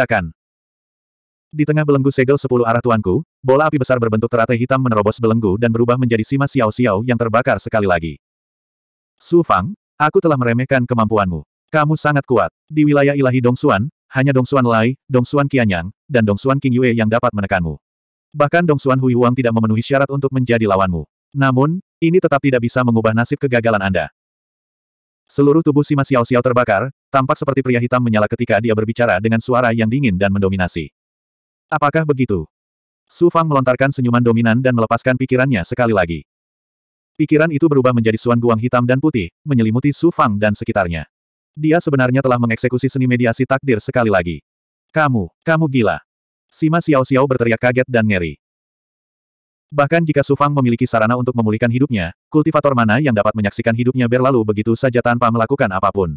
ledakan. Di tengah belenggu segel sepuluh arah tuanku, bola api besar berbentuk teratai hitam menerobos belenggu dan berubah menjadi Sima Xiao Xiao yang terbakar sekali lagi. Su Fang, aku telah meremehkan kemampuanmu. Kamu sangat kuat. Di wilayah ilahi Dong Dongsuan, hanya Dong Dongsuan Lai, Dong Dongsuan Qianyang, dan Dong Dongsuan King Yue yang dapat menekanmu. Bahkan Dong Dongsuan Hui Huang tidak memenuhi syarat untuk menjadi lawanmu. Namun, ini tetap tidak bisa mengubah nasib kegagalan Anda. Seluruh tubuh Sima Xiao Xiao terbakar, Tampak seperti pria hitam menyala ketika dia berbicara dengan suara yang dingin dan mendominasi. Apakah begitu? Su Fang melontarkan senyuman dominan dan melepaskan pikirannya sekali lagi. Pikiran itu berubah menjadi suan guang hitam dan putih, menyelimuti Su Fang dan sekitarnya. Dia sebenarnya telah mengeksekusi seni mediasi takdir sekali lagi. Kamu, kamu gila. Sima Xiao Xiao berteriak kaget dan ngeri. Bahkan jika Su Fang memiliki sarana untuk memulihkan hidupnya, kultivator mana yang dapat menyaksikan hidupnya berlalu begitu saja tanpa melakukan apapun.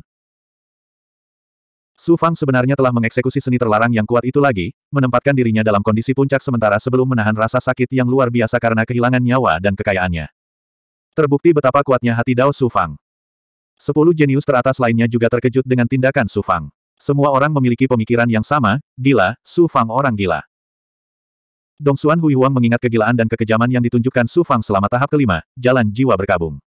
Su Fang sebenarnya telah mengeksekusi seni terlarang yang kuat itu lagi, menempatkan dirinya dalam kondisi puncak sementara sebelum menahan rasa sakit yang luar biasa karena kehilangan nyawa dan kekayaannya. Terbukti betapa kuatnya hati Dao Su Fang. Sepuluh jenius teratas lainnya juga terkejut dengan tindakan Su Fang. Semua orang memiliki pemikiran yang sama, gila, Su Fang orang gila. Dong Xuan Hui Huang mengingat kegilaan dan kekejaman yang ditunjukkan Su Fang selama tahap kelima, jalan jiwa berkabung.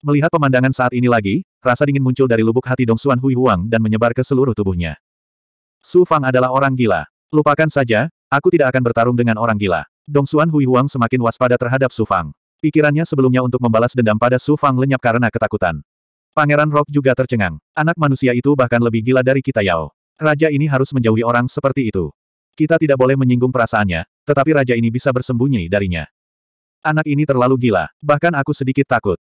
Melihat pemandangan saat ini lagi, rasa dingin muncul dari lubuk hati Dong Xuan Hui Huang dan menyebar ke seluruh tubuhnya. Su Fang adalah orang gila. Lupakan saja, aku tidak akan bertarung dengan orang gila. Dong Xuan Hui Huang semakin waspada terhadap Su Fang. Pikirannya sebelumnya untuk membalas dendam pada Su Fang lenyap karena ketakutan. Pangeran Rock juga tercengang. Anak manusia itu bahkan lebih gila dari kita Yao. Raja ini harus menjauhi orang seperti itu. Kita tidak boleh menyinggung perasaannya, tetapi raja ini bisa bersembunyi darinya. Anak ini terlalu gila, bahkan aku sedikit takut.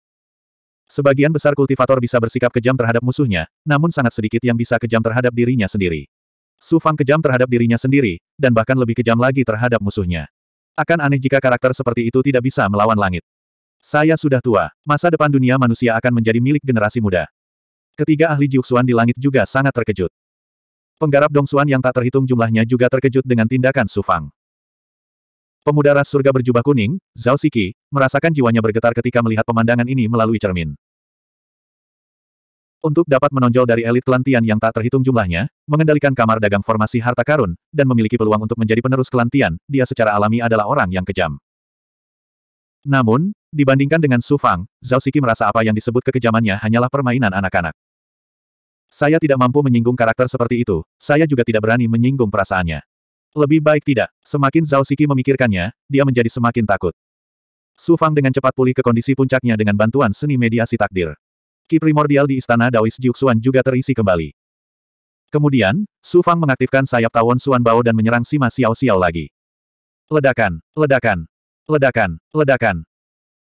Sebagian besar kultivator bisa bersikap kejam terhadap musuhnya, namun sangat sedikit yang bisa kejam terhadap dirinya sendiri. Su Fang kejam terhadap dirinya sendiri, dan bahkan lebih kejam lagi terhadap musuhnya. Akan aneh jika karakter seperti itu tidak bisa melawan langit. Saya sudah tua, masa depan dunia manusia akan menjadi milik generasi muda. Ketiga ahli Jiuxuan di langit juga sangat terkejut. Penggarap Dongsuan yang tak terhitung jumlahnya juga terkejut dengan tindakan Su Fang. Pemuda ras surga berjubah kuning, Zhao Siki, merasakan jiwanya bergetar ketika melihat pemandangan ini melalui cermin. Untuk dapat menonjol dari elit kelantian yang tak terhitung jumlahnya, mengendalikan kamar dagang formasi harta karun, dan memiliki peluang untuk menjadi penerus kelantian, dia secara alami adalah orang yang kejam. Namun, dibandingkan dengan Su Fang, Zhao Siki merasa apa yang disebut kekejamannya hanyalah permainan anak-anak. Saya tidak mampu menyinggung karakter seperti itu, saya juga tidak berani menyinggung perasaannya. Lebih baik tidak, semakin Zhao Siki memikirkannya, dia menjadi semakin takut. Su Fang dengan cepat pulih ke kondisi puncaknya dengan bantuan seni mediasi takdir. Ki primordial di istana Daois Jiuxuan juga terisi kembali. Kemudian, Su Fang mengaktifkan sayap tawon Suan Bao dan menyerang Sima Xiao Xiao lagi. Ledakan, ledakan, ledakan, ledakan.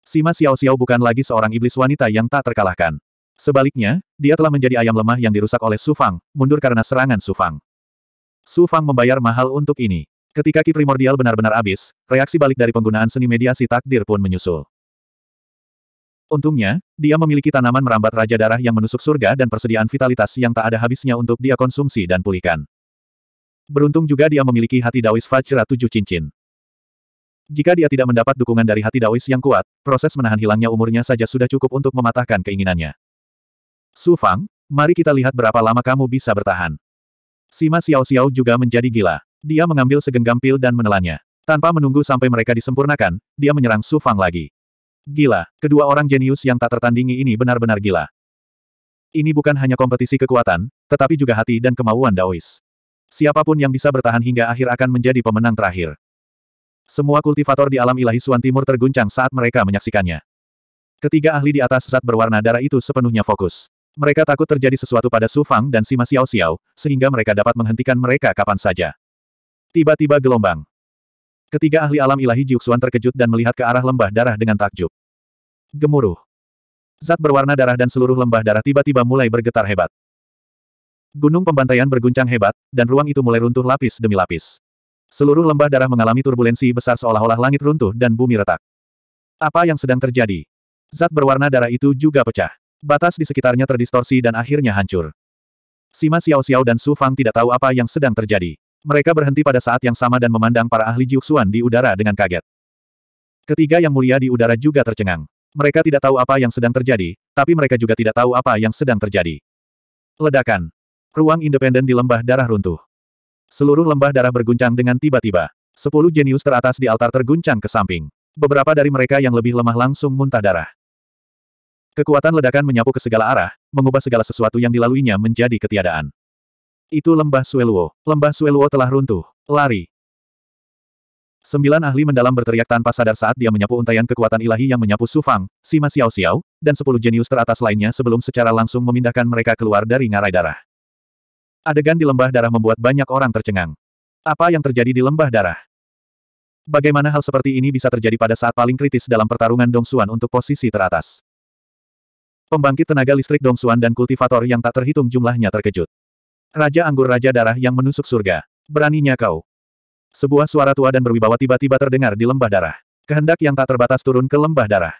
Sima Xiao Xiao bukan lagi seorang iblis wanita yang tak terkalahkan. Sebaliknya, dia telah menjadi ayam lemah yang dirusak oleh Su Fang, mundur karena serangan Su Fang. Su Fang membayar mahal untuk ini. Ketika ki primordial benar-benar habis, reaksi balik dari penggunaan seni mediasi takdir pun menyusul. Untungnya, dia memiliki tanaman merambat raja darah yang menusuk surga dan persediaan vitalitas yang tak ada habisnya untuk dia konsumsi dan pulihkan. Beruntung juga dia memiliki hati Daois Fajra tujuh cincin. Jika dia tidak mendapat dukungan dari hati Daois yang kuat, proses menahan hilangnya umurnya saja sudah cukup untuk mematahkan keinginannya. Su Fang, mari kita lihat berapa lama kamu bisa bertahan. Sima Xiao Xiao juga menjadi gila. Dia mengambil segenggam pil dan menelannya. Tanpa menunggu sampai mereka disempurnakan, dia menyerang Su Fang lagi. Gila, kedua orang jenius yang tak tertandingi ini benar-benar gila. Ini bukan hanya kompetisi kekuatan, tetapi juga hati dan kemauan Daois. Siapapun yang bisa bertahan hingga akhir akan menjadi pemenang terakhir. Semua kultivator di alam ilahi Suan Timur terguncang saat mereka menyaksikannya. Ketiga ahli di atas sesat berwarna darah itu sepenuhnya fokus. Mereka takut terjadi sesuatu pada Su Fang dan Sima Xiao Xiao, sehingga mereka dapat menghentikan mereka kapan saja. Tiba-tiba gelombang. Ketiga ahli alam ilahi Jiuxuan terkejut dan melihat ke arah lembah darah dengan takjub. Gemuruh. Zat berwarna darah dan seluruh lembah darah tiba-tiba mulai bergetar hebat. Gunung pembantaian berguncang hebat, dan ruang itu mulai runtuh lapis demi lapis. Seluruh lembah darah mengalami turbulensi besar seolah-olah langit runtuh dan bumi retak. Apa yang sedang terjadi? Zat berwarna darah itu juga pecah. Batas di sekitarnya terdistorsi dan akhirnya hancur. Sima Xiao Xiao dan Su Fang tidak tahu apa yang sedang terjadi. Mereka berhenti pada saat yang sama dan memandang para ahli Jiuxuan di udara dengan kaget. Ketiga yang mulia di udara juga tercengang. Mereka tidak tahu apa yang sedang terjadi, tapi mereka juga tidak tahu apa yang sedang terjadi. Ledakan. Ruang independen di lembah darah runtuh. Seluruh lembah darah berguncang dengan tiba-tiba. Sepuluh jenius teratas di altar terguncang ke samping. Beberapa dari mereka yang lebih lemah langsung muntah darah. Kekuatan ledakan menyapu ke segala arah, mengubah segala sesuatu yang dilaluinya menjadi ketiadaan. Itu lembah Sueluo. Lembah Sueluo telah runtuh. Lari. Sembilan ahli mendalam berteriak tanpa sadar saat dia menyapu untayan kekuatan ilahi yang menyapu Sufang, Sima Xiao Xiao, dan sepuluh jenius teratas lainnya sebelum secara langsung memindahkan mereka keluar dari ngarai darah. Adegan di lembah darah membuat banyak orang tercengang. Apa yang terjadi di lembah darah? Bagaimana hal seperti ini bisa terjadi pada saat paling kritis dalam pertarungan Dong Xuan untuk posisi teratas? Pembangkit tenaga listrik Dongsuan dan kultivator yang tak terhitung jumlahnya terkejut. Raja anggur Raja Darah yang menusuk surga. Beraninya kau. Sebuah suara tua dan berwibawa tiba-tiba terdengar di lembah darah. Kehendak yang tak terbatas turun ke lembah darah.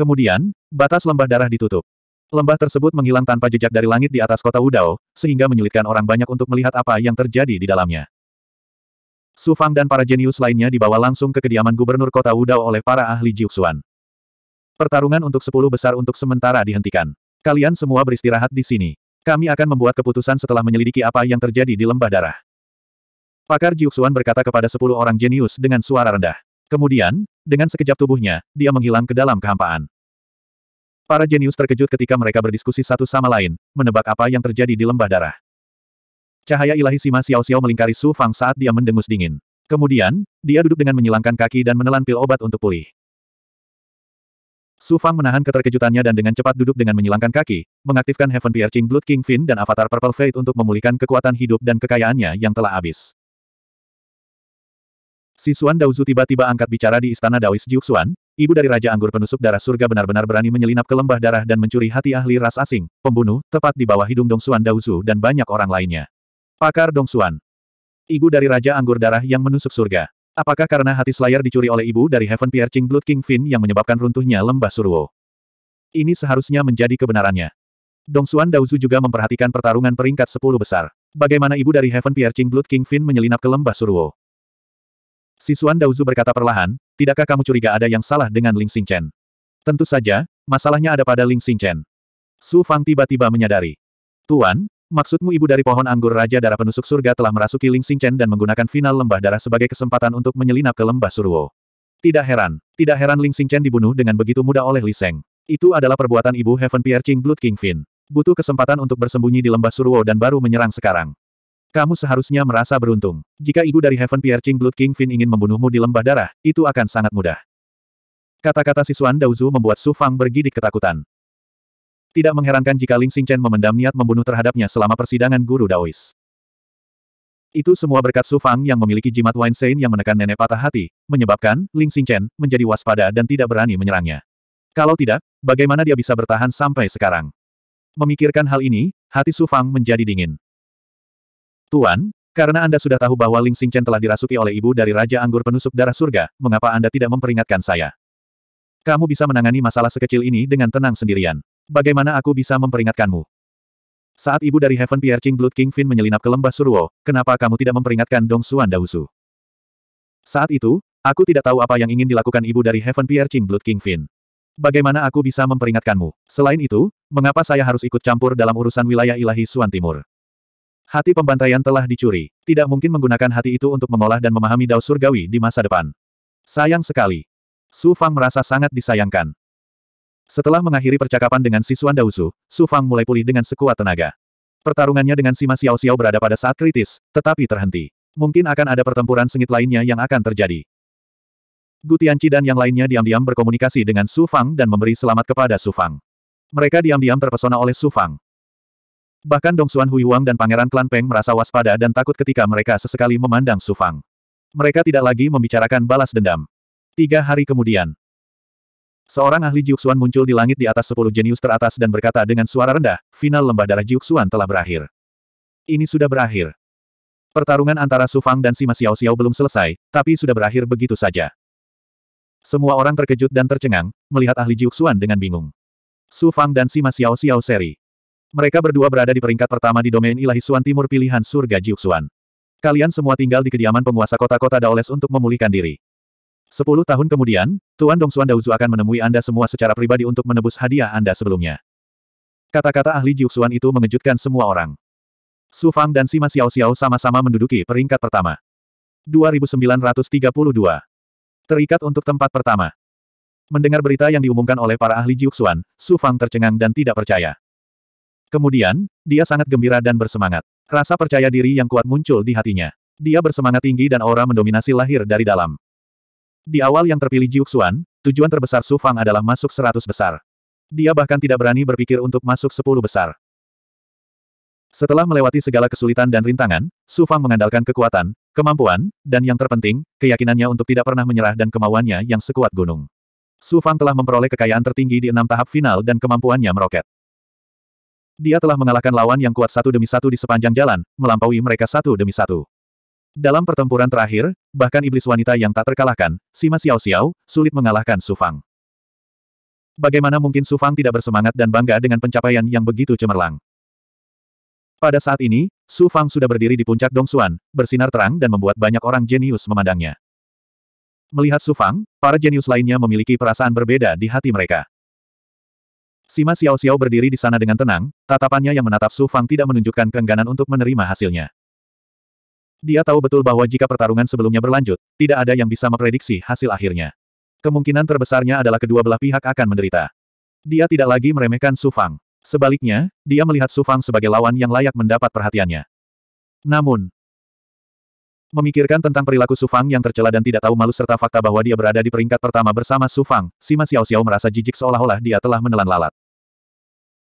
Kemudian, batas lembah darah ditutup. Lembah tersebut menghilang tanpa jejak dari langit di atas kota Udao, sehingga menyulitkan orang banyak untuk melihat apa yang terjadi di dalamnya. Su Fang dan para jenius lainnya dibawa langsung ke kediaman gubernur kota Udao oleh para ahli Jiuxuan. Pertarungan untuk sepuluh besar untuk sementara dihentikan. Kalian semua beristirahat di sini. Kami akan membuat keputusan setelah menyelidiki apa yang terjadi di lembah darah. Pakar Jiuxuan berkata kepada sepuluh orang jenius dengan suara rendah. Kemudian, dengan sekejap tubuhnya, dia menghilang ke dalam kehampaan. Para jenius terkejut ketika mereka berdiskusi satu sama lain, menebak apa yang terjadi di lembah darah. Cahaya ilahi Sima Xiao Xiao melingkari Su Fang saat dia mendengus dingin. Kemudian, dia duduk dengan menyilangkan kaki dan menelan pil obat untuk pulih. Su Fang menahan keterkejutannya dan dengan cepat duduk dengan menyilangkan kaki, mengaktifkan Heaven Piercing Blood King Fin dan Avatar Purple Fate untuk memulihkan kekuatan hidup dan kekayaannya yang telah habis. Si Xuan Daozu tiba-tiba angkat bicara di istana Daois Jiuxuan, ibu dari Raja Anggur Penusuk Darah Surga benar-benar berani menyelinap ke lembah darah dan mencuri hati ahli ras asing, pembunuh, tepat di bawah hidung Dong Xuan Daozu dan banyak orang lainnya. Pakar Dong Xuan. Ibu dari Raja Anggur Darah yang menusuk surga. Apakah karena hati Slayer dicuri oleh ibu dari Heaven Piercing Blood King Finn yang menyebabkan runtuhnya lembah Suruo? Ini seharusnya menjadi kebenarannya. Dong Xuan Daozu juga memperhatikan pertarungan peringkat 10 besar. Bagaimana ibu dari Heaven Piercing Blood King Finn menyelinap ke lembah Suruo? Si Sisuan Daozu berkata perlahan, tidakkah kamu curiga ada yang salah dengan Ling Chen? Tentu saja, masalahnya ada pada Ling Xingchen. Su Fang tiba-tiba menyadari. Tuan, Maksudmu ibu dari pohon anggur Raja Darah Penusuk Surga telah merasuki Ling Xingchen dan menggunakan final lembah darah sebagai kesempatan untuk menyelinap ke lembah Suruo. Tidak heran. Tidak heran Ling Xingchen dibunuh dengan begitu mudah oleh Li Seng. Itu adalah perbuatan ibu Heaven Pierre King Blood King Fin. Butuh kesempatan untuk bersembunyi di lembah Suruo dan baru menyerang sekarang. Kamu seharusnya merasa beruntung. Jika ibu dari Heaven Pierre King Blood King Fin ingin membunuhmu di lembah darah, itu akan sangat mudah. Kata-kata siswan Dauzu membuat Su Fang bergidik ketakutan. Tidak mengherankan jika Ling Xingchen memendam niat membunuh terhadapnya selama persidangan guru Daois. Itu semua berkat Su Fang yang memiliki jimat Wine Saint yang menekan nenek patah hati, menyebabkan Ling Xingchen menjadi waspada dan tidak berani menyerangnya. Kalau tidak, bagaimana dia bisa bertahan sampai sekarang? Memikirkan hal ini, hati Su Fang menjadi dingin. Tuan, karena Anda sudah tahu bahwa Ling Xingchen telah dirasuki oleh ibu dari Raja Anggur Penusuk Darah Surga, mengapa Anda tidak memperingatkan saya? Kamu bisa menangani masalah sekecil ini dengan tenang sendirian. Bagaimana aku bisa memperingatkanmu? Saat ibu dari Heaven Piercing Blood King Fin menyelinap ke lembah Suruo, kenapa kamu tidak memperingatkan Dong Xuan Dausu? Saat itu, aku tidak tahu apa yang ingin dilakukan ibu dari Heaven Piercing Blood King Fin. Bagaimana aku bisa memperingatkanmu? Selain itu, mengapa saya harus ikut campur dalam urusan wilayah ilahi Suan Timur? Hati pembantaian telah dicuri. Tidak mungkin menggunakan hati itu untuk mengolah dan memahami dao surgawi di masa depan. Sayang sekali. Su Fang merasa sangat disayangkan. Setelah mengakhiri percakapan dengan Sisuan Dausu, Su Fang mulai pulih dengan sekuat tenaga. Pertarungannya dengan Sima Xiao Xiao berada pada saat kritis, tetapi terhenti. Mungkin akan ada pertempuran sengit lainnya yang akan terjadi. Gu Cidan dan yang lainnya diam-diam berkomunikasi dengan Su Fang dan memberi selamat kepada Su Fang. Mereka diam-diam terpesona oleh Su Fang. Bahkan Dong Xuan Hui Wang dan Pangeran Klan Peng merasa waspada dan takut ketika mereka sesekali memandang Su Fang. Mereka tidak lagi membicarakan balas dendam. Tiga hari kemudian, Seorang ahli Jiuxuan muncul di langit di atas sepuluh jenius teratas dan berkata dengan suara rendah, final lembah darah Jiuxuan telah berakhir. Ini sudah berakhir. Pertarungan antara Su Fang dan Sima Xiao Xiao belum selesai, tapi sudah berakhir begitu saja. Semua orang terkejut dan tercengang, melihat ahli Jiuxuan dengan bingung. Su Fang dan Sima Xiao Xiao seri. Mereka berdua berada di peringkat pertama di domain ilahi Suan Timur pilihan surga Jiuxuan. Kalian semua tinggal di kediaman penguasa kota-kota Daoles untuk memulihkan diri. Sepuluh tahun kemudian, Tuan Dong Xuan Daozu akan menemui Anda semua secara pribadi untuk menebus hadiah Anda sebelumnya. Kata-kata ahli Jiuxuan itu mengejutkan semua orang. Su Fang dan Sima Xiao Xiao sama-sama menduduki peringkat pertama. 2932. Terikat untuk tempat pertama. Mendengar berita yang diumumkan oleh para ahli Jiuxuan, Su Fang tercengang dan tidak percaya. Kemudian, dia sangat gembira dan bersemangat. Rasa percaya diri yang kuat muncul di hatinya. Dia bersemangat tinggi dan aura mendominasi lahir dari dalam. Di awal yang terpilih Jiuxuan, tujuan terbesar Su Fang adalah masuk seratus besar. Dia bahkan tidak berani berpikir untuk masuk sepuluh besar. Setelah melewati segala kesulitan dan rintangan, Su Fang mengandalkan kekuatan, kemampuan, dan yang terpenting, keyakinannya untuk tidak pernah menyerah dan kemauannya yang sekuat gunung. Su Fang telah memperoleh kekayaan tertinggi di enam tahap final dan kemampuannya meroket. Dia telah mengalahkan lawan yang kuat satu demi satu di sepanjang jalan, melampaui mereka satu demi satu. Dalam pertempuran terakhir, bahkan iblis wanita yang tak terkalahkan, Sima Xiao Xiao, sulit mengalahkan Su Fang. Bagaimana mungkin Su Fang tidak bersemangat dan bangga dengan pencapaian yang begitu cemerlang? Pada saat ini, Su Fang sudah berdiri di puncak Dong Dongsuan, bersinar terang dan membuat banyak orang jenius memandangnya. Melihat Su Fang, para jenius lainnya memiliki perasaan berbeda di hati mereka. Sima Xiao Xiao berdiri di sana dengan tenang, tatapannya yang menatap Su Fang tidak menunjukkan keengganan untuk menerima hasilnya. Dia tahu betul bahwa jika pertarungan sebelumnya berlanjut, tidak ada yang bisa memprediksi hasil akhirnya. Kemungkinan terbesarnya adalah kedua belah pihak akan menderita. Dia tidak lagi meremehkan Su Fang. Sebaliknya, dia melihat Su Fang sebagai lawan yang layak mendapat perhatiannya. Namun, memikirkan tentang perilaku Su Fang yang tercela dan tidak tahu malu serta fakta bahwa dia berada di peringkat pertama bersama Su Fang, Sima Xiao Xiao merasa jijik seolah-olah dia telah menelan lalat.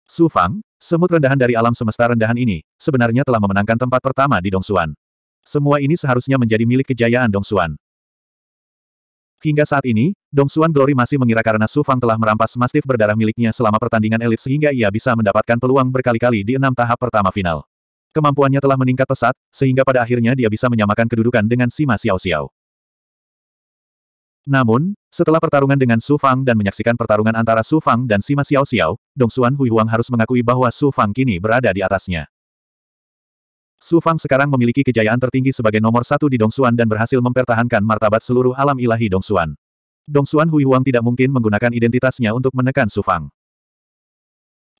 Su Fang, semut rendahan dari alam semesta rendahan ini, sebenarnya telah memenangkan tempat pertama di Dong Dongsuan. Semua ini seharusnya menjadi milik kejayaan Dong Xuan. Hingga saat ini, Dong Xuan Glory masih mengira karena Su Fang telah merampas mastif berdarah miliknya selama pertandingan elit sehingga ia bisa mendapatkan peluang berkali-kali di enam tahap pertama final. Kemampuannya telah meningkat pesat, sehingga pada akhirnya dia bisa menyamakan kedudukan dengan Sima Xiao Xiao. Namun, setelah pertarungan dengan Su Fang dan menyaksikan pertarungan antara Su Fang dan Sima Xiao Xiao, Dong Xuan Hui Huang harus mengakui bahwa Su Fang kini berada di atasnya. Su Fang sekarang memiliki kejayaan tertinggi sebagai nomor satu di Dong Dongsuan dan berhasil mempertahankan martabat seluruh alam ilahi Dong Dong Dongsuan Hui Huang tidak mungkin menggunakan identitasnya untuk menekan Su Fang.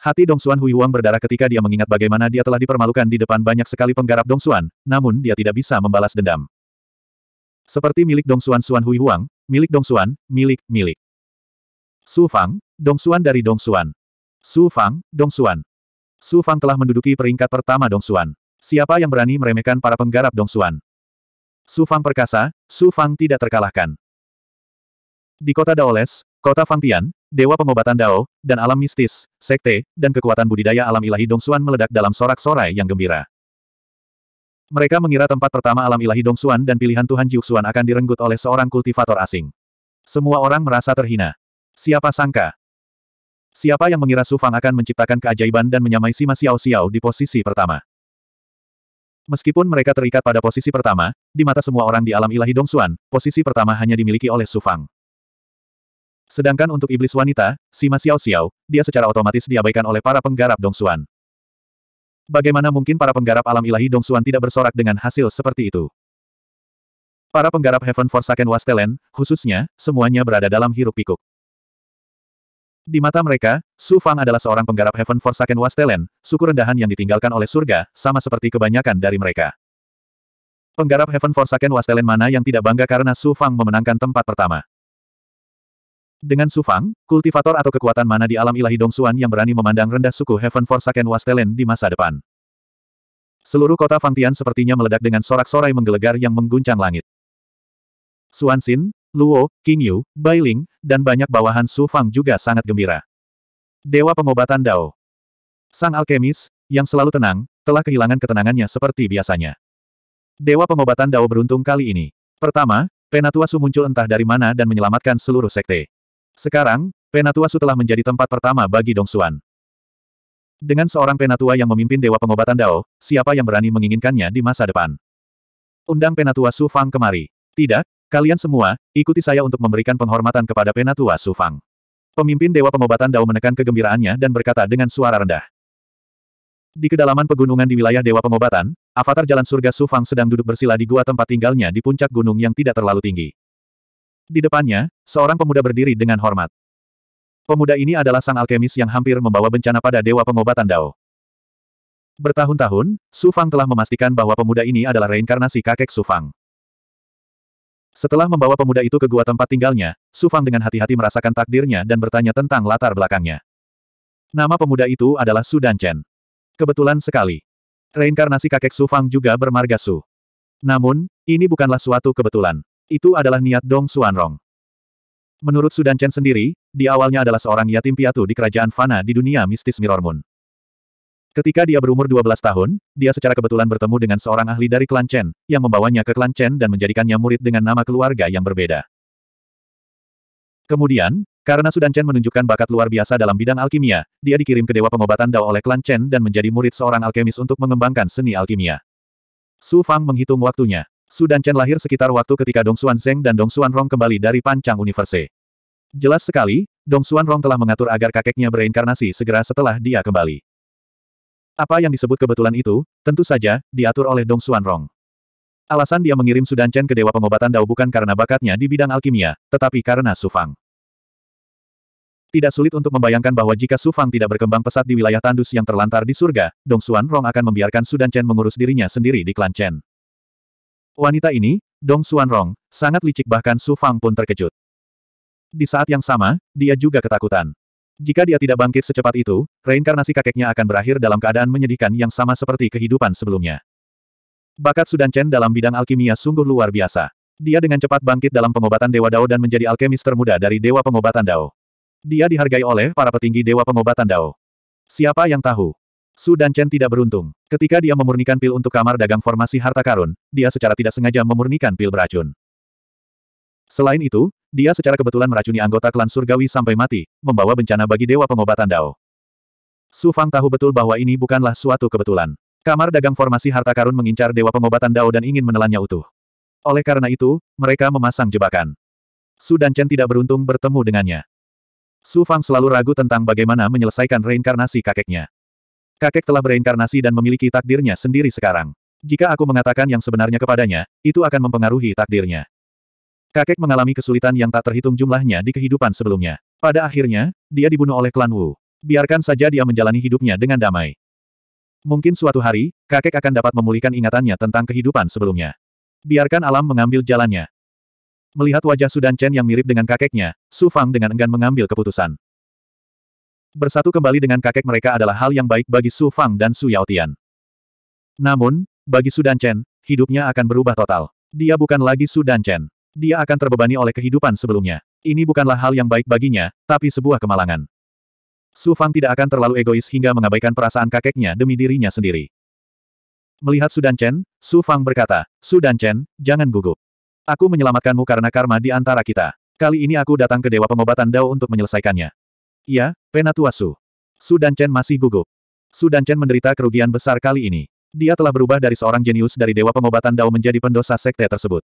Hati Dongsuan Hui Huang berdarah ketika dia mengingat bagaimana dia telah dipermalukan di depan banyak sekali penggarap Dong Dongsuan, namun dia tidak bisa membalas dendam. Seperti milik Dongsuan Suan Hui Huang, milik Dongsuan, milik, milik. Su Fang, Dongsuan dari Dongsuan. Su Fang, Dongsuan. Su Fang telah menduduki peringkat pertama Dong Dongsuan. Siapa yang berani meremehkan para penggarap Dongsuan? Su Fang perkasa, Su Fang tidak terkalahkan. Di kota Daoles, kota Fangtian, dewa pengobatan Dao, dan alam mistis, sekte, dan kekuatan budidaya alam ilahi Dongsuan meledak dalam sorak-sorai yang gembira. Mereka mengira tempat pertama alam ilahi Dongsuan dan pilihan Tuhan Jiuxuan akan direnggut oleh seorang kultivator asing. Semua orang merasa terhina. Siapa sangka? Siapa yang mengira Su Fang akan menciptakan keajaiban dan menyamai Sima Xiao Xiao di posisi pertama? Meskipun mereka terikat pada posisi pertama, di mata semua orang di alam ilahi Dongsuan, posisi pertama hanya dimiliki oleh Su Fang. Sedangkan untuk iblis wanita, Sima Xiao Xiao, dia secara otomatis diabaikan oleh para penggarap Dongsuan. Bagaimana mungkin para penggarap alam ilahi Dongsuan tidak bersorak dengan hasil seperti itu? Para penggarap Heaven Forsaken Wastelen, khususnya, semuanya berada dalam hiruk pikuk. Di mata mereka, Su Fang adalah seorang penggarap Heaven Forsaken Wastelen, suku rendahan yang ditinggalkan oleh surga, sama seperti kebanyakan dari mereka. Penggarap Heaven Forsaken Wastelen mana yang tidak bangga karena Su Fang memenangkan tempat pertama. Dengan Su Fang, kultivator atau kekuatan mana di alam ilahi Dong Dongsuan yang berani memandang rendah suku Heaven Forsaken Wastelen di masa depan. Seluruh kota Fangtian sepertinya meledak dengan sorak-sorai menggelegar yang mengguncang langit. Suan Xin, Luo, King Yu, Bai Ling, dan banyak bawahan Su Fang juga sangat gembira. Dewa Pengobatan Dao Sang alkemis, yang selalu tenang, telah kehilangan ketenangannya seperti biasanya. Dewa Pengobatan Dao beruntung kali ini. Pertama, Penatua Su muncul entah dari mana dan menyelamatkan seluruh sekte. Sekarang, Penatua Su telah menjadi tempat pertama bagi Dong Xuan. Dengan seorang Penatua yang memimpin Dewa Pengobatan Dao, siapa yang berani menginginkannya di masa depan? Undang Penatua Su Fang kemari. Tidak, Kalian semua, ikuti saya untuk memberikan penghormatan kepada Penatua Sufang. Pemimpin Dewa Pengobatan Dao menekan kegembiraannya dan berkata dengan suara rendah. Di kedalaman pegunungan di wilayah Dewa Pengobatan, Avatar Jalan Surga Sufang sedang duduk bersila di gua tempat tinggalnya di puncak gunung yang tidak terlalu tinggi. Di depannya, seorang pemuda berdiri dengan hormat. Pemuda ini adalah sang alkemis yang hampir membawa bencana pada Dewa Pengobatan Dao. Bertahun-tahun, Sufang telah memastikan bahwa pemuda ini adalah reinkarnasi kakek Sufang. Setelah membawa pemuda itu ke gua tempat tinggalnya, Su Fang dengan hati-hati merasakan takdirnya dan bertanya tentang latar belakangnya. Nama pemuda itu adalah Su Dan Chen. Kebetulan sekali. Reinkarnasi kakek Su Fang juga bermarga Su. Namun, ini bukanlah suatu kebetulan. Itu adalah niat Dong Xuanrong. Menurut Su Dan Chen sendiri, di awalnya adalah seorang yatim piatu di kerajaan Fana di dunia mistis Mirror Moon. Ketika dia berumur 12 tahun, dia secara kebetulan bertemu dengan seorang ahli dari klan Chen, yang membawanya ke klan Chen dan menjadikannya murid dengan nama keluarga yang berbeda. Kemudian, karena Sudan Chen menunjukkan bakat luar biasa dalam bidang alkimia, dia dikirim ke Dewa Pengobatan Dao oleh klan Chen dan menjadi murid seorang alkemis untuk mengembangkan seni alkimia. Su Fang menghitung waktunya. Sudan Chen lahir sekitar waktu ketika Dong Xuan Zeng dan Dong Xuan Rong kembali dari Pancang Universe. Jelas sekali, Dong Xuan Rong telah mengatur agar kakeknya bereinkarnasi segera setelah dia kembali. Apa yang disebut kebetulan itu, tentu saja, diatur oleh Dong Xuan Rong. Alasan dia mengirim Sudan Chen ke Dewa Pengobatan Dao bukan karena bakatnya di bidang alkimia, tetapi karena Su Fang. Tidak sulit untuk membayangkan bahwa jika Su Fang tidak berkembang pesat di wilayah tandus yang terlantar di surga, Dong Xuan Rong akan membiarkan Sudan Chen mengurus dirinya sendiri di klan Chen. Wanita ini, Dong Xuan Rong, sangat licik bahkan Su Fang pun terkejut. Di saat yang sama, dia juga ketakutan. Jika dia tidak bangkit secepat itu, reinkarnasi kakeknya akan berakhir dalam keadaan menyedihkan yang sama seperti kehidupan sebelumnya. Bakat Sudan Chen dalam bidang alkimia sungguh luar biasa. Dia dengan cepat bangkit dalam pengobatan Dewa Dao dan menjadi alkemis termuda dari Dewa Pengobatan Dao. Dia dihargai oleh para petinggi Dewa Pengobatan Dao. Siapa yang tahu? Sudan Chen tidak beruntung. Ketika dia memurnikan pil untuk kamar dagang formasi harta karun, dia secara tidak sengaja memurnikan pil beracun. Selain itu, dia secara kebetulan meracuni anggota klan surgawi sampai mati, membawa bencana bagi Dewa Pengobatan Dao. Su Fang tahu betul bahwa ini bukanlah suatu kebetulan. Kamar dagang formasi harta karun mengincar Dewa Pengobatan Dao dan ingin menelannya utuh. Oleh karena itu, mereka memasang jebakan. Su dan Chen tidak beruntung bertemu dengannya. Su Fang selalu ragu tentang bagaimana menyelesaikan reinkarnasi kakeknya. Kakek telah bereinkarnasi dan memiliki takdirnya sendiri sekarang. Jika aku mengatakan yang sebenarnya kepadanya, itu akan mempengaruhi takdirnya. Kakek mengalami kesulitan yang tak terhitung jumlahnya di kehidupan sebelumnya. Pada akhirnya, dia dibunuh oleh klan Wu. Biarkan saja dia menjalani hidupnya dengan damai. Mungkin suatu hari, kakek akan dapat memulihkan ingatannya tentang kehidupan sebelumnya. Biarkan alam mengambil jalannya. Melihat wajah Sudan Chen yang mirip dengan kakeknya, Su Fang dengan enggan mengambil keputusan. Bersatu kembali dengan kakek mereka adalah hal yang baik bagi Su Fang dan Su Yaotian. Namun, bagi Sudan Chen, hidupnya akan berubah total. Dia bukan lagi Sudan Chen. Dia akan terbebani oleh kehidupan sebelumnya. Ini bukanlah hal yang baik baginya, tapi sebuah kemalangan. Su Fang tidak akan terlalu egois hingga mengabaikan perasaan kakeknya demi dirinya sendiri. Melihat Su Dan Chen, Su Fang berkata, Su Dan Chen, jangan gugup. Aku menyelamatkanmu karena karma di antara kita. Kali ini aku datang ke Dewa Pengobatan Dao untuk menyelesaikannya. Iya, Penatua Su. Su Dan Chen masih gugup. Su Dan Chen menderita kerugian besar kali ini. Dia telah berubah dari seorang jenius dari Dewa Pengobatan Dao menjadi pendosa sekte tersebut.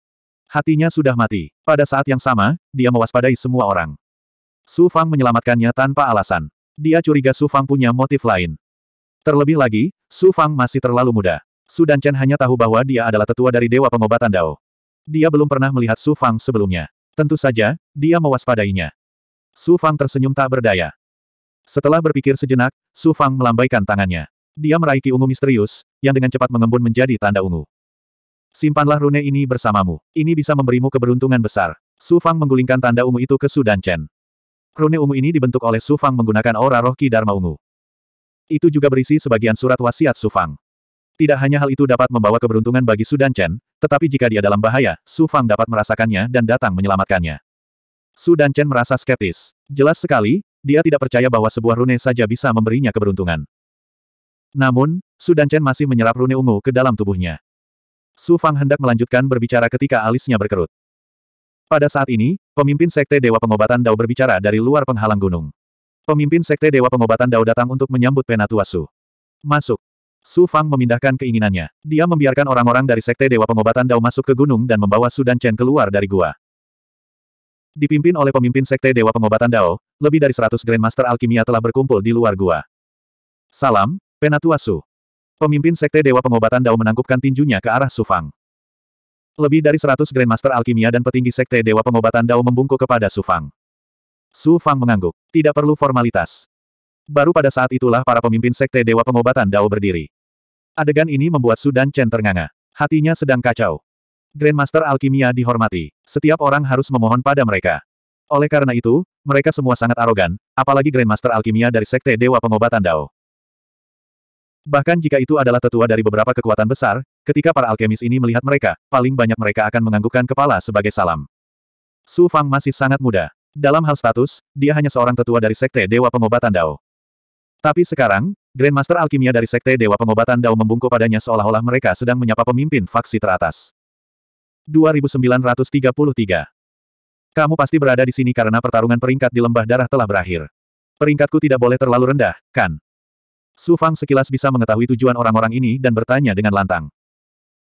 Hatinya sudah mati. Pada saat yang sama, dia mewaspadai semua orang. Su Fang menyelamatkannya tanpa alasan. Dia curiga Su Fang punya motif lain. Terlebih lagi, Su Fang masih terlalu muda. Su Danchen hanya tahu bahwa dia adalah tetua dari Dewa Pengobatan Dao. Dia belum pernah melihat Su Fang sebelumnya. Tentu saja, dia mewaspadainya. Su Fang tersenyum tak berdaya. Setelah berpikir sejenak, Su Fang melambaikan tangannya. Dia meraih ungu misterius, yang dengan cepat mengembun menjadi tanda ungu. Simpanlah rune ini bersamamu. Ini bisa memberimu keberuntungan besar. Su Fang menggulingkan tanda ungu itu ke Su Dan Chen. Rune ungu ini dibentuk oleh Su Fang menggunakan aura roh Ki Dharma ungu. Itu juga berisi sebagian surat wasiat Su Fang. Tidak hanya hal itu dapat membawa keberuntungan bagi Sudan Chen, tetapi jika dia dalam bahaya, Su Fang dapat merasakannya dan datang menyelamatkannya. Sudan Chen merasa skeptis. Jelas sekali, dia tidak percaya bahwa sebuah rune saja bisa memberinya keberuntungan. Namun, Sudan Chen masih menyerap rune ungu ke dalam tubuhnya. Su Fang hendak melanjutkan berbicara ketika alisnya berkerut. Pada saat ini, pemimpin Sekte Dewa Pengobatan Dao berbicara dari luar penghalang gunung. Pemimpin Sekte Dewa Pengobatan Dao datang untuk menyambut Penatua Su. Masuk. Su Fang memindahkan keinginannya. Dia membiarkan orang-orang dari Sekte Dewa Pengobatan Dao masuk ke gunung dan membawa Su dan Chen keluar dari gua. Dipimpin oleh pemimpin Sekte Dewa Pengobatan Dao, lebih dari 100 Grandmaster Alkimia telah berkumpul di luar gua. Salam, Penatua Su. Pemimpin Sekte Dewa Pengobatan Dao menangkupkan tinjunya ke arah Sufang. Lebih dari seratus Grandmaster Alkimia dan petinggi Sekte Dewa Pengobatan Dao membungkuk kepada Sufang. Sufang mengangguk. Tidak perlu formalitas. Baru pada saat itulah para pemimpin Sekte Dewa Pengobatan Dao berdiri. Adegan ini membuat Su Dan Chen ternganga. Hatinya sedang kacau. Grandmaster Alkimia dihormati. Setiap orang harus memohon pada mereka. Oleh karena itu, mereka semua sangat arogan, apalagi Grandmaster Alkimia dari Sekte Dewa Pengobatan Dao. Bahkan jika itu adalah tetua dari beberapa kekuatan besar, ketika para alkemis ini melihat mereka, paling banyak mereka akan menganggukkan kepala sebagai salam. Su Fang masih sangat muda. Dalam hal status, dia hanya seorang tetua dari Sekte Dewa Pengobatan Dao. Tapi sekarang, Grandmaster Alkimia dari Sekte Dewa Pengobatan Dao membungkuk padanya seolah-olah mereka sedang menyapa pemimpin faksi teratas. 2933 Kamu pasti berada di sini karena pertarungan peringkat di lembah darah telah berakhir. Peringkatku tidak boleh terlalu rendah, kan? Su Fang sekilas bisa mengetahui tujuan orang-orang ini dan bertanya dengan lantang.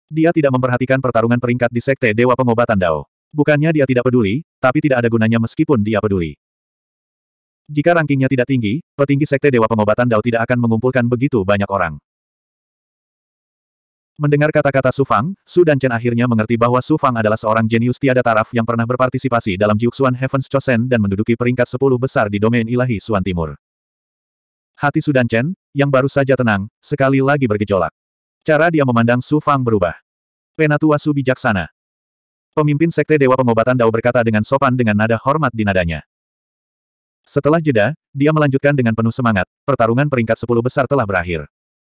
Dia tidak memperhatikan pertarungan peringkat di Sekte Dewa Pengobatan Dao. Bukannya dia tidak peduli, tapi tidak ada gunanya meskipun dia peduli. Jika rankingnya tidak tinggi, petinggi Sekte Dewa Pengobatan Dao tidak akan mengumpulkan begitu banyak orang. Mendengar kata-kata Su Fang, Su dan Chen akhirnya mengerti bahwa Su Fang adalah seorang jenius tiada taraf yang pernah berpartisipasi dalam Jiuxuan Heaven's Chosen dan menduduki peringkat 10 besar di domain ilahi Suan Timur. Hati Su Dan Chen, yang baru saja tenang, sekali lagi bergejolak. Cara dia memandang Su Fang berubah. Penatua Su bijaksana. Pemimpin Sekte Dewa Pengobatan Dao berkata dengan sopan dengan nada hormat di nadanya. Setelah jeda, dia melanjutkan dengan penuh semangat, pertarungan peringkat 10 besar telah berakhir.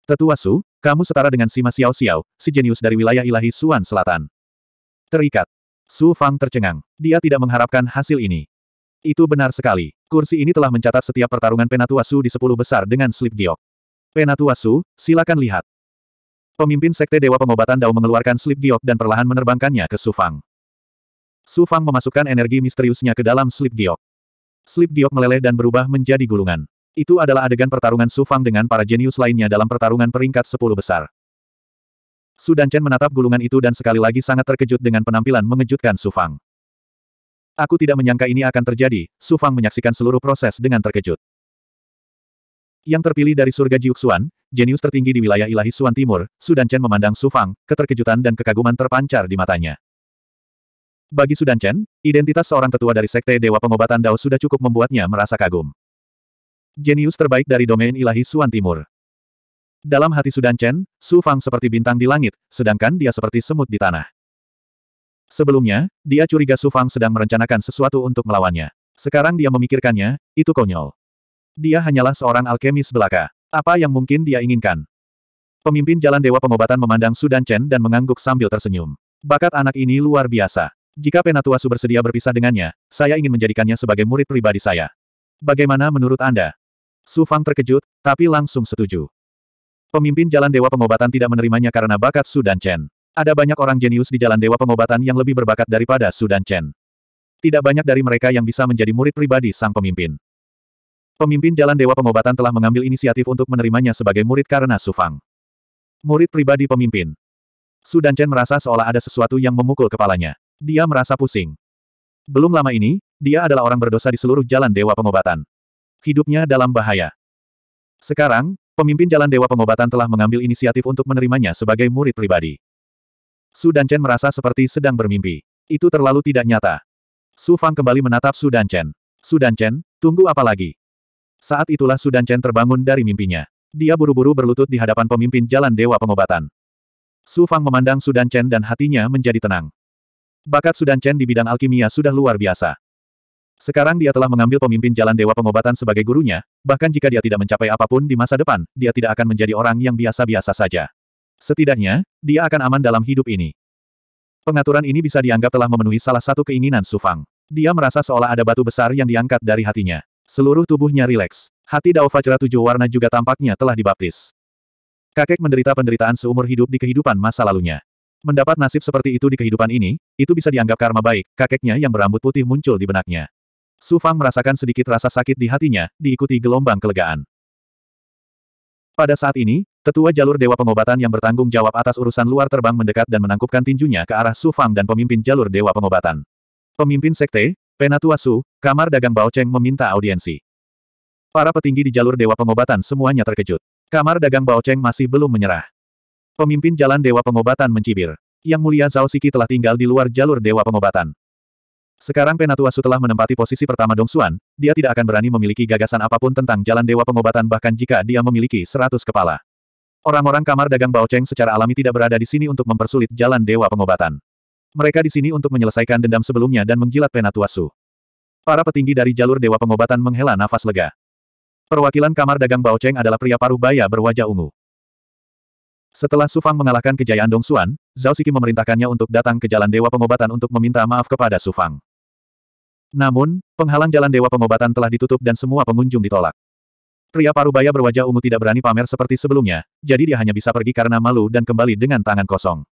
Tetua Su, kamu setara dengan Sima Xiao Xiao, si jenius dari wilayah ilahi Suan Selatan. Terikat. Su Fang tercengang. Dia tidak mengharapkan hasil ini. Itu benar sekali. Kursi ini telah mencatat setiap pertarungan Penatuasu di sepuluh besar dengan slip giok. Penatuasu, silakan lihat. Pemimpin Sekte Dewa Pengobatan Dao mengeluarkan slip giok dan perlahan menerbangkannya ke Sufang. Sufang memasukkan energi misteriusnya ke dalam slip giok. Slip giok meleleh dan berubah menjadi gulungan. Itu adalah adegan pertarungan Sufang dengan para jenius lainnya dalam pertarungan peringkat sepuluh besar. Sudan Chen menatap gulungan itu dan sekali lagi sangat terkejut dengan penampilan mengejutkan Sufang. Aku tidak menyangka ini akan terjadi, Su Fang menyaksikan seluruh proses dengan terkejut. Yang terpilih dari surga Jiuxuan, jenius tertinggi di wilayah ilahi Suan Timur, Su Dan Chen memandang Su Fang, keterkejutan dan kekaguman terpancar di matanya. Bagi Su Dan Chen, identitas seorang tetua dari Sekte Dewa Pengobatan Dao sudah cukup membuatnya merasa kagum. Jenius terbaik dari domain ilahi Suan Timur. Dalam hati Su Dan Chen, Su Fang seperti bintang di langit, sedangkan dia seperti semut di tanah. Sebelumnya, dia curiga Su Fang sedang merencanakan sesuatu untuk melawannya. Sekarang dia memikirkannya, itu konyol. Dia hanyalah seorang alkemis belaka. Apa yang mungkin dia inginkan? Pemimpin Jalan Dewa Pengobatan memandang Su Dan Chen dan mengangguk sambil tersenyum. Bakat anak ini luar biasa. Jika Penatua Su bersedia berpisah dengannya, saya ingin menjadikannya sebagai murid pribadi saya. Bagaimana menurut Anda? Su Fang terkejut, tapi langsung setuju. Pemimpin Jalan Dewa Pengobatan tidak menerimanya karena bakat Su Dan Chen. Ada banyak orang jenius di Jalan Dewa Pengobatan yang lebih berbakat daripada Sudan Chen. Tidak banyak dari mereka yang bisa menjadi murid pribadi sang pemimpin. Pemimpin Jalan Dewa Pengobatan telah mengambil inisiatif untuk menerimanya sebagai murid karena Su Fang. Murid pribadi pemimpin. Sudan Chen merasa seolah ada sesuatu yang memukul kepalanya. Dia merasa pusing. Belum lama ini, dia adalah orang berdosa di seluruh Jalan Dewa Pengobatan. Hidupnya dalam bahaya. Sekarang, pemimpin Jalan Dewa Pengobatan telah mengambil inisiatif untuk menerimanya sebagai murid pribadi. Su Danchen merasa seperti sedang bermimpi. Itu terlalu tidak nyata. Su Fang kembali menatap Su Danchen. Su Danchen, tunggu apa lagi? Saat itulah Su Danchen terbangun dari mimpinya. Dia buru-buru berlutut di hadapan pemimpin Jalan Dewa Pengobatan. Su Fang memandang Su Danchen dan hatinya menjadi tenang. Bakat Su Danchen di bidang alkimia sudah luar biasa. Sekarang dia telah mengambil pemimpin Jalan Dewa Pengobatan sebagai gurunya, bahkan jika dia tidak mencapai apapun di masa depan, dia tidak akan menjadi orang yang biasa-biasa saja. Setidaknya, dia akan aman dalam hidup ini. Pengaturan ini bisa dianggap telah memenuhi salah satu keinginan Sufang. Dia merasa seolah ada batu besar yang diangkat dari hatinya. Seluruh tubuhnya rileks. Hati Dao Fajra tujuh warna juga tampaknya telah dibaptis. Kakek menderita penderitaan seumur hidup di kehidupan masa lalunya. Mendapat nasib seperti itu di kehidupan ini, itu bisa dianggap karma baik, kakeknya yang berambut putih muncul di benaknya. Sufang merasakan sedikit rasa sakit di hatinya, diikuti gelombang kelegaan. Pada saat ini, tetua jalur Dewa Pengobatan yang bertanggung jawab atas urusan luar terbang mendekat dan menangkupkan tinjunya ke arah Su Fang dan pemimpin jalur Dewa Pengobatan. Pemimpin Sekte, Penatua Su, Kamar Dagang Bao Cheng meminta audiensi. Para petinggi di jalur Dewa Pengobatan semuanya terkejut. Kamar Dagang Bao Cheng masih belum menyerah. Pemimpin jalan Dewa Pengobatan mencibir. Yang Mulia Zhao Siki telah tinggal di luar jalur Dewa Pengobatan. Sekarang Penatua Su telah menempati posisi pertama Dong Xuan, dia tidak akan berani memiliki gagasan apapun tentang jalan dewa pengobatan bahkan jika dia memiliki seratus kepala. Orang-orang kamar dagang Bao Cheng secara alami tidak berada di sini untuk mempersulit jalan dewa pengobatan. Mereka di sini untuk menyelesaikan dendam sebelumnya dan menjilat Penatua Su. Para petinggi dari jalur dewa pengobatan menghela nafas lega. Perwakilan kamar dagang Bao Cheng adalah pria paruh baya berwajah ungu. Setelah Sufang mengalahkan kejayaan Dong Xuan, Zhao Siki memerintahkannya untuk datang ke Jalan Dewa Pengobatan untuk meminta maaf kepada Sufang. Namun, penghalang Jalan Dewa Pengobatan telah ditutup dan semua pengunjung ditolak. Pria parubaya berwajah ungu tidak berani pamer seperti sebelumnya, jadi dia hanya bisa pergi karena malu dan kembali dengan tangan kosong.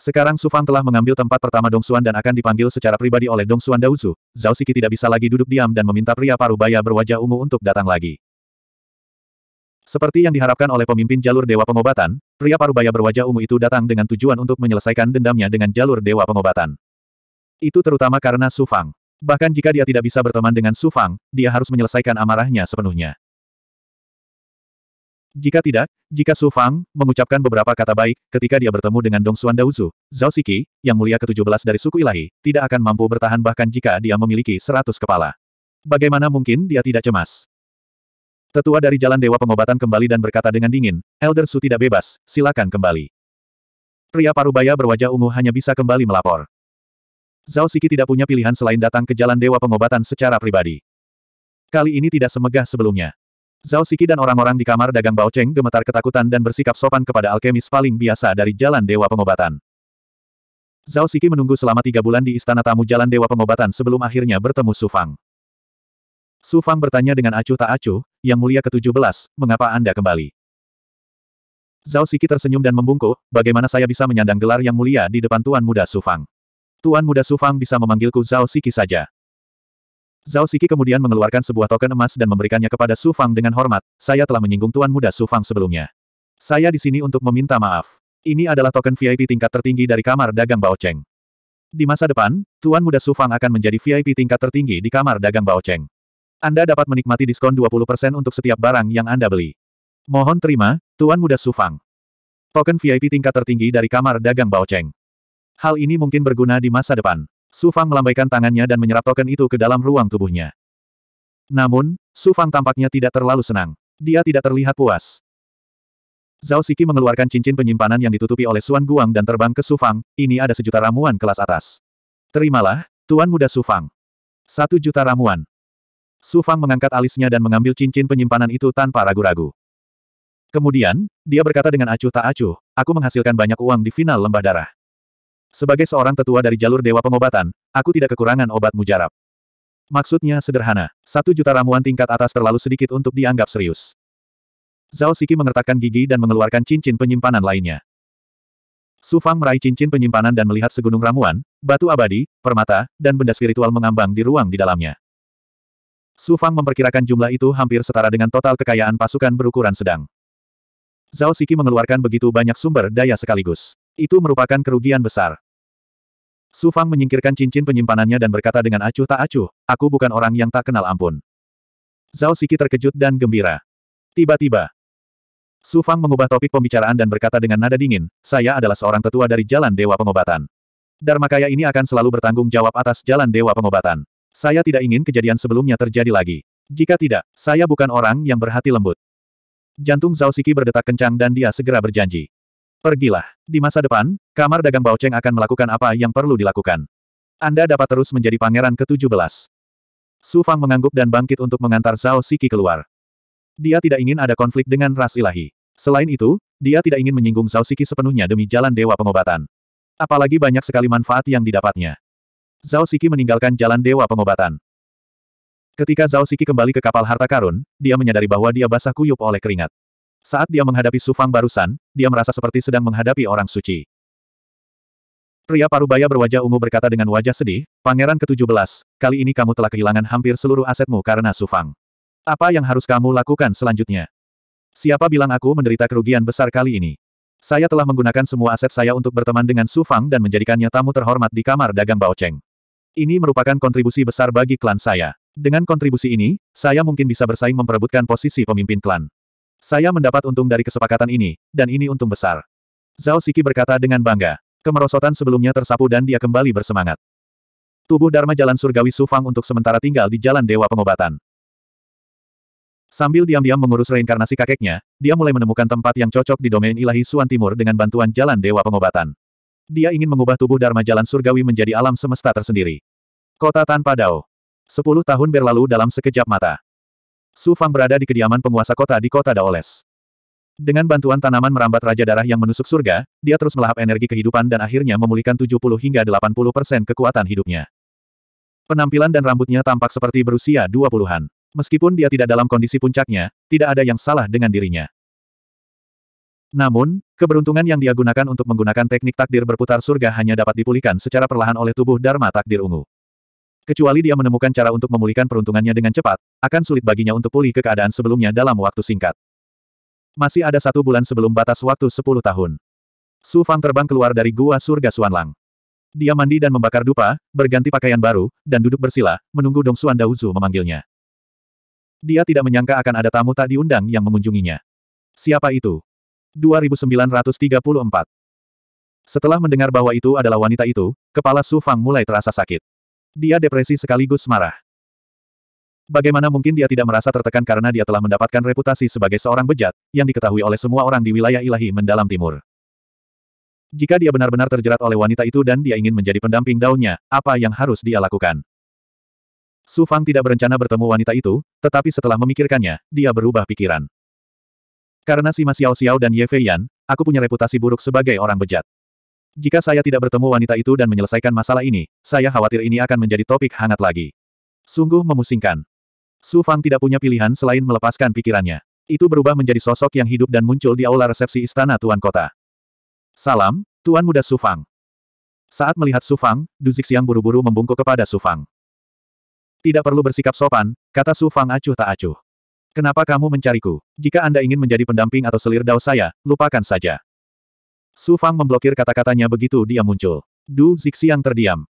Sekarang Sufang telah mengambil tempat pertama Dong Xuan dan akan dipanggil secara pribadi oleh Dong Xuan Daozu, Zhao Siki tidak bisa lagi duduk diam dan meminta pria parubaya berwajah ungu untuk datang lagi. Seperti yang diharapkan oleh pemimpin jalur Dewa Pengobatan, pria parubaya berwajah ungu itu datang dengan tujuan untuk menyelesaikan dendamnya dengan jalur Dewa Pengobatan. Itu terutama karena Su Fang. Bahkan jika dia tidak bisa berteman dengan Su Fang, dia harus menyelesaikan amarahnya sepenuhnya. Jika tidak, jika Su Fang mengucapkan beberapa kata baik ketika dia bertemu dengan Dong Xuan Daozu, Zhao Siki, yang mulia ke-17 dari suku ilahi, tidak akan mampu bertahan bahkan jika dia memiliki 100 kepala. Bagaimana mungkin dia tidak cemas? Tetua dari Jalan Dewa Pengobatan kembali dan berkata dengan dingin, Elder Su tidak bebas, silakan kembali. Pria parubaya berwajah ungu hanya bisa kembali melapor. Zhao Siki tidak punya pilihan selain datang ke Jalan Dewa Pengobatan secara pribadi. Kali ini tidak semegah sebelumnya. Zhao Siki dan orang-orang di kamar dagang Bao Cheng gemetar ketakutan dan bersikap sopan kepada alkemis paling biasa dari Jalan Dewa Pengobatan. Zhao Siki menunggu selama tiga bulan di istana tamu Jalan Dewa Pengobatan sebelum akhirnya bertemu Su Fang. Su Fang bertanya dengan acuh tak acuh, yang Mulia ke-17, mengapa Anda kembali? Zhao Siki tersenyum dan membungkuk, bagaimana saya bisa menyandang gelar Yang Mulia di depan Tuan Muda Sufang? Tuan Muda Sufang bisa memanggilku Zhao Siki saja. Zhao Siki kemudian mengeluarkan sebuah token emas dan memberikannya kepada Sufang dengan hormat, saya telah menyinggung Tuan Muda Sufang sebelumnya. Saya di sini untuk meminta maaf. Ini adalah token VIP tingkat tertinggi dari kamar dagang Cheng. Di masa depan, Tuan Muda Sufang akan menjadi VIP tingkat tertinggi di kamar dagang Cheng. Anda dapat menikmati diskon 20% untuk setiap barang yang Anda beli. Mohon terima, Tuan Muda Sufang. Token VIP tingkat tertinggi dari kamar dagang Cheng. Hal ini mungkin berguna di masa depan. Sufang melambaikan tangannya dan menyerap token itu ke dalam ruang tubuhnya. Namun, Sufang tampaknya tidak terlalu senang. Dia tidak terlihat puas. Zhao Siki mengeluarkan cincin penyimpanan yang ditutupi oleh Suan Guang dan terbang ke Sufang, ini ada sejuta ramuan kelas atas. Terimalah, Tuan Muda Sufang. Satu juta ramuan. Su Fang mengangkat alisnya dan mengambil cincin penyimpanan itu tanpa ragu-ragu. Kemudian, dia berkata dengan acuh tak acuh, aku menghasilkan banyak uang di final lembah darah. Sebagai seorang tetua dari jalur dewa pengobatan, aku tidak kekurangan obat mujarab. Maksudnya sederhana, satu juta ramuan tingkat atas terlalu sedikit untuk dianggap serius. Zhao Siki mengertakkan gigi dan mengeluarkan cincin penyimpanan lainnya. Su Fang meraih cincin penyimpanan dan melihat segunung ramuan, batu abadi, permata, dan benda spiritual mengambang di ruang di dalamnya. Su Fang memperkirakan jumlah itu hampir setara dengan total kekayaan pasukan berukuran sedang. Zhao Siki mengeluarkan begitu banyak sumber daya sekaligus. Itu merupakan kerugian besar. Su Fang menyingkirkan cincin penyimpanannya dan berkata dengan acuh tak acuh, aku bukan orang yang tak kenal ampun. Zhao Siki terkejut dan gembira. Tiba-tiba, Su Fang mengubah topik pembicaraan dan berkata dengan nada dingin, saya adalah seorang tetua dari Jalan Dewa Pengobatan. Dharma Kaya ini akan selalu bertanggung jawab atas Jalan Dewa Pengobatan. Saya tidak ingin kejadian sebelumnya terjadi lagi. Jika tidak, saya bukan orang yang berhati lembut. Jantung Zhao Siki berdetak kencang dan dia segera berjanji. Pergilah. Di masa depan, kamar dagang Bao Cheng akan melakukan apa yang perlu dilakukan. Anda dapat terus menjadi pangeran ke-17. Su Fang mengangguk dan bangkit untuk mengantar Zhao Siki keluar. Dia tidak ingin ada konflik dengan ras ilahi. Selain itu, dia tidak ingin menyinggung Zhao Siki sepenuhnya demi jalan dewa pengobatan. Apalagi banyak sekali manfaat yang didapatnya. Zhao Siki meninggalkan jalan Dewa Pengobatan. Ketika Zhao Siki kembali ke kapal harta karun, dia menyadari bahwa dia basah kuyup oleh keringat. Saat dia menghadapi Sufang barusan, dia merasa seperti sedang menghadapi orang suci. Pria parubaya berwajah ungu berkata dengan wajah sedih, Pangeran ke-17, kali ini kamu telah kehilangan hampir seluruh asetmu karena Sufang. Apa yang harus kamu lakukan selanjutnya? Siapa bilang aku menderita kerugian besar kali ini? Saya telah menggunakan semua aset saya untuk berteman dengan Su Fang dan menjadikannya tamu terhormat di kamar dagang Bao Cheng. Ini merupakan kontribusi besar bagi klan saya. Dengan kontribusi ini, saya mungkin bisa bersaing memperebutkan posisi pemimpin klan. Saya mendapat untung dari kesepakatan ini, dan ini untung besar. Zhao Siki berkata dengan bangga. Kemerosotan sebelumnya tersapu dan dia kembali bersemangat. Tubuh Dharma Jalan Surgawi Sufang untuk sementara tinggal di Jalan Dewa Pengobatan. Sambil diam-diam mengurus reinkarnasi kakeknya, dia mulai menemukan tempat yang cocok di domain ilahi Suan Timur dengan bantuan jalan dewa pengobatan. Dia ingin mengubah tubuh Dharma Jalan Surgawi menjadi alam semesta tersendiri. Kota tanpa Dao. Sepuluh tahun berlalu dalam sekejap mata. Su Fang berada di kediaman penguasa kota di kota Daoles. Dengan bantuan tanaman merambat Raja Darah yang menusuk surga, dia terus melahap energi kehidupan dan akhirnya memulihkan 70 hingga 80 persen kekuatan hidupnya. Penampilan dan rambutnya tampak seperti berusia 20-an. Meskipun dia tidak dalam kondisi puncaknya, tidak ada yang salah dengan dirinya. Namun, keberuntungan yang dia gunakan untuk menggunakan teknik takdir berputar surga hanya dapat dipulihkan secara perlahan oleh tubuh Dharma takdir ungu. Kecuali dia menemukan cara untuk memulihkan peruntungannya dengan cepat, akan sulit baginya untuk pulih ke keadaan sebelumnya dalam waktu singkat. Masih ada satu bulan sebelum batas waktu 10 tahun. Su Fang terbang keluar dari gua surga Suanlang. Dia mandi dan membakar dupa, berganti pakaian baru, dan duduk bersila, menunggu Dong Xuan Dauzu memanggilnya. Dia tidak menyangka akan ada tamu tak diundang yang mengunjunginya. Siapa itu? 2934 Setelah mendengar bahwa itu adalah wanita itu, kepala Su Fang mulai terasa sakit. Dia depresi sekaligus marah. Bagaimana mungkin dia tidak merasa tertekan karena dia telah mendapatkan reputasi sebagai seorang bejat, yang diketahui oleh semua orang di wilayah ilahi mendalam timur. Jika dia benar-benar terjerat oleh wanita itu dan dia ingin menjadi pendamping daunnya, apa yang harus dia lakukan? Su Fang tidak berencana bertemu wanita itu, tetapi setelah memikirkannya, dia berubah pikiran. Karena si Xiao Xiao dan Ye Fei Yan, aku punya reputasi buruk sebagai orang bejat. Jika saya tidak bertemu wanita itu dan menyelesaikan masalah ini, saya khawatir ini akan menjadi topik hangat lagi. Sungguh memusingkan. Su Fang tidak punya pilihan selain melepaskan pikirannya. Itu berubah menjadi sosok yang hidup dan muncul di aula resepsi istana Tuan Kota. Salam, Tuan Muda Su Fang. Saat melihat Su Fang, Du Zixiang buru-buru membungkuk kepada Su Fang. Tidak perlu bersikap sopan, kata Su Fang acuh tak acuh. Kenapa kamu mencariku? Jika Anda ingin menjadi pendamping atau selir dao saya, lupakan saja. Su Fang memblokir kata-katanya begitu dia muncul. Du Zixiang terdiam.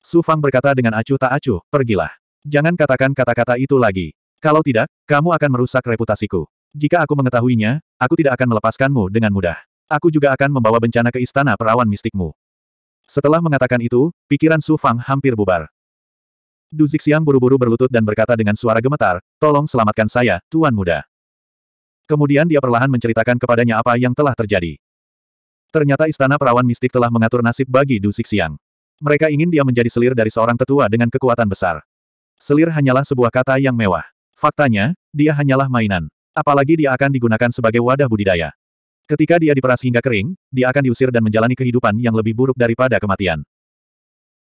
Su Fang berkata dengan acuh tak acuh, pergilah. Jangan katakan kata-kata itu lagi. Kalau tidak, kamu akan merusak reputasiku. Jika aku mengetahuinya, aku tidak akan melepaskanmu dengan mudah. Aku juga akan membawa bencana ke istana perawan mistikmu. Setelah mengatakan itu, pikiran Su Fang hampir bubar. Du Zixiang buru-buru berlutut dan berkata dengan suara gemetar, tolong selamatkan saya, Tuan Muda. Kemudian dia perlahan menceritakan kepadanya apa yang telah terjadi. Ternyata istana perawan mistik telah mengatur nasib bagi Du Zixiang. Mereka ingin dia menjadi selir dari seorang tetua dengan kekuatan besar. Selir hanyalah sebuah kata yang mewah. Faktanya, dia hanyalah mainan. Apalagi dia akan digunakan sebagai wadah budidaya. Ketika dia diperas hingga kering, dia akan diusir dan menjalani kehidupan yang lebih buruk daripada kematian.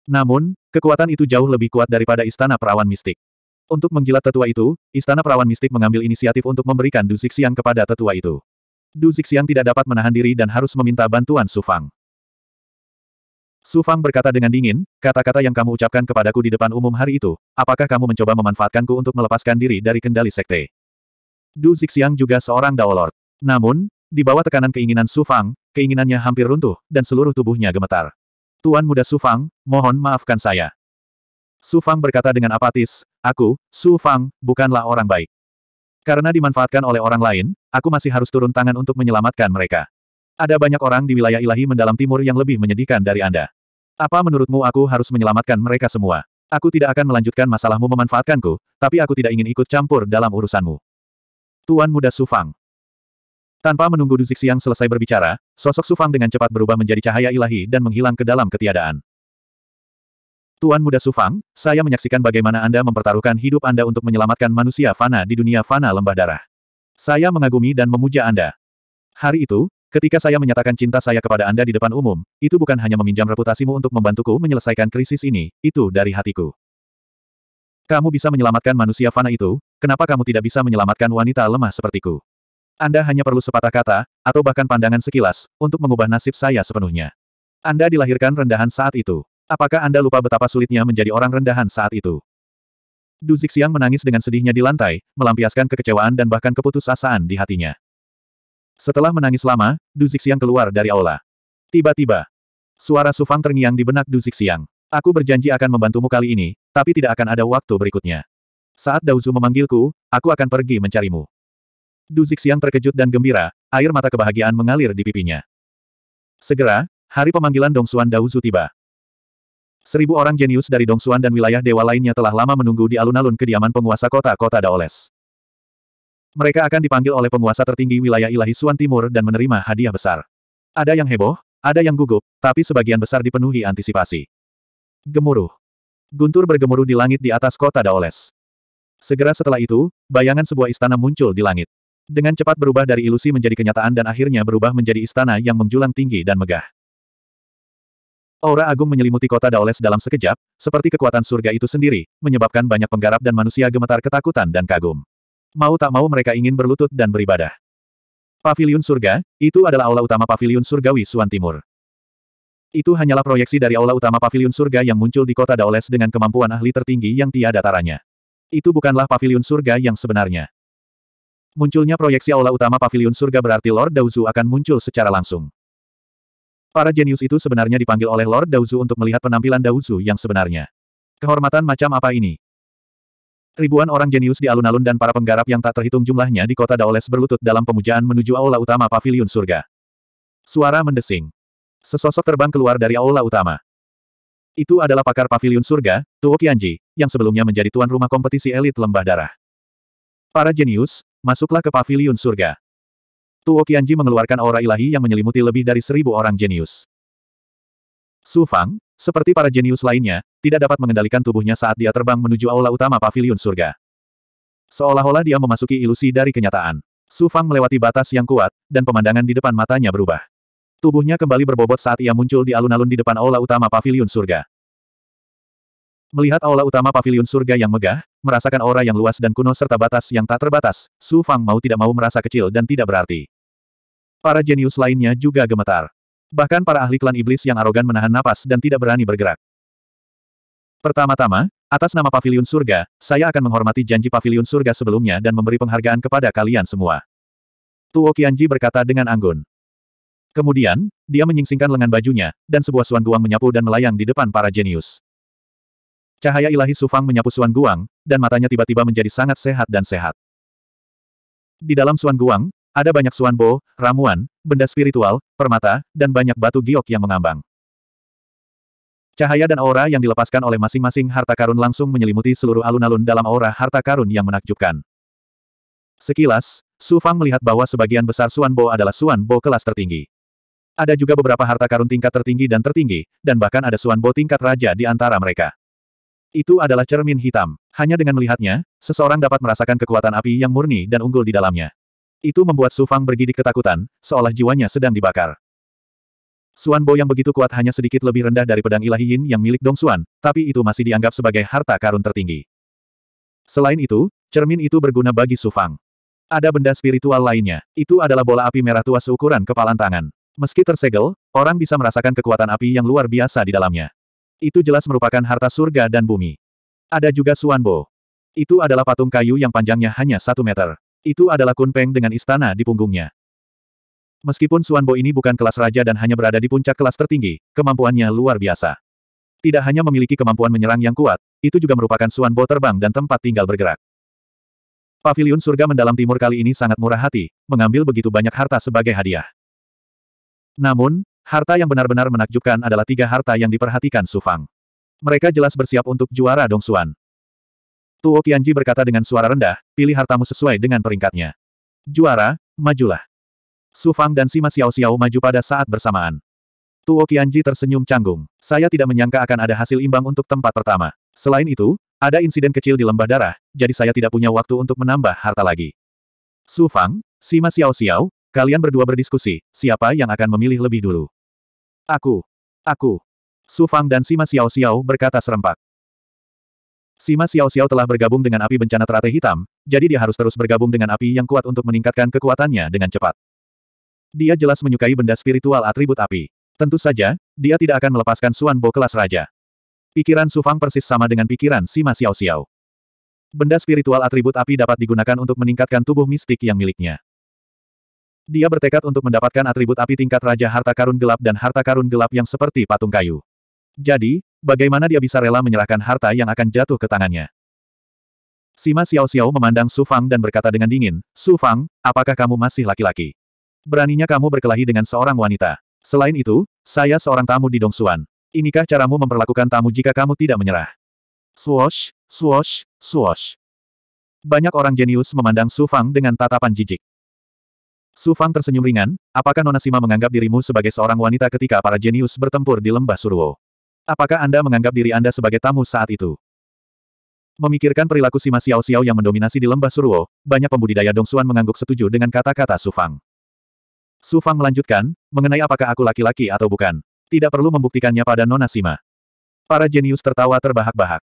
Namun, kekuatan itu jauh lebih kuat daripada istana perawan mistik. Untuk menjilat tetua itu, istana perawan mistik mengambil inisiatif untuk memberikan Du Zixiang kepada tetua itu. Du Zixiang tidak dapat menahan diri dan harus meminta bantuan Su Fang. Su Fang berkata dengan dingin, kata-kata yang kamu ucapkan kepadaku di depan umum hari itu, apakah kamu mencoba memanfaatkanku untuk melepaskan diri dari kendali sekte? Du Zixiang juga seorang Daolord. Namun, di bawah tekanan keinginan Su Fang, keinginannya hampir runtuh, dan seluruh tubuhnya gemetar. Tuan Muda Sufang, mohon maafkan saya. Sufang berkata dengan apatis, aku, Sufang, bukanlah orang baik. Karena dimanfaatkan oleh orang lain, aku masih harus turun tangan untuk menyelamatkan mereka. Ada banyak orang di wilayah ilahi mendalam timur yang lebih menyedihkan dari Anda. Apa menurutmu aku harus menyelamatkan mereka semua? Aku tidak akan melanjutkan masalahmu memanfaatkanku, tapi aku tidak ingin ikut campur dalam urusanmu. Tuan Muda Sufang tanpa menunggu Du Zixiang selesai berbicara, sosok Sufang dengan cepat berubah menjadi cahaya ilahi dan menghilang ke dalam ketiadaan. Tuan Muda Sufang, saya menyaksikan bagaimana Anda mempertaruhkan hidup Anda untuk menyelamatkan manusia fana di dunia fana lembah darah. Saya mengagumi dan memuja Anda. Hari itu, ketika saya menyatakan cinta saya kepada Anda di depan umum, itu bukan hanya meminjam reputasimu untuk membantuku menyelesaikan krisis ini, itu dari hatiku. Kamu bisa menyelamatkan manusia fana itu, kenapa kamu tidak bisa menyelamatkan wanita lemah sepertiku? Anda hanya perlu sepatah kata, atau bahkan pandangan sekilas, untuk mengubah nasib saya sepenuhnya. Anda dilahirkan rendahan saat itu. Apakah Anda lupa betapa sulitnya menjadi orang rendahan saat itu? Du Zixiang menangis dengan sedihnya di lantai, melampiaskan kekecewaan dan bahkan keputusasaan di hatinya. Setelah menangis lama, Du Zixiang keluar dari aula. Tiba-tiba, suara Sufang terngiang di benak Du Zixiang. Aku berjanji akan membantumu kali ini, tapi tidak akan ada waktu berikutnya. Saat Dauzu memanggilku, aku akan pergi mencarimu. Du Zixiang terkejut dan gembira, air mata kebahagiaan mengalir di pipinya. Segera, hari pemanggilan Dongsuan Daozu tiba. Seribu orang jenius dari Dongsuan dan wilayah dewa lainnya telah lama menunggu di alun-alun kediaman penguasa kota-kota Daoles. Mereka akan dipanggil oleh penguasa tertinggi wilayah ilahi Suan Timur dan menerima hadiah besar. Ada yang heboh, ada yang gugup, tapi sebagian besar dipenuhi antisipasi. Gemuruh. Guntur bergemuruh di langit di atas kota Daoles. Segera setelah itu, bayangan sebuah istana muncul di langit. Dengan cepat berubah dari ilusi menjadi kenyataan dan akhirnya berubah menjadi istana yang menjulang tinggi dan megah. Aura agung menyelimuti kota Daoles dalam sekejap, seperti kekuatan surga itu sendiri, menyebabkan banyak penggarap dan manusia gemetar ketakutan dan kagum. Mau tak mau mereka ingin berlutut dan beribadah. Paviliun surga, itu adalah aula utama paviliun surgawi Suan Timur. Itu hanyalah proyeksi dari aula utama paviliun surga yang muncul di kota Daoles dengan kemampuan ahli tertinggi yang tiada taranya. Itu bukanlah paviliun surga yang sebenarnya munculnya proyeksi aula utama pavilion surga berarti Lord Daozu akan muncul secara langsung. Para jenius itu sebenarnya dipanggil oleh Lord Daozu untuk melihat penampilan Daozu yang sebenarnya. Kehormatan macam apa ini? Ribuan orang jenius di alun-alun dan para penggarap yang tak terhitung jumlahnya di kota Daoles berlutut dalam pemujaan menuju aula utama pavilion surga. Suara mendesing. Sesosok terbang keluar dari aula utama. Itu adalah pakar pavilion surga, Tuo Qianji, yang sebelumnya menjadi tuan rumah kompetisi elit lembah darah. Para jenius, Masuklah ke pavilion surga. Tuo Qianji mengeluarkan aura ilahi yang menyelimuti lebih dari seribu orang jenius. Su Fang, seperti para jenius lainnya, tidak dapat mengendalikan tubuhnya saat dia terbang menuju aula utama pavilion surga. Seolah-olah dia memasuki ilusi dari kenyataan. Su Fang melewati batas yang kuat, dan pemandangan di depan matanya berubah. Tubuhnya kembali berbobot saat ia muncul di alun-alun di depan aula utama pavilion surga. Melihat aula utama Pavilion surga yang megah, merasakan aura yang luas dan kuno serta batas yang tak terbatas, Su Fang mau tidak mau merasa kecil dan tidak berarti. Para jenius lainnya juga gemetar. Bahkan para ahli klan iblis yang arogan menahan napas dan tidak berani bergerak. Pertama-tama, atas nama Pavilion surga, saya akan menghormati janji Pavilion surga sebelumnya dan memberi penghargaan kepada kalian semua. Tuo Qianji berkata dengan anggun. Kemudian, dia menyingsingkan lengan bajunya, dan sebuah suan guang menyapu dan melayang di depan para jenius. Cahaya ilahi Sufang menyapu Suan Guang, dan matanya tiba-tiba menjadi sangat sehat dan sehat. Di dalam Suan Guang, ada banyak Suan Bo, ramuan, benda spiritual, permata, dan banyak batu giok yang mengambang. Cahaya dan aura yang dilepaskan oleh masing-masing harta karun langsung menyelimuti seluruh alun-alun dalam aura harta karun yang menakjubkan. Sekilas, Su Fang melihat bahwa sebagian besar Suan Bo adalah Suan Bo kelas tertinggi. Ada juga beberapa harta karun tingkat tertinggi dan tertinggi, dan bahkan ada Suan Bo tingkat raja di antara mereka. Itu adalah cermin hitam. Hanya dengan melihatnya, seseorang dapat merasakan kekuatan api yang murni dan unggul di dalamnya. Itu membuat Su Fang bergidik ketakutan, seolah jiwanya sedang dibakar. Suan Bo yang begitu kuat hanya sedikit lebih rendah dari pedang ilahi Yin yang milik Dong Suan, tapi itu masih dianggap sebagai harta karun tertinggi. Selain itu, cermin itu berguna bagi Su Fang. Ada benda spiritual lainnya, itu adalah bola api merah tua seukuran kepalan tangan. Meski tersegel, orang bisa merasakan kekuatan api yang luar biasa di dalamnya. Itu jelas merupakan harta surga dan bumi. Ada juga Suanbo. Itu adalah patung kayu yang panjangnya hanya satu meter. Itu adalah Kunpeng dengan istana di punggungnya. Meskipun Suanbo ini bukan kelas raja dan hanya berada di puncak kelas tertinggi, kemampuannya luar biasa. Tidak hanya memiliki kemampuan menyerang yang kuat, itu juga merupakan Suanbo terbang dan tempat tinggal bergerak. Pavilion surga mendalam timur kali ini sangat murah hati, mengambil begitu banyak harta sebagai hadiah. Namun, Harta yang benar-benar menakjubkan adalah tiga harta yang diperhatikan Su Fang. Mereka jelas bersiap untuk juara Dong Xuan. Tuo Qianji berkata dengan suara rendah, pilih hartamu sesuai dengan peringkatnya. Juara, majulah. Su Fang dan Sima Xiao Xiao maju pada saat bersamaan. Tuo Qianji tersenyum canggung. Saya tidak menyangka akan ada hasil imbang untuk tempat pertama. Selain itu, ada insiden kecil di lembah darah, jadi saya tidak punya waktu untuk menambah harta lagi. Su Fang, Sima Xiao Xiao, kalian berdua berdiskusi, siapa yang akan memilih lebih dulu. Aku. Aku. Su Fang dan Sima Xiao Xiao berkata serempak. Sima Xiao Xiao telah bergabung dengan api bencana teratai hitam, jadi dia harus terus bergabung dengan api yang kuat untuk meningkatkan kekuatannya dengan cepat. Dia jelas menyukai benda spiritual atribut api. Tentu saja, dia tidak akan melepaskan Suan Bo kelas raja. Pikiran Su Fang persis sama dengan pikiran Sima Xiao Xiao. Benda spiritual atribut api dapat digunakan untuk meningkatkan tubuh mistik yang miliknya. Dia bertekad untuk mendapatkan atribut api tingkat Raja Harta Karun Gelap dan Harta Karun Gelap yang seperti patung kayu. Jadi, bagaimana dia bisa rela menyerahkan harta yang akan jatuh ke tangannya? Sima Xiao Xiao memandang Su Fang dan berkata dengan dingin, Su Fang, apakah kamu masih laki-laki? Beraninya kamu berkelahi dengan seorang wanita. Selain itu, saya seorang tamu di Dongsuan. Inikah caramu memperlakukan tamu jika kamu tidak menyerah? Swosh, swosh, swosh. Banyak orang jenius memandang Su Fang dengan tatapan jijik. Su Fang tersenyum ringan, apakah Nona Sima menganggap dirimu sebagai seorang wanita ketika para jenius bertempur di lembah Suruo? Apakah Anda menganggap diri Anda sebagai tamu saat itu? Memikirkan perilaku Sima Xiao Xiao yang mendominasi di lembah Suruo, banyak pembudidaya Dong Dongsuan mengangguk setuju dengan kata-kata Su Fang. Su Fang melanjutkan, mengenai apakah aku laki-laki atau bukan. Tidak perlu membuktikannya pada Nona Sima. Para jenius tertawa terbahak-bahak.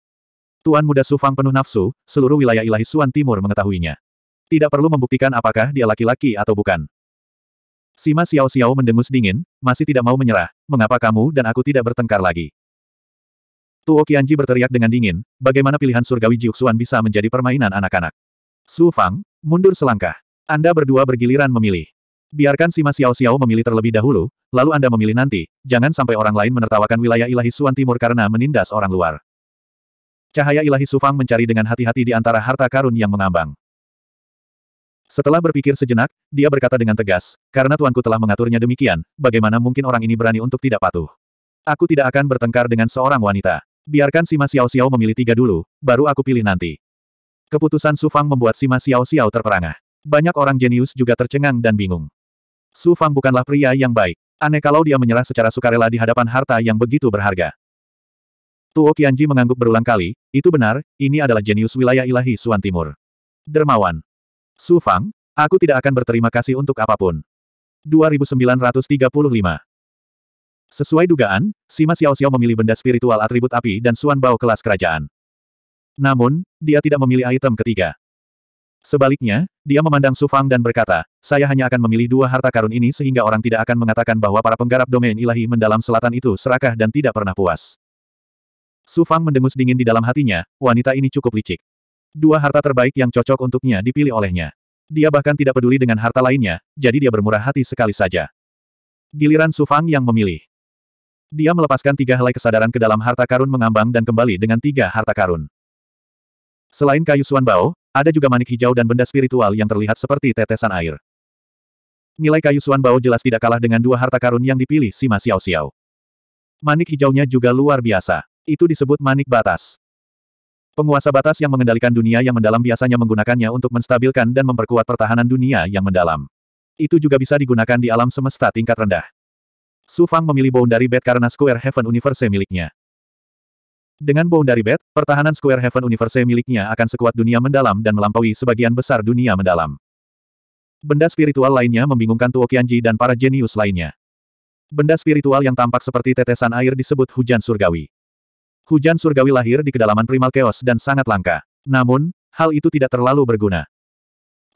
Tuan muda Su Fang penuh nafsu, seluruh wilayah ilahi Suan Timur mengetahuinya. Tidak perlu membuktikan apakah dia laki-laki atau bukan. Sima Xiao Xiao mendengus dingin, masih tidak mau menyerah, mengapa kamu dan aku tidak bertengkar lagi? Tuo Qianji berteriak dengan dingin, bagaimana pilihan surgawi Jiuxuan bisa menjadi permainan anak-anak? Su Fang, mundur selangkah. Anda berdua bergiliran memilih. Biarkan Sima Xiao Xiao memilih terlebih dahulu, lalu Anda memilih nanti, jangan sampai orang lain menertawakan wilayah ilahi Suan Timur karena menindas orang luar. Cahaya ilahi Su Fang mencari dengan hati-hati di antara harta karun yang mengambang. Setelah berpikir sejenak, dia berkata dengan tegas, karena tuanku telah mengaturnya demikian, bagaimana mungkin orang ini berani untuk tidak patuh. Aku tidak akan bertengkar dengan seorang wanita. Biarkan Sima Xiao Xiao memilih tiga dulu, baru aku pilih nanti. Keputusan Su Fang membuat Sima Xiao Xiao terperangah. Banyak orang jenius juga tercengang dan bingung. Su Fang bukanlah pria yang baik. Aneh kalau dia menyerah secara sukarela di hadapan harta yang begitu berharga. Tuo Qianji mengangguk berulang kali, itu benar, ini adalah jenius wilayah ilahi Suan Timur. Dermawan, Su Fang, aku tidak akan berterima kasih untuk apapun. 2935 Sesuai dugaan, Sima Xiaoxiao memilih benda spiritual atribut api dan Suan Bao kelas kerajaan. Namun, dia tidak memilih item ketiga. Sebaliknya, dia memandang Su Fang dan berkata, saya hanya akan memilih dua harta karun ini sehingga orang tidak akan mengatakan bahwa para penggarap domain ilahi mendalam selatan itu serakah dan tidak pernah puas. Su Fang mendengus dingin di dalam hatinya, wanita ini cukup licik. Dua harta terbaik yang cocok untuknya dipilih olehnya. Dia bahkan tidak peduli dengan harta lainnya, jadi dia bermurah hati sekali saja. Giliran Sufang yang memilih. Dia melepaskan tiga helai kesadaran ke dalam harta karun mengambang dan kembali dengan tiga harta karun. Selain kayu suan bao, ada juga manik hijau dan benda spiritual yang terlihat seperti tetesan air. Nilai kayu suan bao jelas tidak kalah dengan dua harta karun yang dipilih Sima Xiao Xiao. Manik hijaunya juga luar biasa. Itu disebut manik batas. Penguasa batas yang mengendalikan dunia yang mendalam biasanya menggunakannya untuk menstabilkan dan memperkuat pertahanan dunia yang mendalam. Itu juga bisa digunakan di alam semesta tingkat rendah. Su Fang memilih Boundary Bed karena Square Heaven Universe miliknya. Dengan Boundary Bed, pertahanan Square Heaven Universe miliknya akan sekuat dunia mendalam dan melampaui sebagian besar dunia mendalam. Benda spiritual lainnya membingungkan Tuo Qianji dan para jenius lainnya. Benda spiritual yang tampak seperti tetesan air disebut hujan surgawi. Hujan surgawi lahir di kedalaman primal chaos dan sangat langka. Namun, hal itu tidak terlalu berguna.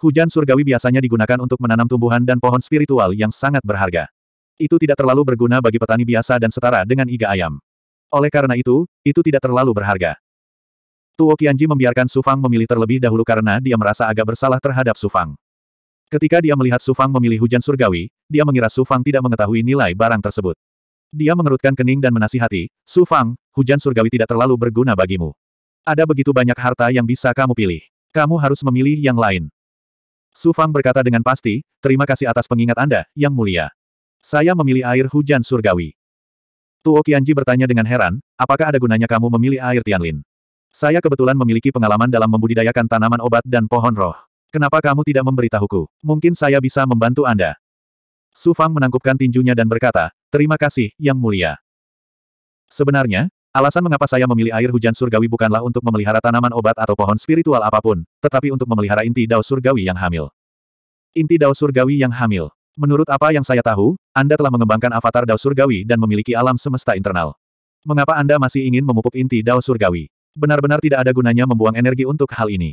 Hujan surgawi biasanya digunakan untuk menanam tumbuhan dan pohon spiritual yang sangat berharga. Itu tidak terlalu berguna bagi petani biasa dan setara dengan iga ayam. Oleh karena itu, itu tidak terlalu berharga. Tuo Qianji membiarkan Sufang memilih terlebih dahulu karena dia merasa agak bersalah terhadap Sufang. Ketika dia melihat Sufang memilih hujan surgawi, dia mengira Sufang tidak mengetahui nilai barang tersebut. Dia mengerutkan kening dan menasihati, Su Fang, hujan surgawi tidak terlalu berguna bagimu. Ada begitu banyak harta yang bisa kamu pilih. Kamu harus memilih yang lain. Su Fang berkata dengan pasti, terima kasih atas pengingat Anda, Yang Mulia. Saya memilih air hujan surgawi. Tuo Qianji bertanya dengan heran, apakah ada gunanya kamu memilih air Tianlin? Saya kebetulan memiliki pengalaman dalam membudidayakan tanaman obat dan pohon roh. Kenapa kamu tidak memberitahuku? Mungkin saya bisa membantu Anda. Su Fang menangkupkan tinjunya dan berkata, Terima kasih, Yang Mulia. Sebenarnya, alasan mengapa saya memilih air hujan surgawi bukanlah untuk memelihara tanaman obat atau pohon spiritual apapun, tetapi untuk memelihara inti dao surgawi yang hamil. Inti dao surgawi yang hamil. Menurut apa yang saya tahu, Anda telah mengembangkan avatar dao surgawi dan memiliki alam semesta internal. Mengapa Anda masih ingin memupuk inti dao surgawi? Benar-benar tidak ada gunanya membuang energi untuk hal ini.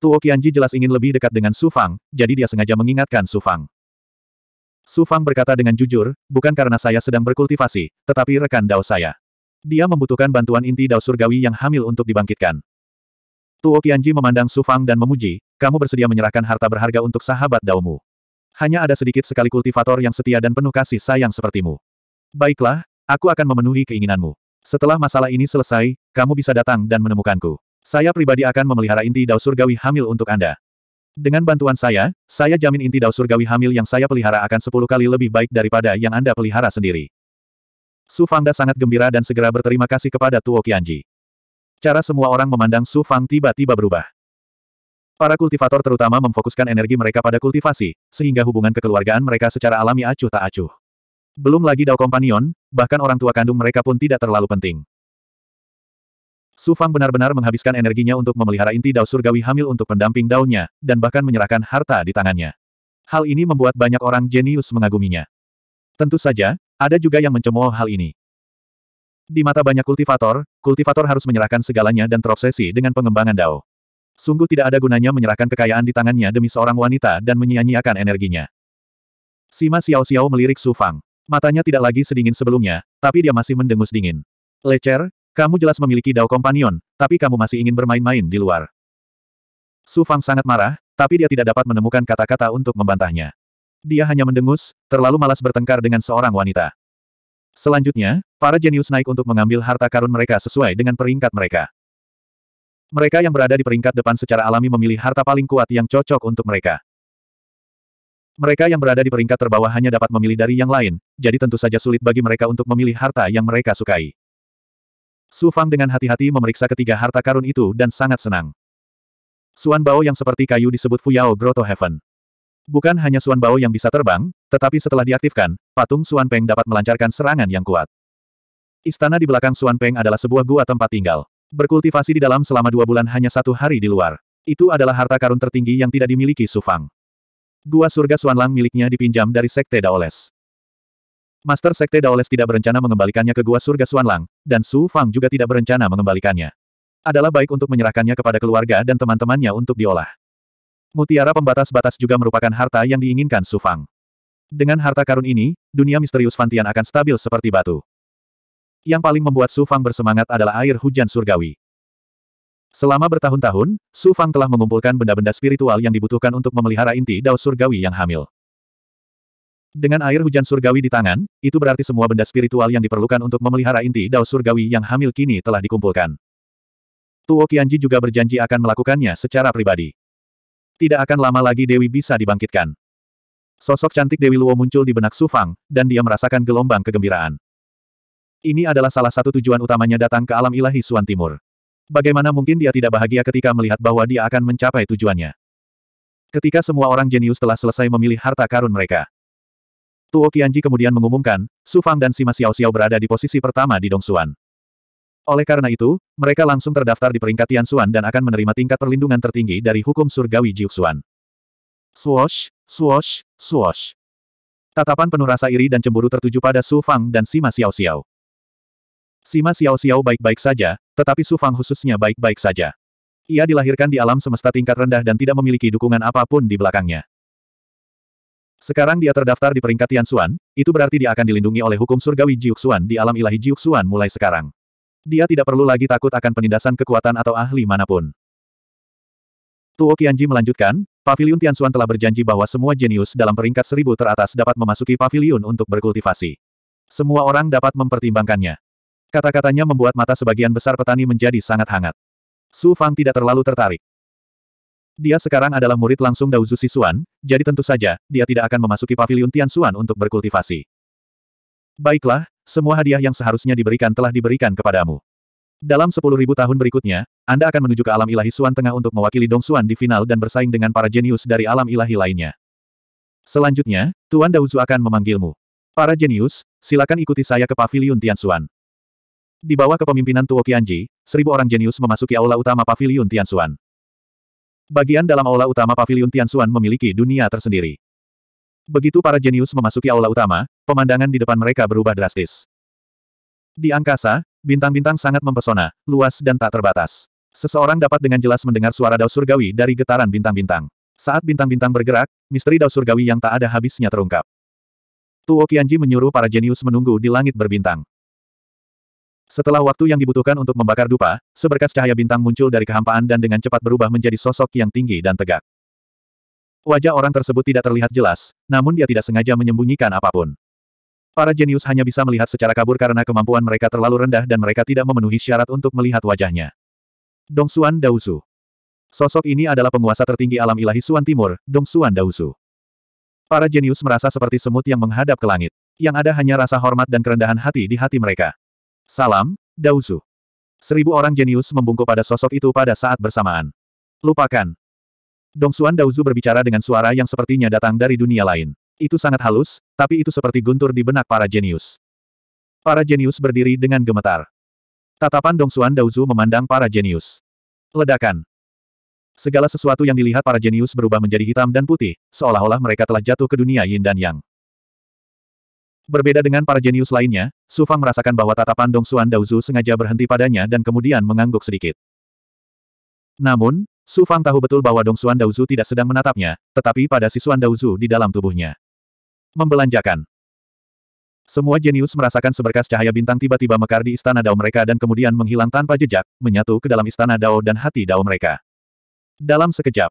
Tuo Qianji jelas ingin lebih dekat dengan Su Fang, jadi dia sengaja mengingatkan Su Fang. Su Fang berkata dengan jujur, bukan karena saya sedang berkultivasi, tetapi rekan Dao saya. Dia membutuhkan bantuan inti Dao Surgawi yang hamil untuk dibangkitkan. Tuo Qianji memandang Su Fang dan memuji, kamu bersedia menyerahkan harta berharga untuk sahabat Daomu. Hanya ada sedikit sekali kultivator yang setia dan penuh kasih sayang sepertimu. Baiklah, aku akan memenuhi keinginanmu. Setelah masalah ini selesai, kamu bisa datang dan menemukanku. Saya pribadi akan memelihara inti Dao Surgawi hamil untuk Anda. Dengan bantuan saya, saya jamin inti dao surgawi hamil yang saya pelihara akan sepuluh kali lebih baik daripada yang Anda pelihara sendiri. Su Fangda sangat gembira dan segera berterima kasih kepada Tuo Qianji. Cara semua orang memandang Su Fang tiba-tiba berubah. Para kultivator terutama memfokuskan energi mereka pada kultivasi, sehingga hubungan kekeluargaan mereka secara alami acuh tak acuh. Belum lagi Dao Companion, bahkan orang tua kandung mereka pun tidak terlalu penting. Su Fang benar-benar menghabiskan energinya untuk memelihara inti dao surgawi hamil untuk pendamping daunnya, dan bahkan menyerahkan harta di tangannya. Hal ini membuat banyak orang jenius mengaguminya. Tentu saja, ada juga yang mencemooh hal ini. Di mata banyak kultivator, kultivator harus menyerahkan segalanya dan terobsesi dengan pengembangan dao. Sungguh tidak ada gunanya menyerahkan kekayaan di tangannya demi seorang wanita dan menyia-nyiakan energinya. Sima Xiao Xiao melirik Su Fang. Matanya tidak lagi sedingin sebelumnya, tapi dia masih mendengus dingin. Lecer, kamu jelas memiliki Dao Companion, tapi kamu masih ingin bermain-main di luar. Su Fang sangat marah, tapi dia tidak dapat menemukan kata-kata untuk membantahnya. Dia hanya mendengus, terlalu malas bertengkar dengan seorang wanita. Selanjutnya, para jenius naik untuk mengambil harta karun mereka sesuai dengan peringkat mereka. Mereka yang berada di peringkat depan secara alami memilih harta paling kuat yang cocok untuk mereka. Mereka yang berada di peringkat terbawah hanya dapat memilih dari yang lain, jadi tentu saja sulit bagi mereka untuk memilih harta yang mereka sukai. Su Fang dengan hati-hati memeriksa ketiga harta karun itu dan sangat senang. Suan Bao yang seperti kayu disebut Fuyao Grotto Heaven. Bukan hanya Suan Bao yang bisa terbang, tetapi setelah diaktifkan, patung Suan Peng dapat melancarkan serangan yang kuat. Istana di belakang Suan Peng adalah sebuah gua tempat tinggal. Berkultivasi di dalam selama dua bulan hanya satu hari di luar. Itu adalah harta karun tertinggi yang tidak dimiliki Su Fang. Gua surga Suan Lang miliknya dipinjam dari Sekte Daoles. Master Sekte Daoles tidak berencana mengembalikannya ke Gua Surga Suanlang, dan Su Fang juga tidak berencana mengembalikannya. Adalah baik untuk menyerahkannya kepada keluarga dan teman-temannya untuk diolah. Mutiara pembatas-batas juga merupakan harta yang diinginkan Su Fang. Dengan harta karun ini, dunia misterius Fantian akan stabil seperti batu. Yang paling membuat Su Fang bersemangat adalah air hujan surgawi. Selama bertahun-tahun, Su Fang telah mengumpulkan benda-benda spiritual yang dibutuhkan untuk memelihara inti Dao Surgawi yang hamil. Dengan air hujan surgawi di tangan, itu berarti semua benda spiritual yang diperlukan untuk memelihara inti dao surgawi yang hamil kini telah dikumpulkan. Tuo Qianji juga berjanji akan melakukannya secara pribadi. Tidak akan lama lagi Dewi bisa dibangkitkan. Sosok cantik Dewi Luo muncul di benak Sufang, dan dia merasakan gelombang kegembiraan. Ini adalah salah satu tujuan utamanya datang ke alam ilahi Suan Timur. Bagaimana mungkin dia tidak bahagia ketika melihat bahwa dia akan mencapai tujuannya. Ketika semua orang jenius telah selesai memilih harta karun mereka, Tuo Qianji kemudian mengumumkan, Su Fang dan Sima Xiao Xiao berada di posisi pertama di Dongsuan. Oleh karena itu, mereka langsung terdaftar di peringkat Tianxuan dan akan menerima tingkat perlindungan tertinggi dari hukum surgawi Jiuxuan. Swosh, swosh, swosh. Tatapan penuh rasa iri dan cemburu tertuju pada Su Fang dan Sima Xiao Xiao. Sima Xiao Xiao baik-baik saja, tetapi Su Fang khususnya baik-baik saja. Ia dilahirkan di alam semesta tingkat rendah dan tidak memiliki dukungan apapun di belakangnya. Sekarang dia terdaftar di peringkat Tian Xuan, itu berarti dia akan dilindungi oleh hukum surgawi Jiuxuan di alam ilahi Jiuxuan mulai sekarang. Dia tidak perlu lagi takut akan penindasan kekuatan atau ahli manapun. Tuo Qianji melanjutkan, Paviliun Xuan telah berjanji bahwa semua jenius dalam peringkat seribu teratas dapat memasuki pavilion untuk berkultivasi. Semua orang dapat mempertimbangkannya. Kata-katanya membuat mata sebagian besar petani menjadi sangat hangat. Su Fang tidak terlalu tertarik. Dia sekarang adalah murid langsung Daozu Sisuan, jadi tentu saja, dia tidak akan memasuki paviliun Tianxuan untuk berkultivasi. Baiklah, semua hadiah yang seharusnya diberikan telah diberikan kepadamu. Dalam 10.000 tahun berikutnya, Anda akan menuju ke alam ilahi Suan Tengah untuk mewakili Dong Dongsuan di final dan bersaing dengan para jenius dari alam ilahi lainnya. Selanjutnya, Tuan Daozu akan memanggilmu. Para jenius, silakan ikuti saya ke paviliun Tianxuan. Di bawah kepemimpinan Tuo Qianji, seribu orang jenius memasuki aula utama paviliun Tianxuan. Bagian dalam aula utama Paviliun Tianxuan memiliki dunia tersendiri. Begitu para jenius memasuki aula utama, pemandangan di depan mereka berubah drastis. Di angkasa, bintang-bintang sangat mempesona, luas dan tak terbatas. Seseorang dapat dengan jelas mendengar suara dao surgawi dari getaran bintang-bintang. Saat bintang-bintang bergerak, misteri dao surgawi yang tak ada habisnya terungkap. Tuo Qianji menyuruh para jenius menunggu di langit berbintang. Setelah waktu yang dibutuhkan untuk membakar dupa, seberkas cahaya bintang muncul dari kehampaan dan dengan cepat berubah menjadi sosok yang tinggi dan tegak. Wajah orang tersebut tidak terlihat jelas, namun dia tidak sengaja menyembunyikan apapun. Para jenius hanya bisa melihat secara kabur karena kemampuan mereka terlalu rendah dan mereka tidak memenuhi syarat untuk melihat wajahnya. Dong Xuan Daosu Sosok ini adalah penguasa tertinggi alam ilahi Suan Timur, Dong Xuan Daosu. Para jenius merasa seperti semut yang menghadap ke langit. Yang ada hanya rasa hormat dan kerendahan hati di hati mereka. Salam, Dauzu. Seribu orang jenius membungkuk pada sosok itu pada saat bersamaan. Lupakan. Dong Dongsuan Dauzu berbicara dengan suara yang sepertinya datang dari dunia lain. Itu sangat halus, tapi itu seperti guntur di benak para jenius. Para jenius berdiri dengan gemetar. Tatapan Dong Dongsuan Dauzu memandang para jenius. Ledakan. Segala sesuatu yang dilihat para jenius berubah menjadi hitam dan putih, seolah-olah mereka telah jatuh ke dunia yin dan yang. Berbeda dengan para jenius lainnya, Su Fang merasakan bahwa tatapan Dong Xuan Daozu sengaja berhenti padanya dan kemudian mengangguk sedikit. Namun, Su Fang tahu betul bahwa Dong Xuan Daozu tidak sedang menatapnya, tetapi pada si Xuan Daozu di dalam tubuhnya. Membelanjakan. Semua jenius merasakan seberkas cahaya bintang tiba-tiba mekar di istana Dao mereka dan kemudian menghilang tanpa jejak, menyatu ke dalam istana Dao dan hati Dao mereka. Dalam sekejap,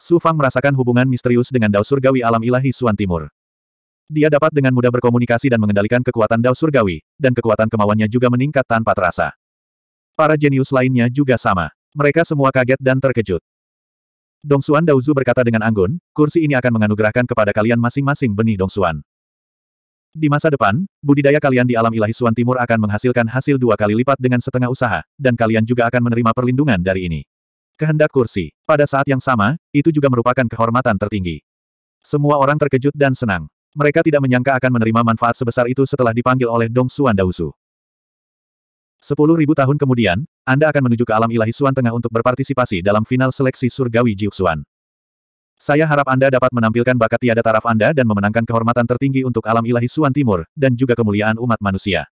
Su Fang merasakan hubungan misterius dengan Dao Surgawi Alam Ilahi Suan Timur. Dia dapat dengan mudah berkomunikasi dan mengendalikan kekuatan dao surgawi, dan kekuatan kemauannya juga meningkat tanpa terasa. Para jenius lainnya juga sama. Mereka semua kaget dan terkejut. Dongsuan Daozu berkata dengan anggun, kursi ini akan menganugerahkan kepada kalian masing-masing benih Dong Dongsuan. Di masa depan, budidaya kalian di alam ilahi Suan Timur akan menghasilkan hasil dua kali lipat dengan setengah usaha, dan kalian juga akan menerima perlindungan dari ini. Kehendak kursi. Pada saat yang sama, itu juga merupakan kehormatan tertinggi. Semua orang terkejut dan senang. Mereka tidak menyangka akan menerima manfaat sebesar itu setelah dipanggil oleh Dong Xuan Daosu. Sepuluh ribu tahun kemudian, Anda akan menuju ke alam ilahi Xuan Tengah untuk berpartisipasi dalam final seleksi surgawi Jiuxuan. Saya harap Anda dapat menampilkan bakat tiada taraf Anda dan memenangkan kehormatan tertinggi untuk alam ilahi Suan Timur, dan juga kemuliaan umat manusia.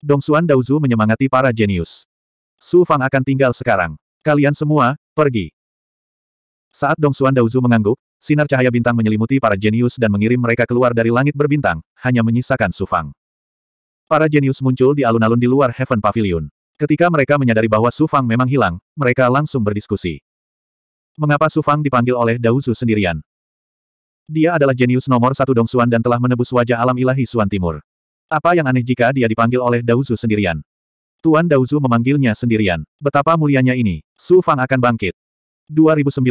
Dong Xuan Daozu menyemangati para jenius. Su Fang akan tinggal sekarang. Kalian semua, pergi. Saat Dong Xuan Daozu mengangguk, Sinar cahaya bintang menyelimuti para jenius dan mengirim mereka keluar dari langit berbintang, hanya menyisakan Sufang. Para jenius muncul di alun-alun di luar Heaven Pavilion. Ketika mereka menyadari bahwa Sufang memang hilang, mereka langsung berdiskusi. Mengapa Sufang dipanggil oleh Dauzu sendirian? Dia adalah jenius nomor satu Dong Dongsuan dan telah menebus wajah alam ilahi Suan Timur. Apa yang aneh jika dia dipanggil oleh Dauzu sendirian? Tuan Dauzu memanggilnya sendirian. Betapa mulianya ini, Sufang akan bangkit. 2936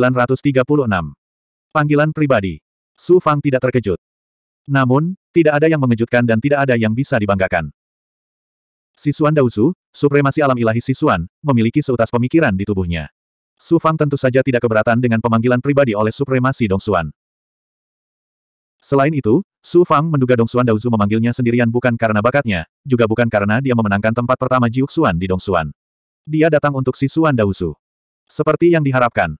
Panggilan pribadi. Su Fang tidak terkejut. Namun, tidak ada yang mengejutkan dan tidak ada yang bisa dibanggakan. Sisuan Dausu, supremasi alam ilahi Sisuan, memiliki seutas pemikiran di tubuhnya. Su Fang tentu saja tidak keberatan dengan pemanggilan pribadi oleh supremasi Dong Suan. Selain itu, Su Fang menduga Suan Dausu memanggilnya sendirian bukan karena bakatnya, juga bukan karena dia memenangkan tempat pertama Jiuk Xuan di Suan. Dia datang untuk Sisuan Dausu. Seperti yang diharapkan,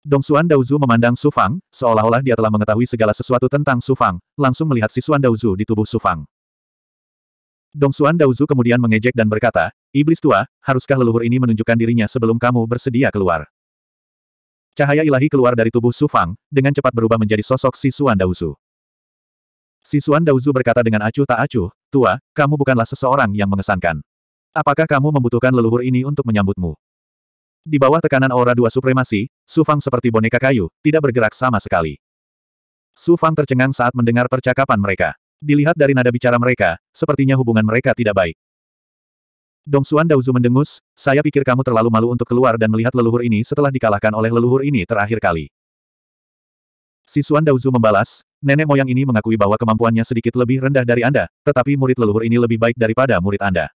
Dong Xuan Daozu memandang Su Fang, seolah-olah dia telah mengetahui segala sesuatu tentang Su Fang, langsung melihat sisuan Daozu di tubuh Su Fang. Xuan Daozu kemudian mengejek dan berkata, Iblis tua, haruskah leluhur ini menunjukkan dirinya sebelum kamu bersedia keluar? Cahaya ilahi keluar dari tubuh Su Fang, dengan cepat berubah menjadi sosok sisuan Daozu. Sisuan Daozu berkata dengan acuh tak acuh, Tua, kamu bukanlah seseorang yang mengesankan. Apakah kamu membutuhkan leluhur ini untuk menyambutmu? Di bawah tekanan aura dua supremasi, Su Fang seperti boneka kayu, tidak bergerak sama sekali. Su Fang tercengang saat mendengar percakapan mereka. Dilihat dari nada bicara mereka, sepertinya hubungan mereka tidak baik. Dong Xuan Daozu mendengus, saya pikir kamu terlalu malu untuk keluar dan melihat leluhur ini setelah dikalahkan oleh leluhur ini terakhir kali. Si Sisuan Daozu membalas, nenek moyang ini mengakui bahwa kemampuannya sedikit lebih rendah dari Anda, tetapi murid leluhur ini lebih baik daripada murid Anda.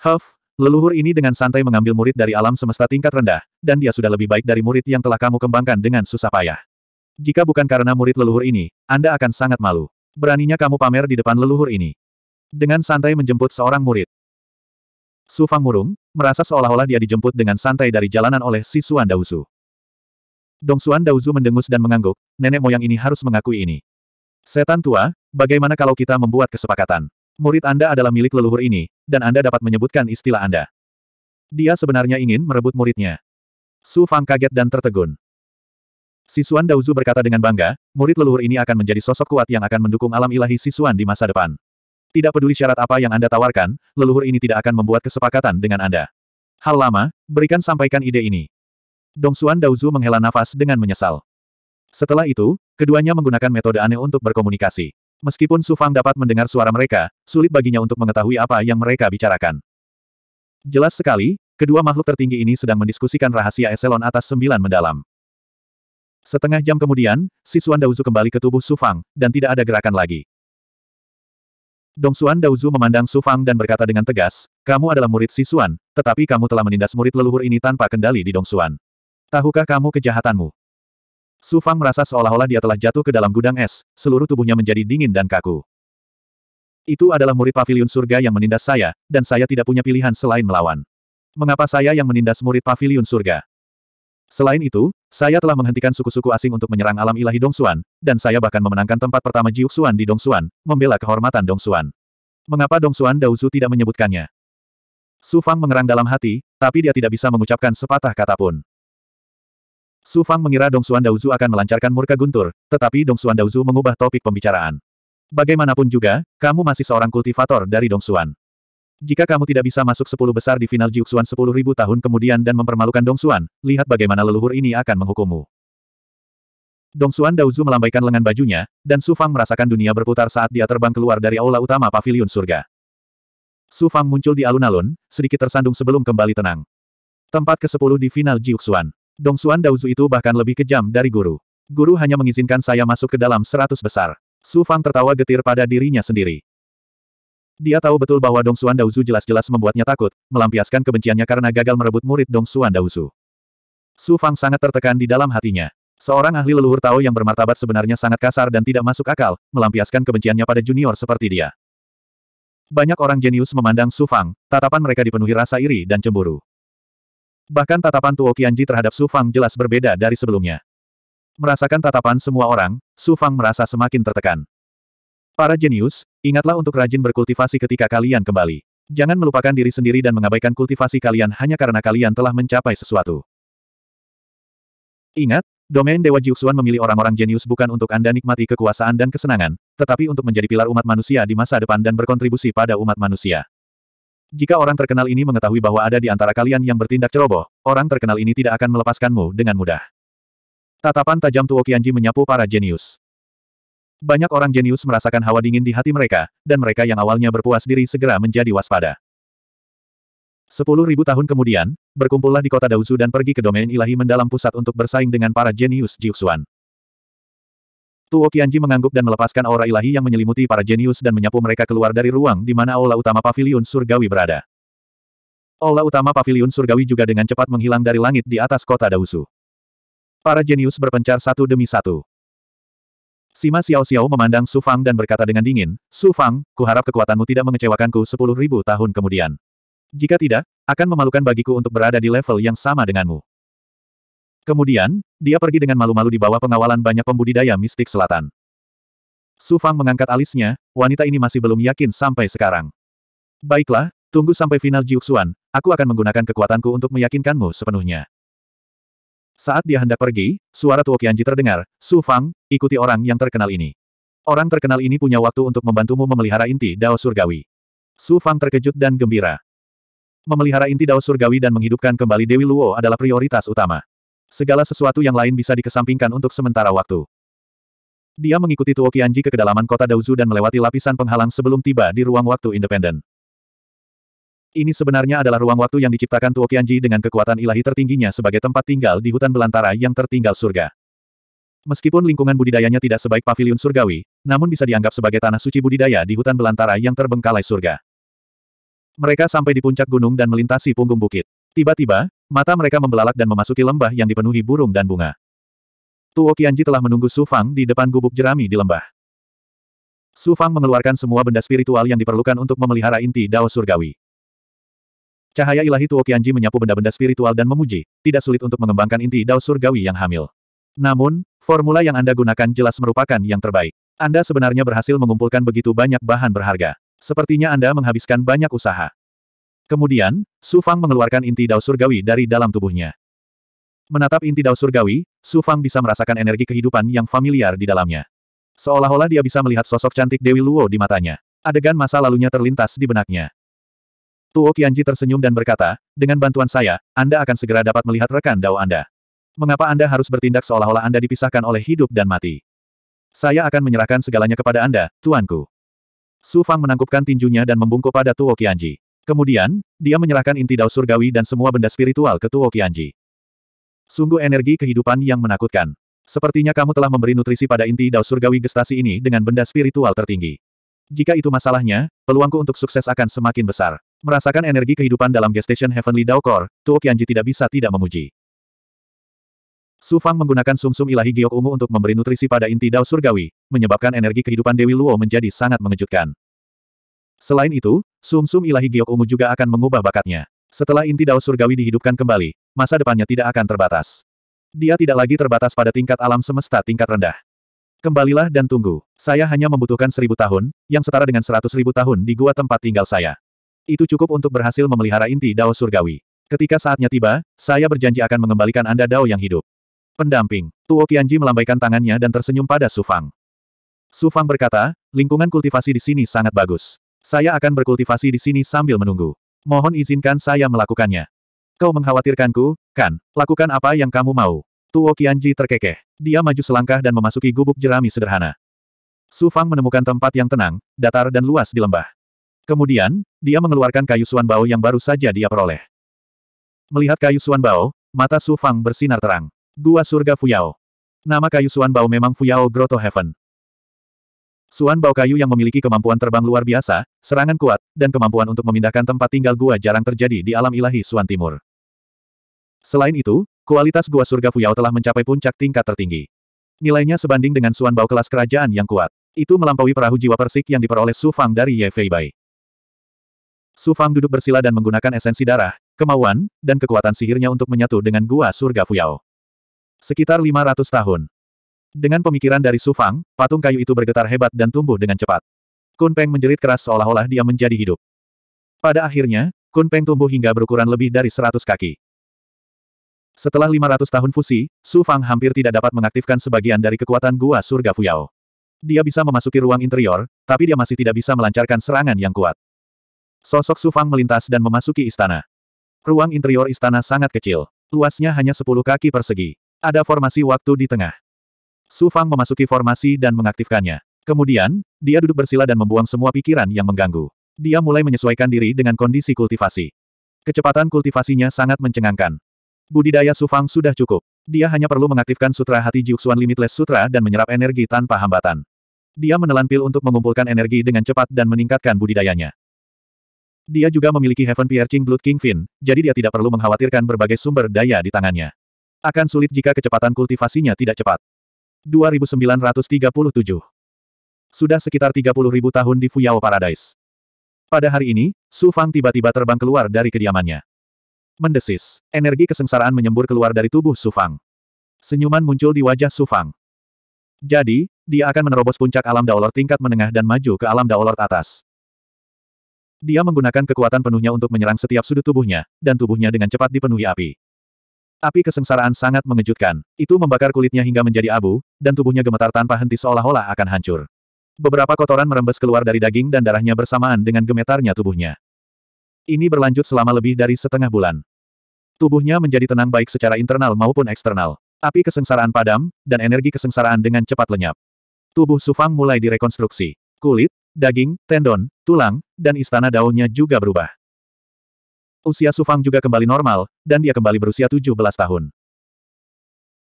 Huff, Leluhur ini dengan santai mengambil murid dari alam semesta tingkat rendah, dan dia sudah lebih baik dari murid yang telah kamu kembangkan dengan susah payah. Jika bukan karena murid leluhur ini, Anda akan sangat malu. Beraninya kamu pamer di depan leluhur ini. Dengan santai menjemput seorang murid. Su Fang murung, merasa seolah-olah dia dijemput dengan santai dari jalanan oleh si Suan Dausu. Dong Suan Dausu mendengus dan mengangguk, nenek moyang ini harus mengakui ini. Setan tua, bagaimana kalau kita membuat kesepakatan? Murid Anda adalah milik leluhur ini, dan Anda dapat menyebutkan istilah Anda. Dia sebenarnya ingin merebut muridnya. Su Fang kaget dan tertegun. Sisuan Dauzu berkata dengan bangga, murid leluhur ini akan menjadi sosok kuat yang akan mendukung alam ilahi Sisuan di masa depan. Tidak peduli syarat apa yang Anda tawarkan, leluhur ini tidak akan membuat kesepakatan dengan Anda. Hal lama, berikan sampaikan ide ini. Dong Suan Dauzu menghela nafas dengan menyesal. Setelah itu, keduanya menggunakan metode aneh untuk berkomunikasi. Meskipun Su Fang dapat mendengar suara mereka, sulit baginya untuk mengetahui apa yang mereka bicarakan. Jelas sekali, kedua makhluk tertinggi ini sedang mendiskusikan rahasia eselon atas sembilan mendalam. Setengah jam kemudian, Sisuan Dauzu kembali ke tubuh Su Fang, dan tidak ada gerakan lagi. Dong Suan Dauzu memandang Su Fang dan berkata dengan tegas, kamu adalah murid Sisuan, tetapi kamu telah menindas murid leluhur ini tanpa kendali di Dong Suan. Tahukah kamu kejahatanmu? Su Fang merasa seolah-olah dia telah jatuh ke dalam gudang es, seluruh tubuhnya menjadi dingin dan kaku. Itu adalah murid pavilion surga yang menindas saya, dan saya tidak punya pilihan selain melawan. Mengapa saya yang menindas murid pavilion surga? Selain itu, saya telah menghentikan suku-suku asing untuk menyerang alam ilahi Dong Dongsuan, dan saya bahkan memenangkan tempat pertama Jiuk Jiuxuan di Dong Dongsuan, membela kehormatan Dong Dongsuan. Mengapa Dong Dongsuan Daozu tidak menyebutkannya? Su Fang mengerang dalam hati, tapi dia tidak bisa mengucapkan sepatah kata pun. Su Fang mengira Xuan Daozu akan melancarkan murka guntur, tetapi Dong Xuan Daozu mengubah topik pembicaraan. Bagaimanapun juga, kamu masih seorang kultivator dari Dong Xuan. Jika kamu tidak bisa masuk sepuluh besar di final Jiuxuan sepuluh ribu tahun kemudian dan mempermalukan Dong Xuan, lihat bagaimana leluhur ini akan menghukummu. Dong Xuan Daozu melambaikan lengan bajunya, dan Su Fang merasakan dunia berputar saat dia terbang keluar dari aula utama pavilion surga. Su Fang muncul di alun-alun, sedikit tersandung sebelum kembali tenang. Tempat ke-10 di final Jiuxuan. Dongsuan Daozu itu bahkan lebih kejam dari guru. Guru hanya mengizinkan saya masuk ke dalam seratus besar. Su Fang tertawa getir pada dirinya sendiri. Dia tahu betul bahwa Dongsuan Daozu jelas-jelas membuatnya takut, melampiaskan kebenciannya karena gagal merebut murid Dongsuan Daozu. Su Fang sangat tertekan di dalam hatinya. Seorang ahli leluhur Tao yang bermartabat sebenarnya sangat kasar dan tidak masuk akal, melampiaskan kebenciannya pada junior seperti dia. Banyak orang jenius memandang Su Fang, tatapan mereka dipenuhi rasa iri dan cemburu. Bahkan tatapan Tuo Qianji terhadap Su Fang jelas berbeda dari sebelumnya. Merasakan tatapan semua orang, Su Fang merasa semakin tertekan. Para jenius, ingatlah untuk rajin berkultivasi ketika kalian kembali. Jangan melupakan diri sendiri dan mengabaikan kultivasi kalian hanya karena kalian telah mencapai sesuatu. Ingat, domain Dewa Jiuxuan memilih orang-orang jenius bukan untuk Anda nikmati kekuasaan dan kesenangan, tetapi untuk menjadi pilar umat manusia di masa depan dan berkontribusi pada umat manusia. Jika orang terkenal ini mengetahui bahwa ada di antara kalian yang bertindak ceroboh, orang terkenal ini tidak akan melepaskanmu dengan mudah. Tatapan tajam Tuo Qianji menyapu para jenius. Banyak orang jenius merasakan hawa dingin di hati mereka, dan mereka yang awalnya berpuas diri segera menjadi waspada. Sepuluh ribu tahun kemudian, berkumpullah di kota Dausu dan pergi ke domain ilahi mendalam pusat untuk bersaing dengan para jenius Jiuxuan. Tuo Qianji mengangguk dan melepaskan aura ilahi yang menyelimuti para jenius dan menyapu mereka keluar dari ruang di mana aula utama pavilion surgawi berada. Aula utama pavilion surgawi juga dengan cepat menghilang dari langit di atas kota Dausu. Para jenius berpencar satu demi satu. Sima Xiao Xiao memandang Su Fang dan berkata dengan dingin, Su Fang, kuharap kekuatanmu tidak mengecewakanku sepuluh ribu tahun kemudian. Jika tidak, akan memalukan bagiku untuk berada di level yang sama denganmu. Kemudian, dia pergi dengan malu-malu di bawah pengawalan banyak pembudidaya mistik selatan. Su Fang mengangkat alisnya, wanita ini masih belum yakin sampai sekarang. Baiklah, tunggu sampai final Jiuxuan, aku akan menggunakan kekuatanku untuk meyakinkanmu sepenuhnya. Saat dia hendak pergi, suara Tuo Qianji terdengar, Su Fang, ikuti orang yang terkenal ini. Orang terkenal ini punya waktu untuk membantumu memelihara inti Dao Surgawi. Su Fang terkejut dan gembira. Memelihara inti Dao Surgawi dan menghidupkan kembali Dewi Luo adalah prioritas utama. Segala sesuatu yang lain bisa dikesampingkan untuk sementara waktu. Dia mengikuti Tuo Qianji ke kedalaman kota Daozu dan melewati lapisan penghalang sebelum tiba di ruang waktu independen. Ini sebenarnya adalah ruang waktu yang diciptakan Tuo Qianji dengan kekuatan ilahi tertingginya sebagai tempat tinggal di hutan belantara yang tertinggal surga. Meskipun lingkungan budidayanya tidak sebaik pavilion surgawi, namun bisa dianggap sebagai tanah suci budidaya di hutan belantara yang terbengkalai surga. Mereka sampai di puncak gunung dan melintasi punggung bukit. Tiba-tiba, Mata mereka membelalak dan memasuki lembah yang dipenuhi burung dan bunga. Tuo Qianji telah menunggu Su Fang di depan gubuk jerami di lembah. Su Fang mengeluarkan semua benda spiritual yang diperlukan untuk memelihara inti Dao Surgawi. Cahaya ilahi Tuo Qianji menyapu benda-benda spiritual dan memuji, tidak sulit untuk mengembangkan inti Dao Surgawi yang hamil. Namun, formula yang Anda gunakan jelas merupakan yang terbaik. Anda sebenarnya berhasil mengumpulkan begitu banyak bahan berharga. Sepertinya Anda menghabiskan banyak usaha. Kemudian, Su Fang mengeluarkan inti dao surgawi dari dalam tubuhnya. Menatap inti dao surgawi, Su Fang bisa merasakan energi kehidupan yang familiar di dalamnya. Seolah-olah dia bisa melihat sosok cantik Dewi Luo di matanya. Adegan masa lalunya terlintas di benaknya. Tuo Qianji tersenyum dan berkata, dengan bantuan saya, Anda akan segera dapat melihat rekan dao Anda. Mengapa Anda harus bertindak seolah-olah Anda dipisahkan oleh hidup dan mati? Saya akan menyerahkan segalanya kepada Anda, tuanku. Su Fang menangkupkan tinjunya dan membungkuk pada Tuo Qianji. Kemudian, dia menyerahkan inti dao surgawi dan semua benda spiritual ke Tuo Qianji. Sungguh energi kehidupan yang menakutkan. Sepertinya kamu telah memberi nutrisi pada inti dao surgawi gestasi ini dengan benda spiritual tertinggi. Jika itu masalahnya, peluangku untuk sukses akan semakin besar. Merasakan energi kehidupan dalam gestation Heavenly Dao Core, Tuo Qianji tidak bisa tidak memuji. Su Fang menggunakan sumsum -sum ilahi giok ungu untuk memberi nutrisi pada inti Dao Surgawi, menyebabkan energi kehidupan Dewi Luo menjadi sangat mengejutkan. Selain itu, sum-sum ilahi giok ungu juga akan mengubah bakatnya. Setelah inti dao surgawi dihidupkan kembali, masa depannya tidak akan terbatas. Dia tidak lagi terbatas pada tingkat alam semesta tingkat rendah. Kembalilah dan tunggu. Saya hanya membutuhkan seribu tahun, yang setara dengan seratus ribu tahun di gua tempat tinggal saya. Itu cukup untuk berhasil memelihara inti dao surgawi. Ketika saatnya tiba, saya berjanji akan mengembalikan Anda dao yang hidup. Pendamping. Tuo Qianji melambaikan tangannya dan tersenyum pada Sufang. Sufang berkata, lingkungan kultivasi di sini sangat bagus. Saya akan berkultivasi di sini sambil menunggu. Mohon izinkan saya melakukannya. Kau mengkhawatirkanku, kan? Lakukan apa yang kamu mau. Tuo Qianji terkekeh. Dia maju selangkah dan memasuki gubuk jerami sederhana. Su Fang menemukan tempat yang tenang, datar dan luas di lembah. Kemudian, dia mengeluarkan kayu suan bao yang baru saja dia peroleh. Melihat kayu suan bao, mata Su Fang bersinar terang. Gua surga Fuyao. Nama kayu suan bao memang Fuyao Grotto Heaven. Suan Bao Kayu yang memiliki kemampuan terbang luar biasa, serangan kuat, dan kemampuan untuk memindahkan tempat tinggal gua jarang terjadi di alam ilahi Suan Timur. Selain itu, kualitas gua surga Fuyao telah mencapai puncak tingkat tertinggi. Nilainya sebanding dengan Suan Bao kelas kerajaan yang kuat. Itu melampaui perahu jiwa persik yang diperoleh Su Fang dari Ye Fei Bai. Su Fang duduk bersila dan menggunakan esensi darah, kemauan, dan kekuatan sihirnya untuk menyatu dengan gua surga Fuyao. Sekitar 500 tahun, dengan pemikiran dari Su Fang, patung kayu itu bergetar hebat dan tumbuh dengan cepat. Kun Peng menjerit keras seolah-olah dia menjadi hidup. Pada akhirnya, Kun Peng tumbuh hingga berukuran lebih dari 100 kaki. Setelah 500 tahun fusi, Su Fang hampir tidak dapat mengaktifkan sebagian dari kekuatan gua surga Fuyao. Dia bisa memasuki ruang interior, tapi dia masih tidak bisa melancarkan serangan yang kuat. Sosok Su Fang melintas dan memasuki istana. Ruang interior istana sangat kecil. Luasnya hanya 10 kaki persegi. Ada formasi waktu di tengah. Su Fang memasuki formasi dan mengaktifkannya. Kemudian, dia duduk bersila dan membuang semua pikiran yang mengganggu. Dia mulai menyesuaikan diri dengan kondisi kultivasi. Kecepatan kultivasinya sangat mencengangkan. Budidaya Su Fang sudah cukup. Dia hanya perlu mengaktifkan Sutra Hati Jiuxuan Limitless Sutra dan menyerap energi tanpa hambatan. Dia menelan pil untuk mengumpulkan energi dengan cepat dan meningkatkan budidayanya. Dia juga memiliki Heaven Piercing Blood King Fin, jadi dia tidak perlu mengkhawatirkan berbagai sumber daya di tangannya. Akan sulit jika kecepatan kultivasinya tidak cepat. 2937. Sudah sekitar 30.000 tahun di Fuyao Paradise. Pada hari ini, Su Fang tiba-tiba terbang keluar dari kediamannya. Mendesis, energi kesengsaraan menyembur keluar dari tubuh Su Fang. Senyuman muncul di wajah Su Fang. Jadi, dia akan menerobos puncak alam daolor tingkat menengah dan maju ke alam daolor atas. Dia menggunakan kekuatan penuhnya untuk menyerang setiap sudut tubuhnya, dan tubuhnya dengan cepat dipenuhi api. Api kesengsaraan sangat mengejutkan. Itu membakar kulitnya hingga menjadi abu, dan tubuhnya gemetar tanpa henti seolah-olah akan hancur. Beberapa kotoran merembes keluar dari daging dan darahnya bersamaan dengan gemetarnya tubuhnya. Ini berlanjut selama lebih dari setengah bulan. Tubuhnya menjadi tenang baik secara internal maupun eksternal. Api kesengsaraan padam, dan energi kesengsaraan dengan cepat lenyap. Tubuh Sufang mulai direkonstruksi. Kulit, daging, tendon, tulang, dan istana daunnya juga berubah. Usia Sufang juga kembali normal, dan dia kembali berusia 17 tahun.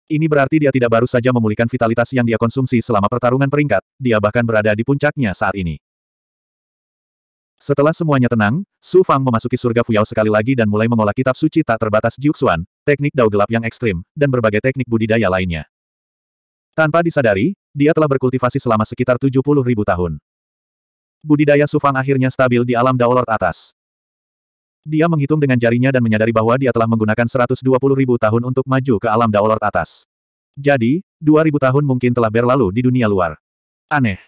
Ini berarti dia tidak baru saja memulihkan vitalitas yang dia konsumsi selama pertarungan peringkat, dia bahkan berada di puncaknya saat ini. Setelah semuanya tenang, Su Fang memasuki surga Fuyao sekali lagi dan mulai mengolah kitab suci tak terbatas Jiuxuan, teknik dao gelap yang ekstrim, dan berbagai teknik budidaya lainnya. Tanpa disadari, dia telah berkultivasi selama sekitar 70 ribu tahun. Budidaya Su Fang akhirnya stabil di alam Dao Lord atas. Dia menghitung dengan jarinya dan menyadari bahwa dia telah menggunakan 120 ribu tahun untuk maju ke alam daulat atas. Jadi, 2000 tahun mungkin telah berlalu di dunia luar. Aneh.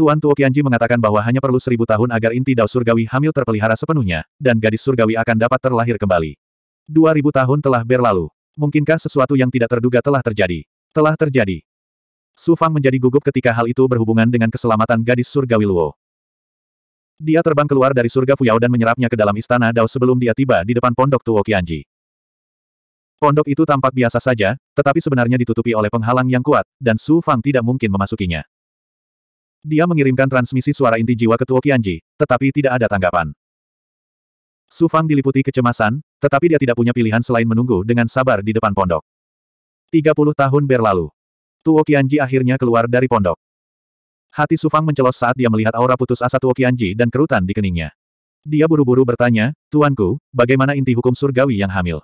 Tuan Tuo Qianji mengatakan bahwa hanya perlu seribu tahun agar inti dao surgawi hamil terpelihara sepenuhnya, dan gadis surgawi akan dapat terlahir kembali. 2000 tahun telah berlalu. Mungkinkah sesuatu yang tidak terduga telah terjadi? Telah terjadi. Su Fang menjadi gugup ketika hal itu berhubungan dengan keselamatan gadis surgawi Luo. Dia terbang keluar dari surga Fuyao dan menyerapnya ke dalam istana Dao sebelum dia tiba di depan pondok Tuo Qianji. Pondok itu tampak biasa saja, tetapi sebenarnya ditutupi oleh penghalang yang kuat, dan Su Fang tidak mungkin memasukinya. Dia mengirimkan transmisi suara inti jiwa ke Tuo Qianji, tetapi tidak ada tanggapan. Su Fang diliputi kecemasan, tetapi dia tidak punya pilihan selain menunggu dengan sabar di depan pondok. 30 tahun berlalu. Tuo Qianji akhirnya keluar dari pondok. Hati Sufang mencelos saat dia melihat aura putus asa Tuo Qianji dan kerutan di keningnya. Dia buru-buru bertanya, Tuanku, bagaimana inti hukum surgawi yang hamil?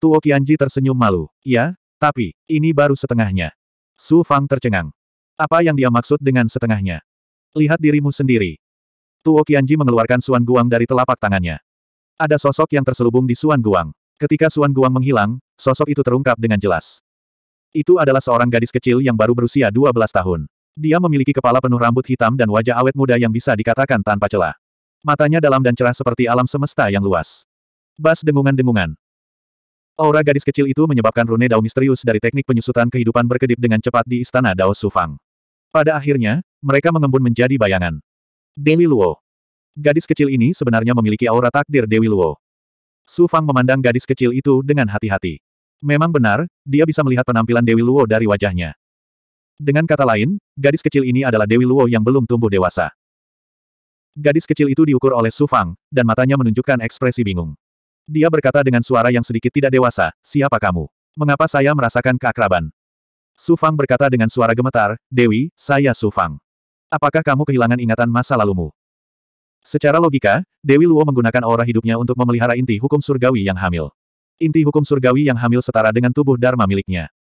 Tuo Qianji tersenyum malu. Ya, tapi, ini baru setengahnya. Su Fang tercengang. Apa yang dia maksud dengan setengahnya? Lihat dirimu sendiri. Tuo Qianji mengeluarkan Suan Guang dari telapak tangannya. Ada sosok yang terselubung di Suan Guang. Ketika Suan Guang menghilang, sosok itu terungkap dengan jelas. Itu adalah seorang gadis kecil yang baru berusia 12 tahun. Dia memiliki kepala penuh rambut hitam dan wajah awet muda yang bisa dikatakan tanpa celah. Matanya dalam dan cerah seperti alam semesta yang luas. Bas dengungan-dengungan. Aura gadis kecil itu menyebabkan Rune Dao misterius dari teknik penyusutan kehidupan berkedip dengan cepat di istana Dao Sufang. Pada akhirnya, mereka mengembun menjadi bayangan. Dewi Luo. Gadis kecil ini sebenarnya memiliki aura takdir Dewi Luo. Sufang memandang gadis kecil itu dengan hati-hati. Memang benar, dia bisa melihat penampilan Dewi Luo dari wajahnya. Dengan kata lain, gadis kecil ini adalah Dewi Luo yang belum tumbuh dewasa. Gadis kecil itu diukur oleh Su Fang, dan matanya menunjukkan ekspresi bingung. Dia berkata dengan suara yang sedikit tidak dewasa, siapa kamu? Mengapa saya merasakan keakraban? Su Fang berkata dengan suara gemetar, Dewi, saya Su Fang. Apakah kamu kehilangan ingatan masa lalumu? Secara logika, Dewi Luo menggunakan aura hidupnya untuk memelihara inti hukum surgawi yang hamil. Inti hukum surgawi yang hamil setara dengan tubuh Dharma miliknya.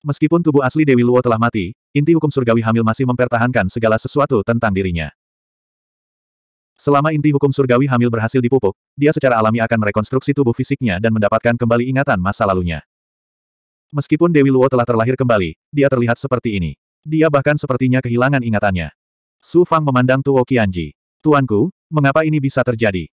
Meskipun tubuh asli Dewi Luo telah mati, inti hukum surgawi hamil masih mempertahankan segala sesuatu tentang dirinya. Selama inti hukum surgawi hamil berhasil dipupuk, dia secara alami akan merekonstruksi tubuh fisiknya dan mendapatkan kembali ingatan masa lalunya. Meskipun Dewi Luo telah terlahir kembali, dia terlihat seperti ini. Dia bahkan sepertinya kehilangan ingatannya. Su Fang memandang Tuo Qianji. Tuanku, mengapa ini bisa terjadi?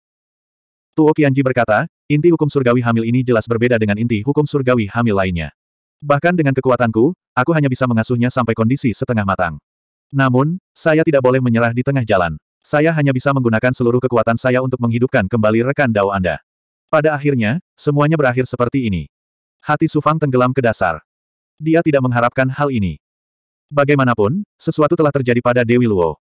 Tuo Qianji berkata, inti hukum surgawi hamil ini jelas berbeda dengan inti hukum surgawi hamil lainnya. Bahkan dengan kekuatanku, aku hanya bisa mengasuhnya sampai kondisi setengah matang. Namun, saya tidak boleh menyerah di tengah jalan. Saya hanya bisa menggunakan seluruh kekuatan saya untuk menghidupkan kembali rekan dao Anda. Pada akhirnya, semuanya berakhir seperti ini. Hati Sufang tenggelam ke dasar. Dia tidak mengharapkan hal ini. Bagaimanapun, sesuatu telah terjadi pada Dewi Luo.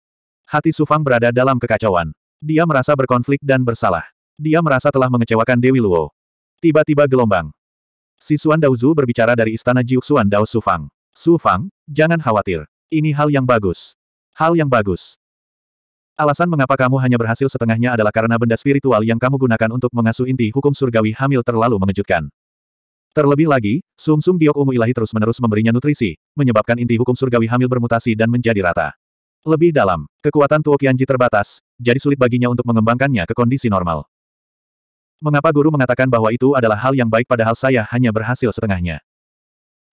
Hati Sufang berada dalam kekacauan. Dia merasa berkonflik dan bersalah. Dia merasa telah mengecewakan Dewi Luo. Tiba-tiba gelombang. Si Xuan Daozu berbicara dari istana Suan Dao Sufang. Sufang, jangan khawatir. Ini hal yang bagus. Hal yang bagus. Alasan mengapa kamu hanya berhasil setengahnya adalah karena benda spiritual yang kamu gunakan untuk mengasuh inti hukum surgawi hamil terlalu mengejutkan. Terlebih lagi, sumsum giok ungu ilahi terus-menerus memberinya nutrisi, menyebabkan inti hukum surgawi hamil bermutasi dan menjadi rata. Lebih dalam, kekuatan Tuo Qianji terbatas, jadi sulit baginya untuk mengembangkannya ke kondisi normal. Mengapa guru mengatakan bahwa itu adalah hal yang baik padahal saya hanya berhasil setengahnya?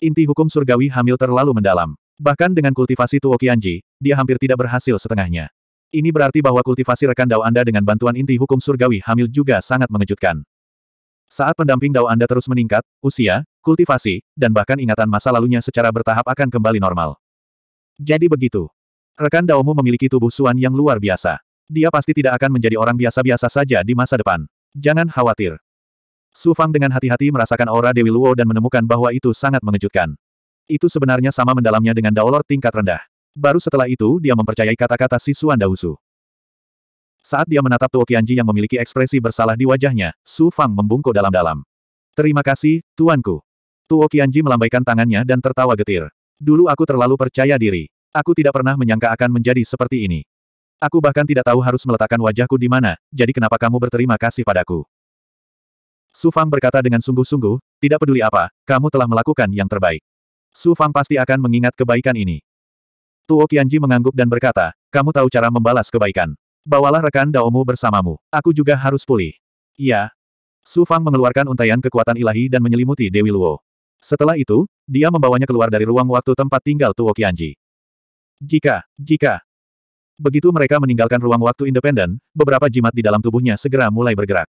Inti hukum surgawi hamil terlalu mendalam. Bahkan dengan kultivasi Tuokianji, dia hampir tidak berhasil setengahnya. Ini berarti bahwa kultivasi rekan Dao Anda dengan bantuan inti hukum surgawi hamil juga sangat mengejutkan. Saat pendamping Dao Anda terus meningkat, usia, kultivasi, dan bahkan ingatan masa lalunya secara bertahap akan kembali normal. Jadi begitu. Rekan Daomu memiliki tubuh Suan yang luar biasa. Dia pasti tidak akan menjadi orang biasa-biasa saja di masa depan. Jangan khawatir. Su Fang dengan hati-hati merasakan aura Dewi Luo dan menemukan bahwa itu sangat mengejutkan. Itu sebenarnya sama mendalamnya dengan daolor tingkat rendah. Baru setelah itu dia mempercayai kata-kata si Suan Dausu. Saat dia menatap Tuo Qianji yang memiliki ekspresi bersalah di wajahnya, Su Fang membungkuk dalam-dalam. Terima kasih, tuanku. Tuo Qianji melambaikan tangannya dan tertawa getir. Dulu aku terlalu percaya diri. Aku tidak pernah menyangka akan menjadi seperti ini. Aku bahkan tidak tahu harus meletakkan wajahku di mana, jadi kenapa kamu berterima kasih padaku? Su Fang berkata dengan sungguh-sungguh, tidak peduli apa, kamu telah melakukan yang terbaik. Su Fang pasti akan mengingat kebaikan ini. Tuo Qianji mengangguk dan berkata, kamu tahu cara membalas kebaikan. Bawalah rekan Daomu bersamamu, aku juga harus pulih. Iya. Su Fang mengeluarkan untaian kekuatan ilahi dan menyelimuti Dewi Luo. Setelah itu, dia membawanya keluar dari ruang waktu tempat tinggal Tuo Qianji. Jika, jika, Begitu mereka meninggalkan ruang waktu independen, beberapa jimat di dalam tubuhnya segera mulai bergerak.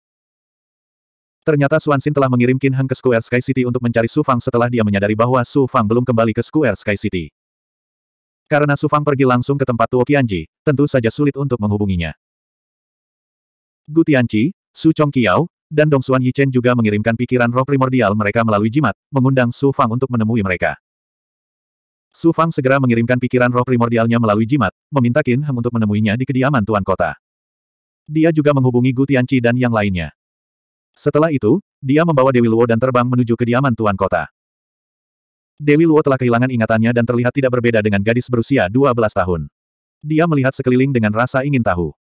Ternyata Suan Xin telah mengirim Qin Heng ke Square Sky City untuk mencari Su Fang setelah dia menyadari bahwa Su Fang belum kembali ke Square Sky City. Karena Su Fang pergi langsung ke tempat Tuo Qianji, tentu saja sulit untuk menghubunginya. Gu Tianqi, Su Chong Qiao, dan Dong Xuan Yichen juga mengirimkan pikiran roh primordial mereka melalui jimat, mengundang Su Fang untuk menemui mereka. Su Fang segera mengirimkan pikiran roh primordialnya melalui jimat, meminta Qin Heng untuk menemuinya di kediaman Tuan Kota. Dia juga menghubungi Gu Tianqi dan yang lainnya. Setelah itu, dia membawa Dewi Luo dan terbang menuju kediaman Tuan Kota. Dewi Luo telah kehilangan ingatannya dan terlihat tidak berbeda dengan gadis berusia 12 tahun. Dia melihat sekeliling dengan rasa ingin tahu.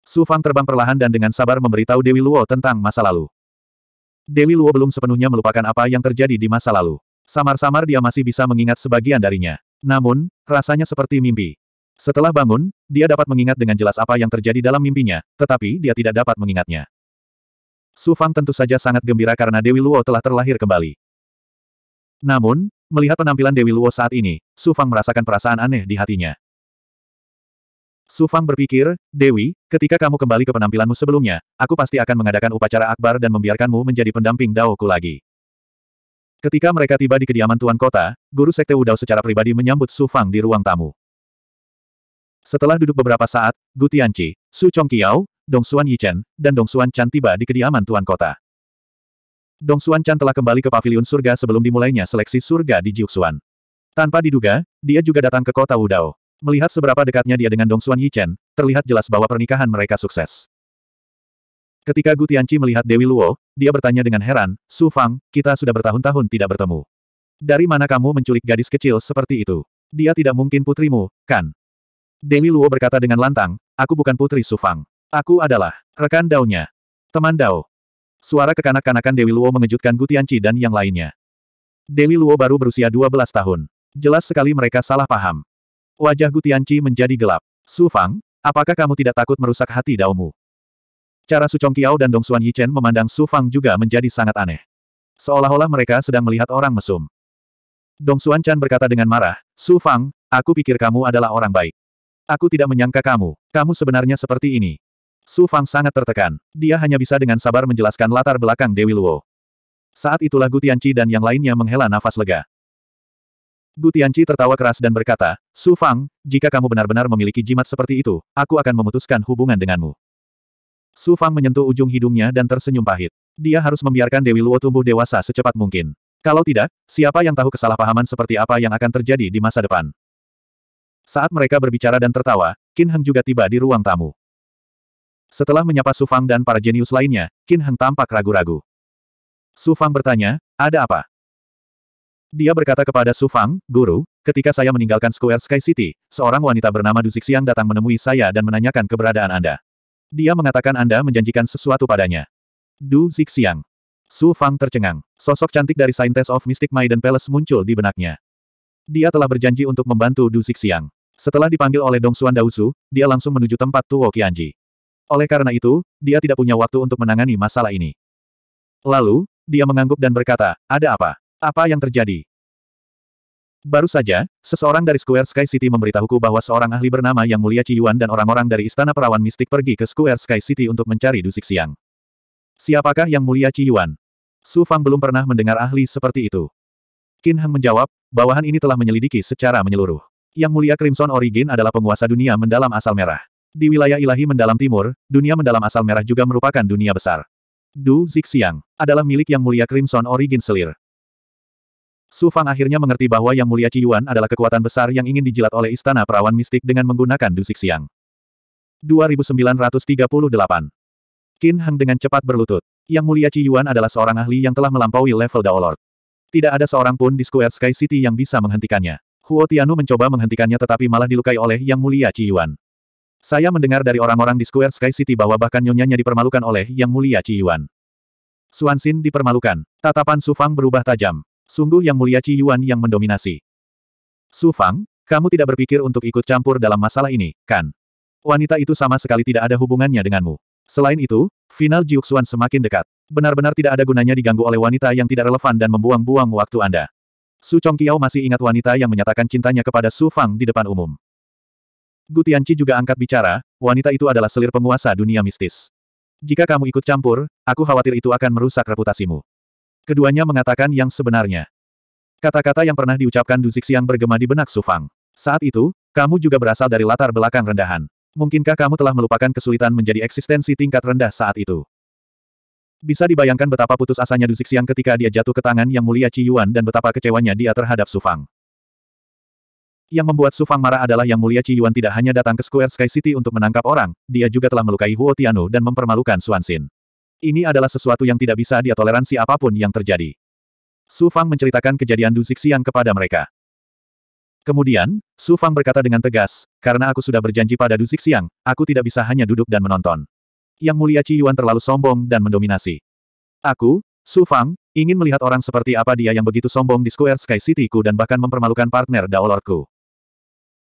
Su Fang terbang perlahan dan dengan sabar memberitahu Dewi Luo tentang masa lalu. Dewi Luo belum sepenuhnya melupakan apa yang terjadi di masa lalu. Samar-samar dia masih bisa mengingat sebagian darinya. Namun, rasanya seperti mimpi. Setelah bangun, dia dapat mengingat dengan jelas apa yang terjadi dalam mimpinya, tetapi dia tidak dapat mengingatnya. Su Fang tentu saja sangat gembira karena Dewi Luo telah terlahir kembali. Namun, melihat penampilan Dewi Luo saat ini, Su Fang merasakan perasaan aneh di hatinya. Su Fang berpikir, Dewi, ketika kamu kembali ke penampilanmu sebelumnya, aku pasti akan mengadakan upacara akbar dan membiarkanmu menjadi pendamping Daoku lagi. Ketika mereka tiba di kediaman Tuan Kota, Guru Sekte Wudao secara pribadi menyambut Su Fang di ruang tamu. Setelah duduk beberapa saat, Gu Tianqi, Su Chongqiao, Dong Xuan Yichen, dan Dong Xuan Chan tiba di kediaman Tuan Kota. Dong Xuan Chan telah kembali ke paviliun surga sebelum dimulainya seleksi surga di Jiuxuan. Tanpa diduga, dia juga datang ke kota Wudao. Melihat seberapa dekatnya dia dengan Dong Xuan Yichen, terlihat jelas bahwa pernikahan mereka sukses. Ketika Gu Tianqi melihat Dewi Luo, dia bertanya dengan heran, Su Fang, kita sudah bertahun-tahun tidak bertemu. Dari mana kamu menculik gadis kecil seperti itu? Dia tidak mungkin putrimu, kan? Dewi Luo berkata dengan lantang, aku bukan putri Su Fang. Aku adalah rekan daunya. Teman dao. Suara kekanak-kanakan Dewi Luo mengejutkan Gu Tianqi dan yang lainnya. Dewi Luo baru berusia 12 tahun. Jelas sekali mereka salah paham. Wajah Gu Tianqi menjadi gelap. Su Fang, apakah kamu tidak takut merusak hati daumu? Cara Su Chongqiao dan Dong Xuan Yichen memandang Su Fang juga menjadi sangat aneh. Seolah-olah mereka sedang melihat orang mesum. Dong Xuan Chan berkata dengan marah, Su Fang, aku pikir kamu adalah orang baik. Aku tidak menyangka kamu, kamu sebenarnya seperti ini. Su Fang sangat tertekan. Dia hanya bisa dengan sabar menjelaskan latar belakang Dewi Luo. Saat itulah Gu Tianqi dan yang lainnya menghela nafas lega. Gu Tianqi tertawa keras dan berkata, Su Fang, jika kamu benar-benar memiliki jimat seperti itu, aku akan memutuskan hubungan denganmu. Su Fang menyentuh ujung hidungnya dan tersenyum pahit. Dia harus membiarkan Dewi Luo tumbuh dewasa secepat mungkin. Kalau tidak, siapa yang tahu kesalahpahaman seperti apa yang akan terjadi di masa depan. Saat mereka berbicara dan tertawa, Qin Heng juga tiba di ruang tamu. Setelah menyapa Su Fang dan para jenius lainnya, Qin Heng tampak ragu-ragu. Su Fang bertanya, ada apa? Dia berkata kepada Su Fang, Guru, ketika saya meninggalkan Square Sky City, seorang wanita bernama Du Siang datang menemui saya dan menanyakan keberadaan Anda. Dia mengatakan Anda menjanjikan sesuatu padanya. Du Zixiang. Su Fang tercengang. Sosok cantik dari Scientist of Mystic Maiden Palace muncul di benaknya. Dia telah berjanji untuk membantu Du Zixiang. Setelah dipanggil oleh Dong Xuan Daosu, dia langsung menuju tempat Tuo Qianji. Oleh karena itu, dia tidak punya waktu untuk menangani masalah ini. Lalu, dia mengangguk dan berkata, ada apa? Apa yang terjadi? Baru saja, seseorang dari Square Sky City memberitahuku bahwa seorang ahli bernama Yang Mulia Ci Yuan dan orang-orang dari Istana Perawan Mistik pergi ke Square Sky City untuk mencari Du Siang. Siapakah Yang Mulia Ci Yuan? Su Fang belum pernah mendengar ahli seperti itu. Qin Heng menjawab, bawahan ini telah menyelidiki secara menyeluruh. Yang Mulia Crimson Origin adalah penguasa dunia mendalam asal merah. Di wilayah ilahi mendalam timur, dunia mendalam asal merah juga merupakan dunia besar. Du Zixiang adalah milik Yang Mulia Crimson Origin Selir. Su Fang akhirnya mengerti bahwa Yang Mulia Yuan adalah kekuatan besar yang ingin dijilat oleh Istana Perawan Mistik dengan menggunakan dusik siang. 2938 Qin Heng dengan cepat berlutut. Yang Mulia Yuan adalah seorang ahli yang telah melampaui level Dao Lord. Tidak ada seorang pun di Square Sky City yang bisa menghentikannya. Huo Tianu mencoba menghentikannya tetapi malah dilukai oleh Yang Mulia Yuan. Saya mendengar dari orang-orang di Square Sky City bahwa bahkan nyonyanya dipermalukan oleh Yang Mulia Ciyuan. Suansin dipermalukan. Tatapan Sufang berubah tajam. Sungguh yang mulia Ci Yuan yang mendominasi. Su Fang, kamu tidak berpikir untuk ikut campur dalam masalah ini, kan? Wanita itu sama sekali tidak ada hubungannya denganmu. Selain itu, final Jiuxuan semakin dekat. Benar-benar tidak ada gunanya diganggu oleh wanita yang tidak relevan dan membuang-buang waktu Anda. Su Chongqiao masih ingat wanita yang menyatakan cintanya kepada Su Fang di depan umum. Gu Tianqi juga angkat bicara, wanita itu adalah selir penguasa dunia mistis. Jika kamu ikut campur, aku khawatir itu akan merusak reputasimu. Keduanya mengatakan yang sebenarnya. Kata-kata yang pernah diucapkan Du Zixiang bergema di benak Sufang. Saat itu, kamu juga berasal dari latar belakang rendahan. Mungkinkah kamu telah melupakan kesulitan menjadi eksistensi tingkat rendah saat itu? Bisa dibayangkan betapa putus asanya Du Zixiang ketika dia jatuh ke tangan Yang Mulia Ci Yuan dan betapa kecewanya dia terhadap Sufang. Yang membuat Sufang marah adalah Yang Mulia Ci Yuan tidak hanya datang ke Square Sky City untuk menangkap orang, dia juga telah melukai Huo Tianu dan mempermalukan Xuan Xin. Ini adalah sesuatu yang tidak bisa dia toleransi apapun yang terjadi. Su Fang menceritakan kejadian Du Zixiang kepada mereka. Kemudian, Su Fang berkata dengan tegas, karena aku sudah berjanji pada Du Zixiang, aku tidak bisa hanya duduk dan menonton. Yang mulia Ci Yuan terlalu sombong dan mendominasi. Aku, Su Fang, ingin melihat orang seperti apa dia yang begitu sombong di Square Sky City-ku dan bahkan mempermalukan partner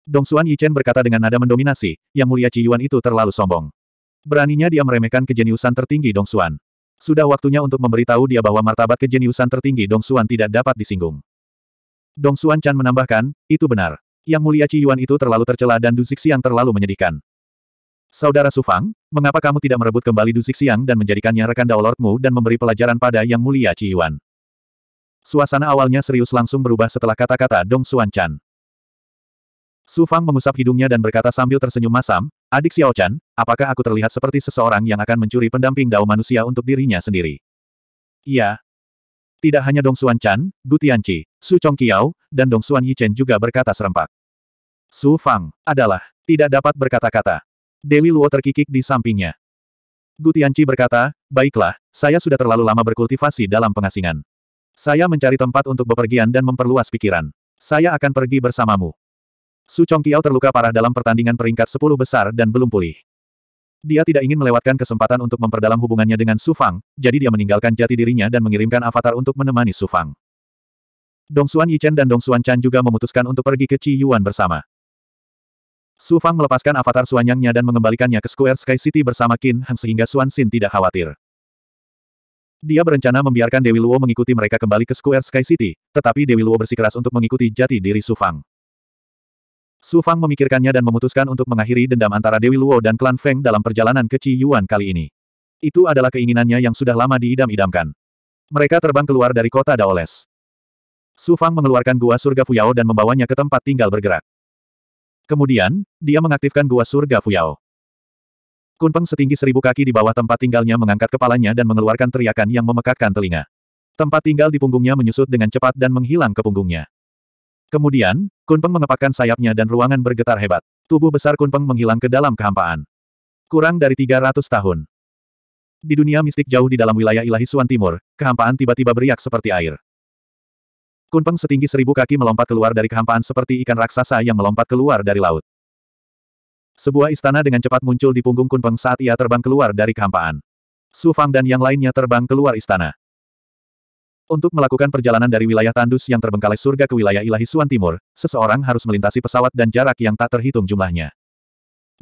Dong Xuan Yichen berkata dengan nada mendominasi, yang mulia Ci Yuan itu terlalu sombong. Beraninya dia meremehkan kejeniusan tertinggi Dong Xuan. Sudah waktunya untuk memberitahu dia bahwa martabat kejeniusan tertinggi Dong Xuan tidak dapat disinggung. Dong Xuan Chan menambahkan, itu benar. Yang mulia Ci Yuan itu terlalu tercela dan Du Siang terlalu menyedihkan. Saudara Sufang, mengapa kamu tidak merebut kembali Du Siang dan menjadikannya rekan daulordmu dan memberi pelajaran pada Yang mulia Ci Yuan? Suasana awalnya serius langsung berubah setelah kata-kata Dong Xuan Chan. Su Fang mengusap hidungnya dan berkata sambil tersenyum masam, Adik Xiao Chan, apakah aku terlihat seperti seseorang yang akan mencuri pendamping dao manusia untuk dirinya sendiri? Iya. Tidak hanya Dong Xuan Chan, Gu Tianqi, Su Chong Kiao, dan Dong Xuan Yichen juga berkata serempak. Su Fang adalah tidak dapat berkata-kata. Dewi Luo terkikik di sampingnya. Gu Tianqi berkata, baiklah, saya sudah terlalu lama berkultivasi dalam pengasingan. Saya mencari tempat untuk bepergian dan memperluas pikiran. Saya akan pergi bersamamu. Su Chongqiao terluka parah dalam pertandingan peringkat 10 besar dan belum pulih. Dia tidak ingin melewatkan kesempatan untuk memperdalam hubungannya dengan Su Fang, jadi dia meninggalkan jati dirinya dan mengirimkan avatar untuk menemani Su Fang. Dong Xuan Yichen dan Dong Xuan Chan juga memutuskan untuk pergi ke Ci Yuan bersama. Su Fang melepaskan avatar Suan Yangnya dan mengembalikannya ke Square Sky City bersama Qin Heng sehingga Xuan Xin tidak khawatir. Dia berencana membiarkan Dewi Luo mengikuti mereka kembali ke Square Sky City, tetapi Dewi Luo bersikeras untuk mengikuti jati diri Su Fang. Su Fang memikirkannya dan memutuskan untuk mengakhiri dendam antara Dewi Luo dan klan Feng dalam perjalanan ke Ci Yuan kali ini. Itu adalah keinginannya yang sudah lama diidam-idamkan. Mereka terbang keluar dari kota Daoles. Su Fang mengeluarkan gua surga Fuyao dan membawanya ke tempat tinggal bergerak. Kemudian, dia mengaktifkan gua surga Fuyao. Kunpeng setinggi seribu kaki di bawah tempat tinggalnya mengangkat kepalanya dan mengeluarkan teriakan yang memekakkan telinga. Tempat tinggal di punggungnya menyusut dengan cepat dan menghilang ke punggungnya. Kemudian, Kunpeng mengepakkan sayapnya dan ruangan bergetar hebat. Tubuh besar Kunpeng menghilang ke dalam kehampaan. Kurang dari 300 tahun. Di dunia mistik jauh di dalam wilayah ilahi Suan Timur, kehampaan tiba-tiba beriak seperti air. Kunpeng setinggi seribu kaki melompat keluar dari kehampaan seperti ikan raksasa yang melompat keluar dari laut. Sebuah istana dengan cepat muncul di punggung Kunpeng saat ia terbang keluar dari kehampaan. Su Fang dan yang lainnya terbang keluar istana. Untuk melakukan perjalanan dari wilayah tandus yang terbengkalai surga ke wilayah ilahi Suan Timur, seseorang harus melintasi pesawat dan jarak yang tak terhitung jumlahnya.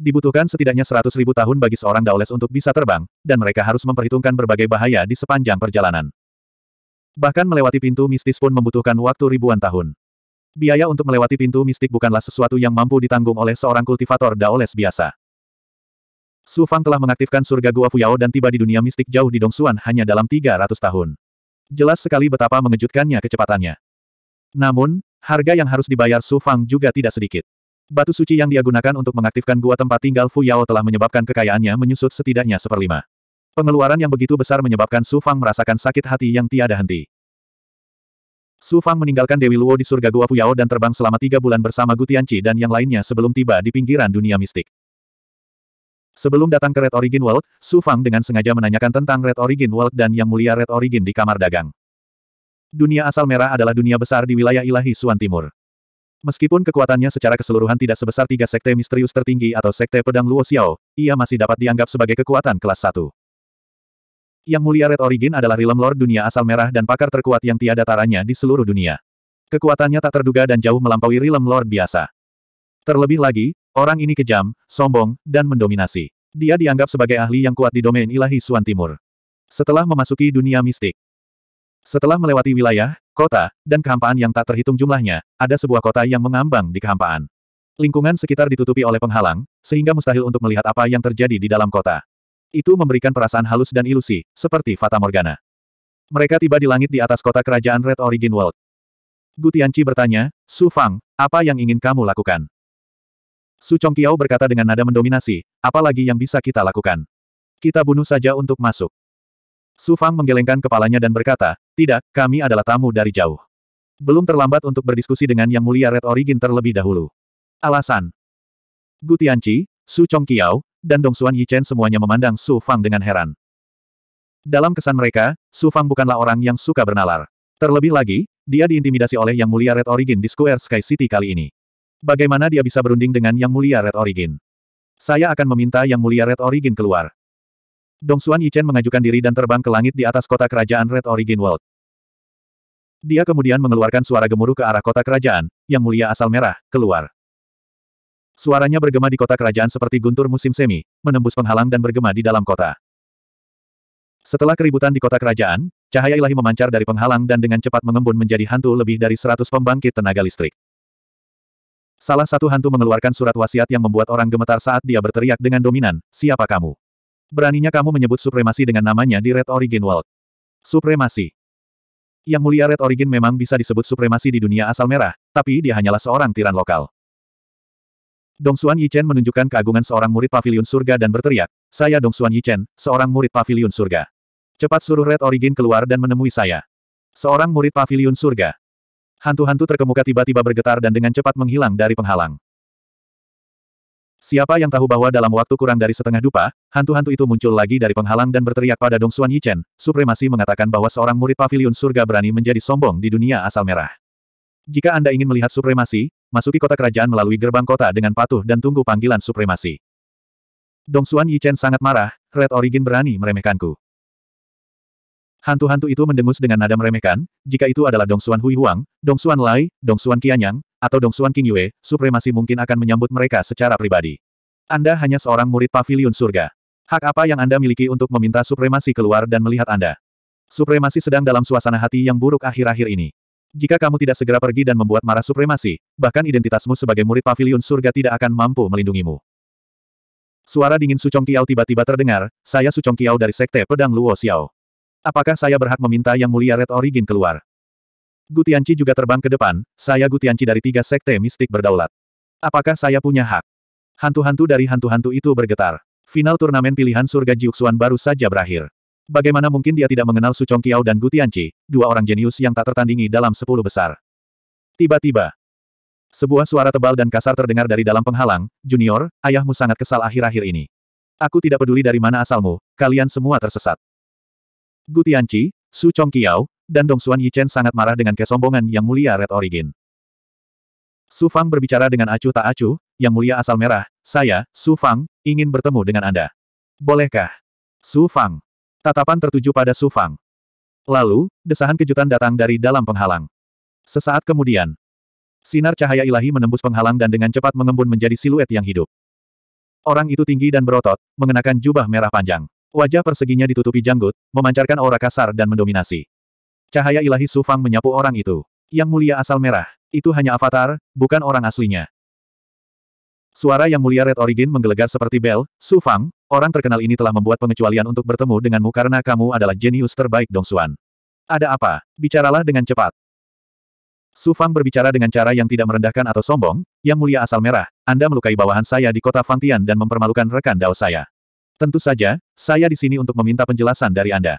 Dibutuhkan setidaknya 100.000 tahun bagi seorang daoles untuk bisa terbang, dan mereka harus memperhitungkan berbagai bahaya di sepanjang perjalanan. Bahkan melewati pintu mistis pun membutuhkan waktu ribuan tahun. Biaya untuk melewati pintu mistik bukanlah sesuatu yang mampu ditanggung oleh seorang kultivator daoles biasa. Su Fang telah mengaktifkan surga Gua Fuyao dan tiba di dunia mistik jauh di Dongsuan hanya dalam 300 tahun jelas sekali betapa mengejutkannya kecepatannya. Namun, harga yang harus dibayar Su Fang juga tidak sedikit. Batu suci yang dia gunakan untuk mengaktifkan gua tempat tinggal Fu Yao telah menyebabkan kekayaannya menyusut setidaknya seperlima. Pengeluaran yang begitu besar menyebabkan Su Fang merasakan sakit hati yang tiada henti. Su Fang meninggalkan Dewi Luo di surga Gua Fuyao dan terbang selama tiga bulan bersama Gutianci dan yang lainnya sebelum tiba di pinggiran dunia mistik. Sebelum datang ke Red Origin World, Su Fang dengan sengaja menanyakan tentang Red Origin World dan Yang Mulia Red Origin di kamar dagang. Dunia asal merah adalah dunia besar di wilayah ilahi Suan Timur. Meskipun kekuatannya secara keseluruhan tidak sebesar tiga sekte misterius tertinggi atau sekte pedang Luo Xiao, ia masih dapat dianggap sebagai kekuatan kelas satu. Yang mulia Red Origin adalah realm lord dunia asal merah dan pakar terkuat yang tiada taranya di seluruh dunia. Kekuatannya tak terduga dan jauh melampaui realm lord biasa. Terlebih lagi, Orang ini kejam, sombong, dan mendominasi. Dia dianggap sebagai ahli yang kuat di domain ilahi Suan Timur. Setelah memasuki dunia mistik, setelah melewati wilayah, kota, dan kehampaan yang tak terhitung jumlahnya, ada sebuah kota yang mengambang di kehampaan. Lingkungan sekitar ditutupi oleh penghalang, sehingga mustahil untuk melihat apa yang terjadi di dalam kota. Itu memberikan perasaan halus dan ilusi, seperti Fata Morgana. Mereka tiba di langit di atas kota kerajaan Red Origin World. Gutianci bertanya, Su Fang, apa yang ingin kamu lakukan? Su Chong Kiao berkata dengan nada mendominasi, apalagi yang bisa kita lakukan. Kita bunuh saja untuk masuk. Su Fang menggelengkan kepalanya dan berkata, tidak, kami adalah tamu dari jauh. Belum terlambat untuk berdiskusi dengan Yang Mulia Red Origin terlebih dahulu. Alasan. Gu Tianqi, Su Chong Kiao, dan Dong Xuan Yichen semuanya memandang Su Fang dengan heran. Dalam kesan mereka, Su Fang bukanlah orang yang suka bernalar. Terlebih lagi, dia diintimidasi oleh Yang Mulia Red Origin di Square Sky City kali ini. Bagaimana dia bisa berunding dengan Yang Mulia Red Origin? Saya akan meminta Yang Mulia Red Origin keluar. Dong Xuan Yichen mengajukan diri dan terbang ke langit di atas kota kerajaan Red Origin World. Dia kemudian mengeluarkan suara gemuruh ke arah kota kerajaan, Yang Mulia Asal Merah, keluar. Suaranya bergema di kota kerajaan seperti guntur musim semi, menembus penghalang dan bergema di dalam kota. Setelah keributan di kota kerajaan, cahaya ilahi memancar dari penghalang dan dengan cepat mengembun menjadi hantu lebih dari 100 pembangkit tenaga listrik. Salah satu hantu mengeluarkan surat wasiat yang membuat orang gemetar saat dia berteriak dengan dominan, siapa kamu? Beraninya kamu menyebut supremasi dengan namanya di Red Origin World. Supremasi. Yang mulia Red Origin memang bisa disebut supremasi di dunia asal merah, tapi dia hanyalah seorang tiran lokal. Dong Dongsuan Yichen menunjukkan keagungan seorang murid pavilion surga dan berteriak, saya Dong Dongsuan Yichen, seorang murid pavilion surga. Cepat suruh Red Origin keluar dan menemui saya. Seorang murid pavilion surga. Hantu-hantu terkemuka tiba-tiba bergetar dan dengan cepat menghilang dari penghalang. Siapa yang tahu bahwa dalam waktu kurang dari setengah dupa, hantu-hantu itu muncul lagi dari penghalang dan berteriak pada Dong Xuan Yichen, supremasi mengatakan bahwa seorang murid pavilion surga berani menjadi sombong di dunia asal merah. Jika Anda ingin melihat supremasi, masuki kota kerajaan melalui gerbang kota dengan patuh dan tunggu panggilan supremasi. Dong Xuan Yichen sangat marah, Red Origin berani meremehkanku. Hantu-hantu itu mendengus dengan nada meremehkan, jika itu adalah Dong Xuan Hui Huang, Dong Xuan Lai, Dong Dongsuan Qianyang, atau Dong Xuan King Yue, supremasi mungkin akan menyambut mereka secara pribadi. Anda hanya seorang murid pavilion surga. Hak apa yang Anda miliki untuk meminta supremasi keluar dan melihat Anda? Supremasi sedang dalam suasana hati yang buruk akhir-akhir ini. Jika kamu tidak segera pergi dan membuat marah supremasi, bahkan identitasmu sebagai murid pavilion surga tidak akan mampu melindungimu. Suara dingin Su Kiao tiba-tiba terdengar, saya Su Kiao dari Sekte Pedang Luo Xiao. Apakah saya berhak meminta Yang Mulia Red Origin keluar? Gutianci juga terbang ke depan, saya Gutianci dari tiga sekte mistik berdaulat. Apakah saya punya hak? Hantu-hantu dari hantu-hantu itu bergetar. Final turnamen pilihan surga Jiuxuan baru saja berakhir. Bagaimana mungkin dia tidak mengenal Su Chongqiao dan Gutianci, dua orang jenius yang tak tertandingi dalam sepuluh besar. Tiba-tiba, sebuah suara tebal dan kasar terdengar dari dalam penghalang, Junior, ayahmu sangat kesal akhir-akhir ini. Aku tidak peduli dari mana asalmu, kalian semua tersesat. Gu Tianqi, Su Chongqiao, dan Dong Xuan Yichen sangat marah dengan kesombongan Yang Mulia Red Origin. Su Fang berbicara dengan acuh tak acuh, Yang Mulia asal merah, saya, Su Fang, ingin bertemu dengan Anda. Bolehkah? Su Fang. Tatapan tertuju pada Su Fang. Lalu, desahan kejutan datang dari dalam penghalang. Sesaat kemudian, sinar cahaya ilahi menembus penghalang dan dengan cepat mengembun menjadi siluet yang hidup. Orang itu tinggi dan berotot, mengenakan jubah merah panjang. Wajah perseginya ditutupi janggut, memancarkan aura kasar dan mendominasi. Cahaya ilahi Sufang menyapu orang itu. Yang mulia asal merah, itu hanya avatar, bukan orang aslinya. Suara yang mulia Red Origin menggelegar seperti bel, Sufang, orang terkenal ini telah membuat pengecualian untuk bertemu denganmu karena kamu adalah jenius terbaik Dong Dongsuan. Ada apa? Bicaralah dengan cepat. Sufang berbicara dengan cara yang tidak merendahkan atau sombong, yang mulia asal merah, Anda melukai bawahan saya di kota Fangtian dan mempermalukan rekan dao saya. Tentu saja, saya di sini untuk meminta penjelasan dari Anda.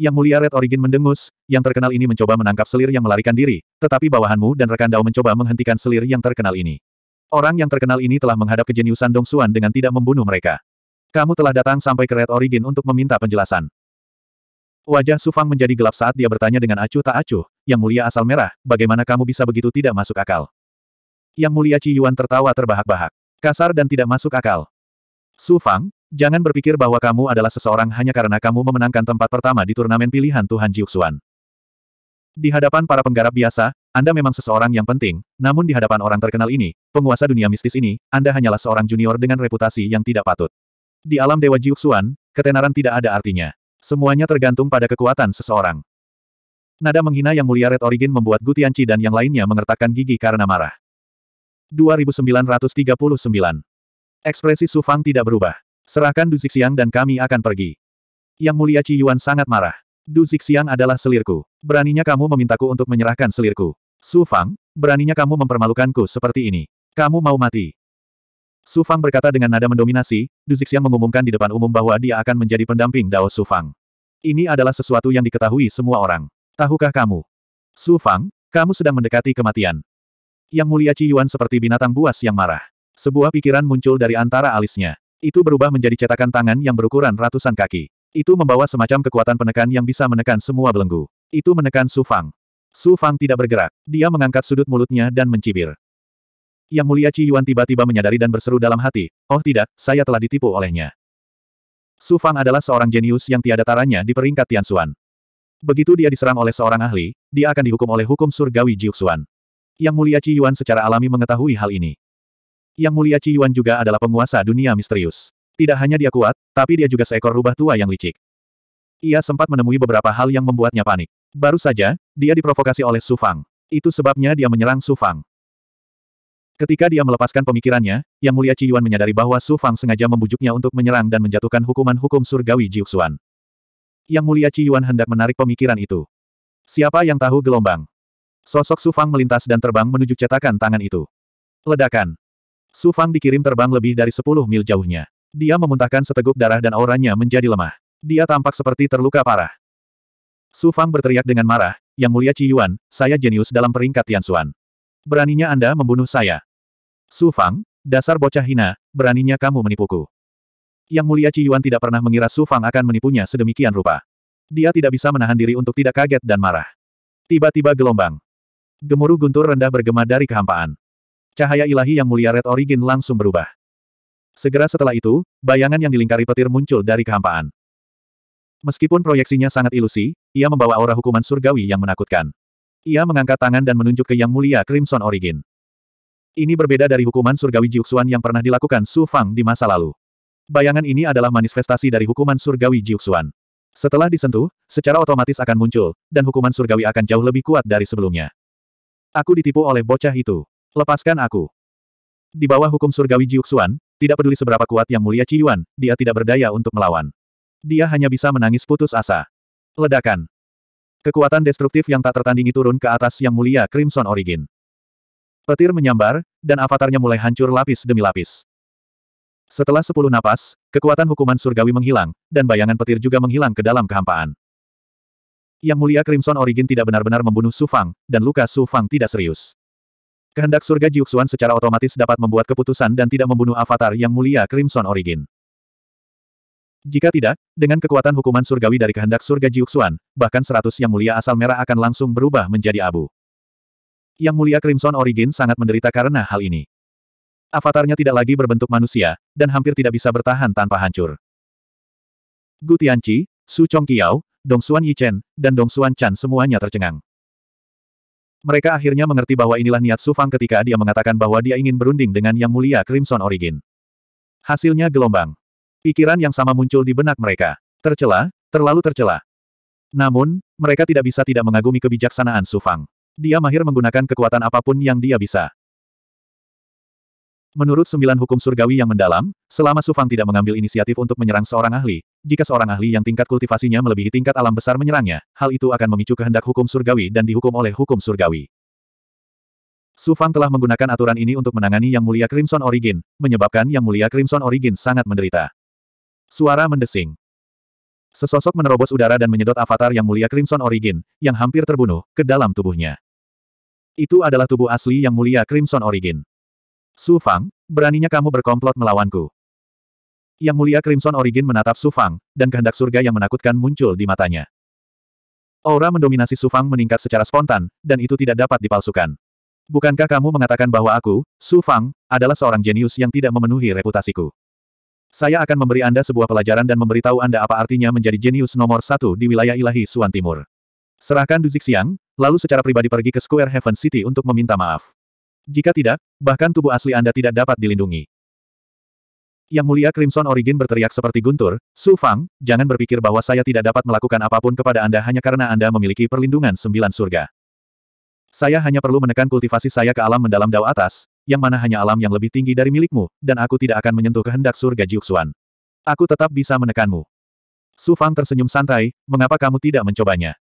Yang mulia Red Origin mendengus, yang terkenal ini mencoba menangkap selir yang melarikan diri, tetapi bawahanmu dan rekan Dao mencoba menghentikan selir yang terkenal ini. Orang yang terkenal ini telah menghadap kejeniusan Dong Xuan dengan tidak membunuh mereka. Kamu telah datang sampai ke Red Origin untuk meminta penjelasan. Wajah Sufang menjadi gelap saat dia bertanya dengan acuh tak acuh, yang mulia asal merah, bagaimana kamu bisa begitu tidak masuk akal? Yang mulia Ci Yuan tertawa terbahak-bahak. Kasar dan tidak masuk akal. Su Fang, jangan berpikir bahwa kamu adalah seseorang hanya karena kamu memenangkan tempat pertama di turnamen pilihan Tuhan Jiuxuan. Di hadapan para penggarap biasa, Anda memang seseorang yang penting, namun di hadapan orang terkenal ini, penguasa dunia mistis ini, Anda hanyalah seorang junior dengan reputasi yang tidak patut. Di alam Dewa Jiuxuan, ketenaran tidak ada artinya. Semuanya tergantung pada kekuatan seseorang. Nada menghina yang mulia Red Origin membuat Gu Tianci dan yang lainnya mengertakkan gigi karena marah. 2939 Ekspresi Su Fang tidak berubah. Serahkan Du Zixiang dan kami akan pergi. Yang mulia Ci Yuan sangat marah. Du Zixiang adalah selirku. Beraninya kamu memintaku untuk menyerahkan selirku. Su Fang, beraninya kamu mempermalukanku seperti ini. Kamu mau mati. Su Fang berkata dengan nada mendominasi, Du Zixiang mengumumkan di depan umum bahwa dia akan menjadi pendamping Dao Su Fang. Ini adalah sesuatu yang diketahui semua orang. Tahukah kamu? Su Fang, kamu sedang mendekati kematian. Yang mulia Ci Yuan seperti binatang buas yang marah. Sebuah pikiran muncul dari antara alisnya. Itu berubah menjadi cetakan tangan yang berukuran ratusan kaki. Itu membawa semacam kekuatan penekan yang bisa menekan semua belenggu. Itu menekan Su Fang. Su Fang tidak bergerak. Dia mengangkat sudut mulutnya dan mencibir. Yang mulia Ci Yuan tiba-tiba menyadari dan berseru dalam hati, Oh tidak, saya telah ditipu olehnya. Su Fang adalah seorang jenius yang tiada taranya di peringkat Tian Xuan. Begitu dia diserang oleh seorang ahli, dia akan dihukum oleh hukum surgawi Jiuxuan. Yang mulia Ci Yuan secara alami mengetahui hal ini. Yang mulia Ci Yuan juga adalah penguasa dunia misterius. Tidak hanya dia kuat, tapi dia juga seekor rubah tua yang licik. Ia sempat menemui beberapa hal yang membuatnya panik. Baru saja, dia diprovokasi oleh Su Fang. Itu sebabnya dia menyerang Su Fang. Ketika dia melepaskan pemikirannya, Yang Mulia Ci Yuan menyadari bahwa Su Fang sengaja membujuknya untuk menyerang dan menjatuhkan hukuman hukum surgawi Jiuxuan. Yang Mulia Ci Yuan hendak menarik pemikiran itu. Siapa yang tahu gelombang? Sosok Su Fang melintas dan terbang menuju cetakan tangan itu. Ledakan. Su Fang dikirim terbang lebih dari 10 mil jauhnya. Dia memuntahkan seteguk darah dan auranya menjadi lemah. Dia tampak seperti terluka parah. Su Fang berteriak dengan marah, Yang Mulia Ci Yuan, saya jenius dalam peringkat Tian Xuan. Beraninya Anda membunuh saya. Su Fang, dasar bocah hina, beraninya kamu menipuku. Yang Mulia Ci Yuan tidak pernah mengira Su Fang akan menipunya sedemikian rupa. Dia tidak bisa menahan diri untuk tidak kaget dan marah. Tiba-tiba gelombang. Gemuruh guntur rendah bergema dari kehampaan. Cahaya ilahi yang mulia Red Origin langsung berubah. Segera setelah itu, bayangan yang dilingkari petir muncul dari kehampaan. Meskipun proyeksinya sangat ilusi, ia membawa aura hukuman surgawi yang menakutkan. Ia mengangkat tangan dan menunjuk ke Yang Mulia Crimson Origin. Ini berbeda dari hukuman surgawi Jiuxuan yang pernah dilakukan Su Fang di masa lalu. Bayangan ini adalah manifestasi dari hukuman surgawi Jiuxuan. Setelah disentuh, secara otomatis akan muncul, dan hukuman surgawi akan jauh lebih kuat dari sebelumnya. Aku ditipu oleh bocah itu. Lepaskan aku. Di bawah hukum surgawi Jiuxuan, tidak peduli seberapa kuat yang mulia Ciyuan, dia tidak berdaya untuk melawan. Dia hanya bisa menangis putus asa. Ledakan. Kekuatan destruktif yang tak tertandingi turun ke atas yang mulia Crimson Origin. Petir menyambar, dan avatarnya mulai hancur lapis demi lapis. Setelah sepuluh napas, kekuatan hukuman surgawi menghilang, dan bayangan petir juga menghilang ke dalam kehampaan. Yang mulia Crimson Origin tidak benar-benar membunuh Sufang, dan luka Sufang tidak serius. Kehendak surga Jiuxuan secara otomatis dapat membuat keputusan dan tidak membunuh avatar yang mulia Crimson Origin. Jika tidak, dengan kekuatan hukuman surgawi dari kehendak surga Jiuxuan, bahkan seratus yang mulia asal merah akan langsung berubah menjadi abu. Yang mulia Crimson Origin sangat menderita karena hal ini. Avatarnya tidak lagi berbentuk manusia, dan hampir tidak bisa bertahan tanpa hancur. Gu Tianqi, Su Chongqiao, Dong Xuan Yichen, dan Dong Xuan Chan semuanya tercengang. Mereka akhirnya mengerti bahwa inilah niat Su Fang ketika dia mengatakan bahwa dia ingin berunding dengan Yang Mulia Crimson Origin. Hasilnya gelombang. Pikiran yang sama muncul di benak mereka. Tercela, terlalu tercela. Namun, mereka tidak bisa tidak mengagumi kebijaksanaan Su Fang. Dia mahir menggunakan kekuatan apapun yang dia bisa. Menurut sembilan hukum surgawi yang mendalam, selama Sufang tidak mengambil inisiatif untuk menyerang seorang ahli, jika seorang ahli yang tingkat kultivasinya melebihi tingkat alam besar menyerangnya, hal itu akan memicu kehendak hukum surgawi dan dihukum oleh hukum surgawi. Sufang telah menggunakan aturan ini untuk menangani Yang Mulia Crimson Origin, menyebabkan Yang Mulia Crimson Origin sangat menderita. Suara mendesing. Sesosok menerobos udara dan menyedot avatar Yang Mulia Crimson Origin, yang hampir terbunuh, ke dalam tubuhnya. Itu adalah tubuh asli Yang Mulia Crimson Origin. Su Fang, beraninya kamu berkomplot melawanku. Yang mulia Crimson Origin menatap Su Fang, dan kehendak surga yang menakutkan muncul di matanya. Aura mendominasi Su Fang meningkat secara spontan, dan itu tidak dapat dipalsukan. Bukankah kamu mengatakan bahwa aku, Su Fang, adalah seorang jenius yang tidak memenuhi reputasiku? Saya akan memberi Anda sebuah pelajaran dan memberitahu Anda apa artinya menjadi jenius nomor satu di wilayah ilahi Suan Timur. Serahkan Duzik Siang, lalu secara pribadi pergi ke Square Heaven City untuk meminta maaf. Jika tidak, bahkan tubuh asli Anda tidak dapat dilindungi. Yang mulia Crimson Origin berteriak seperti guntur, Su Fang, jangan berpikir bahwa saya tidak dapat melakukan apapun kepada Anda hanya karena Anda memiliki perlindungan sembilan surga. Saya hanya perlu menekan kultivasi saya ke alam mendalam dao atas, yang mana hanya alam yang lebih tinggi dari milikmu, dan aku tidak akan menyentuh kehendak surga Jiuxuan. Aku tetap bisa menekanmu. Su Fang tersenyum santai, mengapa kamu tidak mencobanya?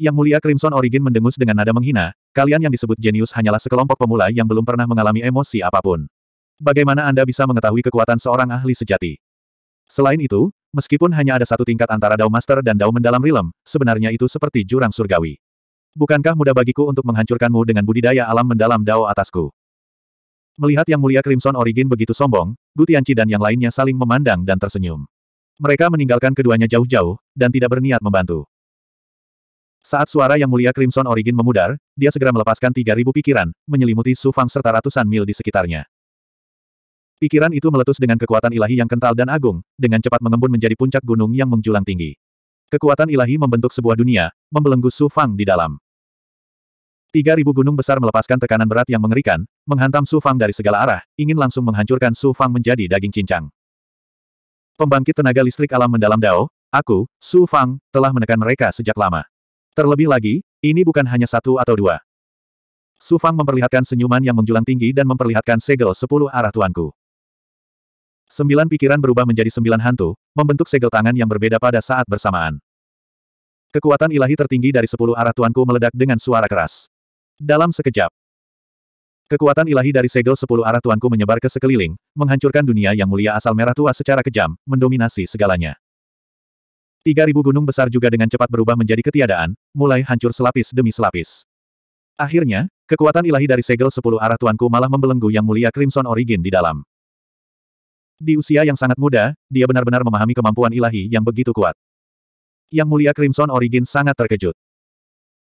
Yang mulia Crimson Origin mendengus dengan nada menghina, kalian yang disebut jenius hanyalah sekelompok pemula yang belum pernah mengalami emosi apapun. Bagaimana Anda bisa mengetahui kekuatan seorang ahli sejati? Selain itu, meskipun hanya ada satu tingkat antara Dao Master dan Dao Mendalam Rilem, sebenarnya itu seperti jurang surgawi. Bukankah mudah bagiku untuk menghancurkanmu dengan budidaya alam mendalam Dao atasku? Melihat yang mulia Crimson Origin begitu sombong, Gu dan yang lainnya saling memandang dan tersenyum. Mereka meninggalkan keduanya jauh-jauh, dan tidak berniat membantu. Saat suara yang mulia Crimson Origin memudar, dia segera melepaskan 3.000 pikiran, menyelimuti Su Fang serta ratusan mil di sekitarnya. Pikiran itu meletus dengan kekuatan ilahi yang kental dan agung, dengan cepat mengembun menjadi puncak gunung yang menjulang tinggi. Kekuatan ilahi membentuk sebuah dunia, membelenggu Su Fang di dalam. 3.000 gunung besar melepaskan tekanan berat yang mengerikan, menghantam Su Fang dari segala arah, ingin langsung menghancurkan Su Fang menjadi daging cincang. Pembangkit tenaga listrik alam mendalam Dao, aku, Su Fang, telah menekan mereka sejak lama. Terlebih lagi, ini bukan hanya satu atau dua. Su Fang memperlihatkan senyuman yang menjulang tinggi dan memperlihatkan segel sepuluh arah tuanku. Sembilan pikiran berubah menjadi sembilan hantu, membentuk segel tangan yang berbeda pada saat bersamaan. Kekuatan ilahi tertinggi dari sepuluh arah tuanku meledak dengan suara keras. Dalam sekejap, Kekuatan ilahi dari segel sepuluh arah tuanku menyebar ke sekeliling, menghancurkan dunia yang mulia asal merah tua secara kejam, mendominasi segalanya. Tiga ribu gunung besar juga dengan cepat berubah menjadi ketiadaan, mulai hancur selapis demi selapis. Akhirnya, kekuatan ilahi dari segel sepuluh arah tuanku malah membelenggu yang mulia Crimson Origin di dalam. Di usia yang sangat muda, dia benar-benar memahami kemampuan ilahi yang begitu kuat. Yang mulia Crimson Origin sangat terkejut.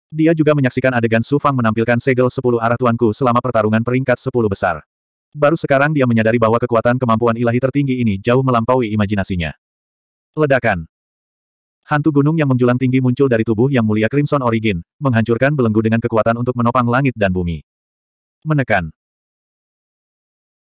Dia juga menyaksikan adegan Su Fang menampilkan segel sepuluh arah tuanku selama pertarungan peringkat sepuluh besar. Baru sekarang dia menyadari bahwa kekuatan kemampuan ilahi tertinggi ini jauh melampaui imajinasinya. Ledakan. Hantu gunung yang menjulang tinggi muncul dari tubuh yang mulia Crimson Origin, menghancurkan belenggu dengan kekuatan untuk menopang langit dan bumi. Menekan.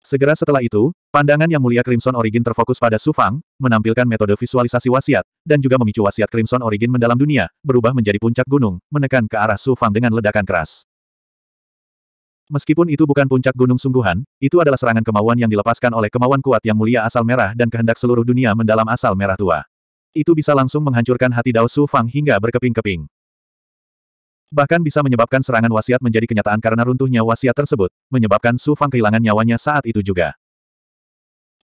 Segera setelah itu, pandangan yang mulia Crimson Origin terfokus pada Su Fang, menampilkan metode visualisasi wasiat, dan juga memicu wasiat Crimson Origin mendalam dunia, berubah menjadi puncak gunung, menekan ke arah Su Fang dengan ledakan keras. Meskipun itu bukan puncak gunung sungguhan, itu adalah serangan kemauan yang dilepaskan oleh kemauan kuat yang mulia asal merah dan kehendak seluruh dunia mendalam asal merah tua. Itu bisa langsung menghancurkan hati Dao Su Fang hingga berkeping-keping. Bahkan bisa menyebabkan serangan wasiat menjadi kenyataan karena runtuhnya wasiat tersebut, menyebabkan Su Fang kehilangan nyawanya saat itu juga.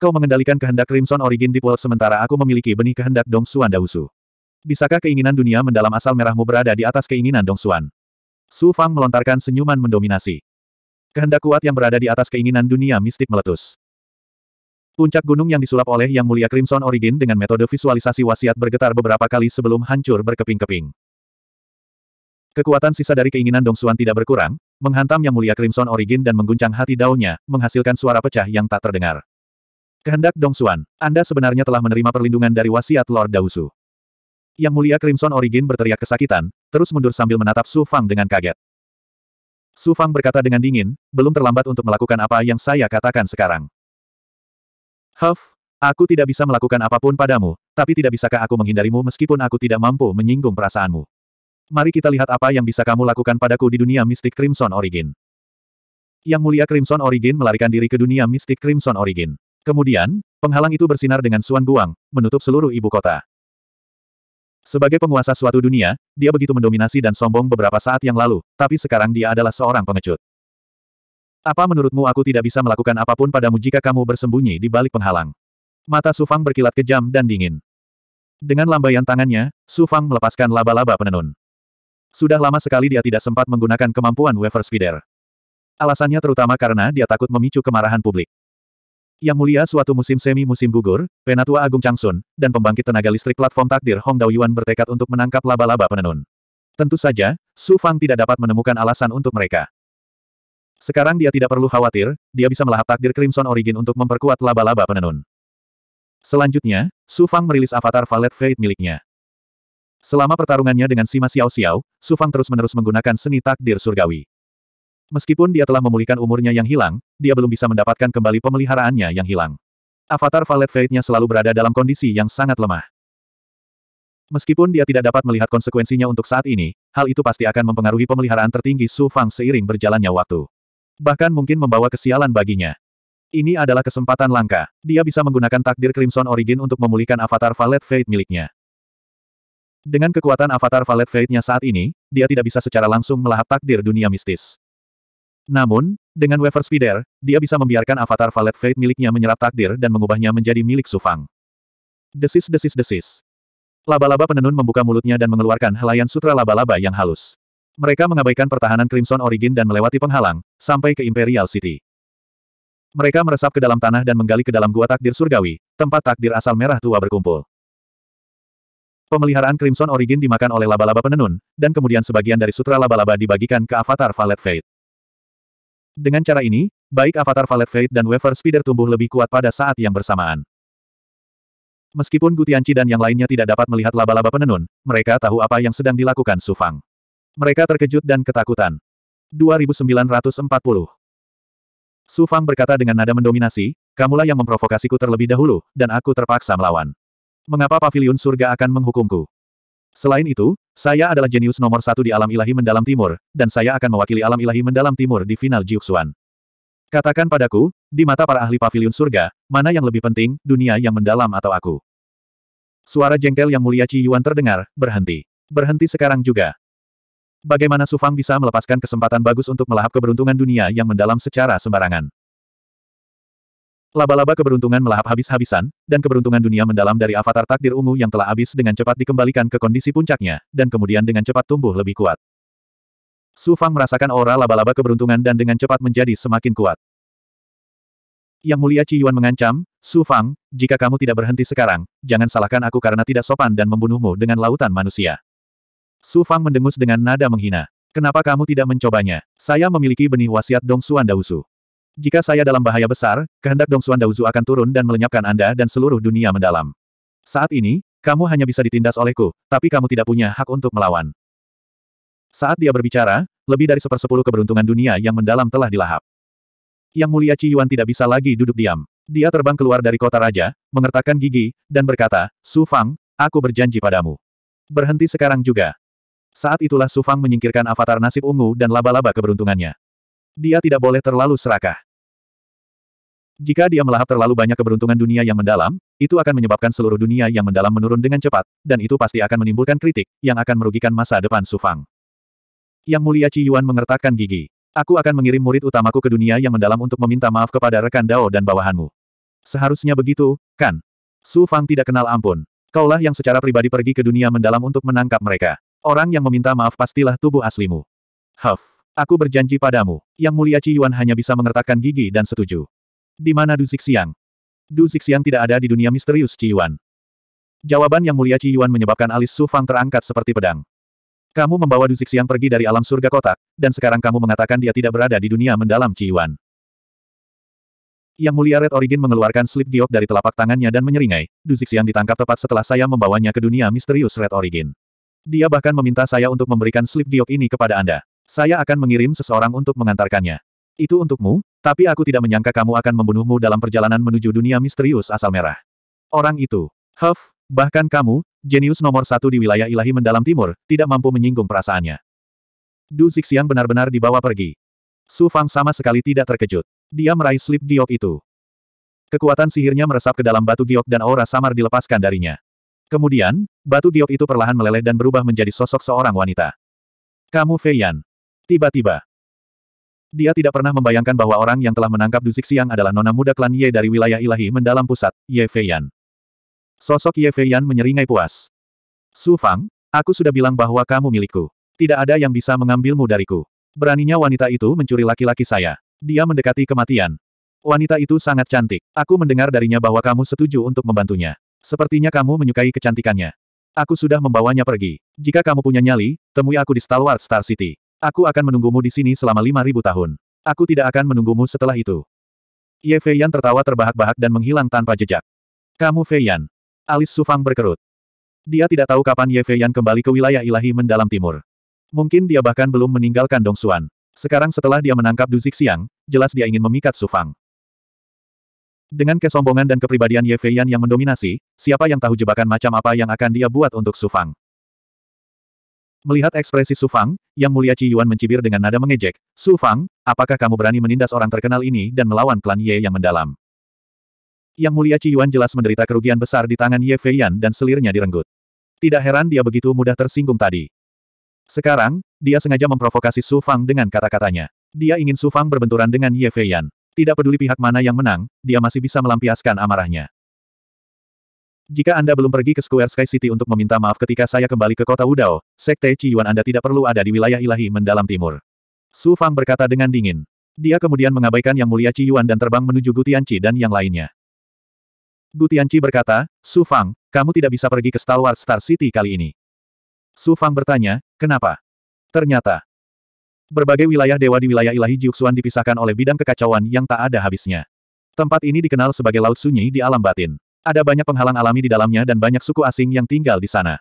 Kau mengendalikan kehendak Crimson Origin di World sementara aku memiliki benih kehendak Dong Xuan Dausu. Bisakah keinginan dunia mendalam asal merahmu berada di atas keinginan Dong Suan? Su Fang melontarkan senyuman mendominasi. Kehendak kuat yang berada di atas keinginan dunia mistik meletus. Puncak gunung yang disulap oleh Yang Mulia Crimson Origin dengan metode visualisasi wasiat bergetar beberapa kali sebelum hancur berkeping-keping. Kekuatan sisa dari keinginan Dong Xuan tidak berkurang, menghantam Yang Mulia Crimson Origin dan mengguncang hati daunnya, menghasilkan suara pecah yang tak terdengar. Kehendak Dong Xuan, Anda sebenarnya telah menerima perlindungan dari wasiat Lord Dausu. Yang Mulia Crimson Origin berteriak kesakitan, terus mundur sambil menatap Su Fang dengan kaget. Su Fang berkata dengan dingin, belum terlambat untuk melakukan apa yang saya katakan sekarang. Huff, aku tidak bisa melakukan apapun padamu, tapi tidak bisakah aku menghindarimu meskipun aku tidak mampu menyinggung perasaanmu. Mari kita lihat apa yang bisa kamu lakukan padaku di dunia mistik Crimson Origin. Yang mulia Crimson Origin melarikan diri ke dunia mistik Crimson Origin. Kemudian, penghalang itu bersinar dengan Suan buang, menutup seluruh ibu kota. Sebagai penguasa suatu dunia, dia begitu mendominasi dan sombong beberapa saat yang lalu, tapi sekarang dia adalah seorang pengecut. Apa menurutmu aku tidak bisa melakukan apapun padamu jika kamu bersembunyi di balik penghalang? Mata Sufang berkilat kejam dan dingin. Dengan lambaian tangannya, Sufang melepaskan laba-laba penenun. Sudah lama sekali dia tidak sempat menggunakan kemampuan Weaver Spider. Alasannya terutama karena dia takut memicu kemarahan publik. Yang mulia suatu musim semi musim gugur, Penatua Agung Changsun, dan pembangkit tenaga listrik platform takdir Hong Daoyuan bertekad untuk menangkap laba-laba penenun. Tentu saja, Su Fang tidak dapat menemukan alasan untuk mereka. Sekarang dia tidak perlu khawatir, dia bisa melahap takdir Crimson Origin untuk memperkuat laba-laba penenun. Selanjutnya, Su Fang merilis avatar Valet Fate miliknya. Selama pertarungannya dengan Sima Xiao Xiao, Su Fang terus-menerus menggunakan seni takdir surgawi. Meskipun dia telah memulihkan umurnya yang hilang, dia belum bisa mendapatkan kembali pemeliharaannya yang hilang. Avatar Valet Fate-nya selalu berada dalam kondisi yang sangat lemah. Meskipun dia tidak dapat melihat konsekuensinya untuk saat ini, hal itu pasti akan mempengaruhi pemeliharaan tertinggi Su Fang seiring berjalannya waktu bahkan mungkin membawa kesialan baginya. Ini adalah kesempatan langka. Dia bisa menggunakan takdir Crimson Origin untuk memulihkan avatar Valet Fate miliknya. Dengan kekuatan avatar Valet Fate-nya saat ini, dia tidak bisa secara langsung melahap takdir dunia mistis. Namun, dengan Weaver Spider, dia bisa membiarkan avatar Valet Fate miliknya menyerap takdir dan mengubahnya menjadi milik Sufang. Desis-desis-desis. Laba-laba penenun membuka mulutnya dan mengeluarkan helaian sutra laba-laba yang halus. Mereka mengabaikan pertahanan Crimson Origin dan melewati penghalang, sampai ke Imperial City. Mereka meresap ke dalam tanah dan menggali ke dalam gua takdir surgawi, tempat takdir asal merah tua berkumpul. Pemeliharaan Crimson Origin dimakan oleh laba-laba penenun, dan kemudian sebagian dari sutra laba-laba dibagikan ke avatar Valet Fate. Dengan cara ini, baik avatar Valet Fate dan Weaver Spider tumbuh lebih kuat pada saat yang bersamaan. Meskipun Gutianci dan yang lainnya tidak dapat melihat laba-laba penenun, mereka tahu apa yang sedang dilakukan Sufang. Mereka terkejut dan ketakutan. 2940 Su Fang berkata dengan nada mendominasi, kamulah yang memprovokasiku terlebih dahulu, dan aku terpaksa melawan. Mengapa pavilion surga akan menghukumku? Selain itu, saya adalah jenius nomor satu di alam ilahi mendalam timur, dan saya akan mewakili alam ilahi mendalam timur di final Jiuxuan. Katakan padaku, di mata para ahli pavilion surga, mana yang lebih penting, dunia yang mendalam atau aku? Suara jengkel yang mulia Ci Yuan terdengar, berhenti. Berhenti sekarang juga. Bagaimana Sufang bisa melepaskan kesempatan bagus untuk melahap keberuntungan dunia yang mendalam secara sembarangan? Laba-laba keberuntungan melahap habis-habisan, dan keberuntungan dunia mendalam dari avatar takdir ungu yang telah habis dengan cepat dikembalikan ke kondisi puncaknya, dan kemudian dengan cepat tumbuh lebih kuat. Su Fang merasakan aura laba-laba keberuntungan dan dengan cepat menjadi semakin kuat. Yang mulia Ci Yuan mengancam, Su Fang, jika kamu tidak berhenti sekarang, jangan salahkan aku karena tidak sopan dan membunuhmu dengan lautan manusia. Su Fang mendengus dengan nada menghina. Kenapa kamu tidak mencobanya? Saya memiliki benih wasiat Dong Xuan Dausu. Jika saya dalam bahaya besar, kehendak Dong Xuan Dausu akan turun dan melenyapkan Anda dan seluruh dunia mendalam. Saat ini, kamu hanya bisa ditindas olehku, tapi kamu tidak punya hak untuk melawan. Saat dia berbicara, lebih dari sepersepuluh keberuntungan dunia yang mendalam telah dilahap. Yang mulia Ci Yuan tidak bisa lagi duduk diam. Dia terbang keluar dari kota raja, mengertakkan gigi, dan berkata, Su Fang, aku berjanji padamu. Berhenti sekarang juga. Saat itulah Sufang menyingkirkan avatar nasib ungu dan laba-laba keberuntungannya. Dia tidak boleh terlalu serakah. Jika dia melahap terlalu banyak keberuntungan dunia yang mendalam, itu akan menyebabkan seluruh dunia yang mendalam menurun dengan cepat, dan itu pasti akan menimbulkan kritik, yang akan merugikan masa depan Sufang. Yang mulia Ci Yuan mengertakkan gigi. Aku akan mengirim murid utamaku ke dunia yang mendalam untuk meminta maaf kepada rekan Dao dan bawahanmu. Seharusnya begitu, kan? Su Fang tidak kenal ampun. Kaulah yang secara pribadi pergi ke dunia mendalam untuk menangkap mereka. Orang yang meminta maaf pastilah tubuh aslimu. Huff, aku berjanji padamu. Yang mulia Ci Yuan hanya bisa mengertakkan gigi dan setuju. Di mana Du Zixiang? Du Zixiang tidak ada di dunia misterius Ci Yuan. Jawaban yang mulia Ci Yuan menyebabkan alis Su Fang terangkat seperti pedang. Kamu membawa Du Zixiang pergi dari alam surga kotak, dan sekarang kamu mengatakan dia tidak berada di dunia mendalam Ci Yuan. Yang Mulia Red Origin mengeluarkan slip giok dari telapak tangannya dan menyeringai. Du Zixiang ditangkap tepat setelah saya membawanya ke dunia misterius Red Origin. Dia bahkan meminta saya untuk memberikan slip giok ini kepada Anda. Saya akan mengirim seseorang untuk mengantarkannya. Itu untukmu, tapi aku tidak menyangka kamu akan membunuhmu dalam perjalanan menuju dunia misterius asal merah. Orang itu, Huff, bahkan kamu, jenius nomor satu di wilayah ilahi mendalam timur, tidak mampu menyinggung perasaannya. Du Zixiang benar-benar dibawa pergi. Su Fang sama sekali tidak terkejut. Dia meraih slip giok itu. Kekuatan sihirnya meresap ke dalam batu giok dan aura samar dilepaskan darinya. Kemudian, batu giok itu perlahan meleleh dan berubah menjadi sosok seorang wanita. Kamu Feiyan. Tiba-tiba. Dia tidak pernah membayangkan bahwa orang yang telah menangkap Duzik Siang adalah nona muda klan Ye dari wilayah ilahi mendalam pusat, Ye Feiyan. Sosok Ye Feiyan menyeringai puas. Su Fang, aku sudah bilang bahwa kamu milikku. Tidak ada yang bisa mengambilmu dariku. Beraninya wanita itu mencuri laki-laki saya. Dia mendekati kematian. Wanita itu sangat cantik. Aku mendengar darinya bahwa kamu setuju untuk membantunya. Sepertinya kamu menyukai kecantikannya. Aku sudah membawanya pergi. Jika kamu punya nyali, temui aku di Stalwart Star City. Aku akan menunggumu di sini selama 5.000 tahun. Aku tidak akan menunggumu setelah itu. Ye Feiyan tertawa terbahak-bahak dan menghilang tanpa jejak. Kamu Feiyan. Alis Sufang berkerut. Dia tidak tahu kapan Ye Feiyan kembali ke wilayah ilahi mendalam timur. Mungkin dia bahkan belum meninggalkan Dong Xuan. Sekarang setelah dia menangkap Du Zixiang, jelas dia ingin memikat Sufang. Dengan kesombongan dan kepribadian Ye Feiyan yang mendominasi, siapa yang tahu jebakan macam apa yang akan dia buat untuk Su Fang? Melihat ekspresi Su Fang, Yang Mulia Ci Yuan mencibir dengan nada mengejek, Su Fang, apakah kamu berani menindas orang terkenal ini dan melawan klan Ye yang mendalam? Yang Mulia Ci Yuan jelas menderita kerugian besar di tangan Ye Feiyan dan selirnya direnggut. Tidak heran dia begitu mudah tersinggung tadi. Sekarang, dia sengaja memprovokasi Su Fang dengan kata-katanya. Dia ingin Su Fang berbenturan dengan Ye Feiyan. Tidak peduli pihak mana yang menang, dia masih bisa melampiaskan amarahnya. Jika Anda belum pergi ke Square Sky City untuk meminta maaf ketika saya kembali ke kota Wudao, Sekte Ciyuan Anda tidak perlu ada di wilayah ilahi mendalam timur. Su Fang berkata dengan dingin. Dia kemudian mengabaikan Yang Mulia Ciyuan dan terbang menuju Gutianci dan yang lainnya. Gutianci berkata, Su Fang, kamu tidak bisa pergi ke Stalwart Star City kali ini. Su Fang bertanya, kenapa? Ternyata, Berbagai wilayah dewa di wilayah ilahi Jiuxuan dipisahkan oleh bidang kekacauan yang tak ada habisnya. Tempat ini dikenal sebagai Laut Sunyi di alam batin. Ada banyak penghalang alami di dalamnya dan banyak suku asing yang tinggal di sana.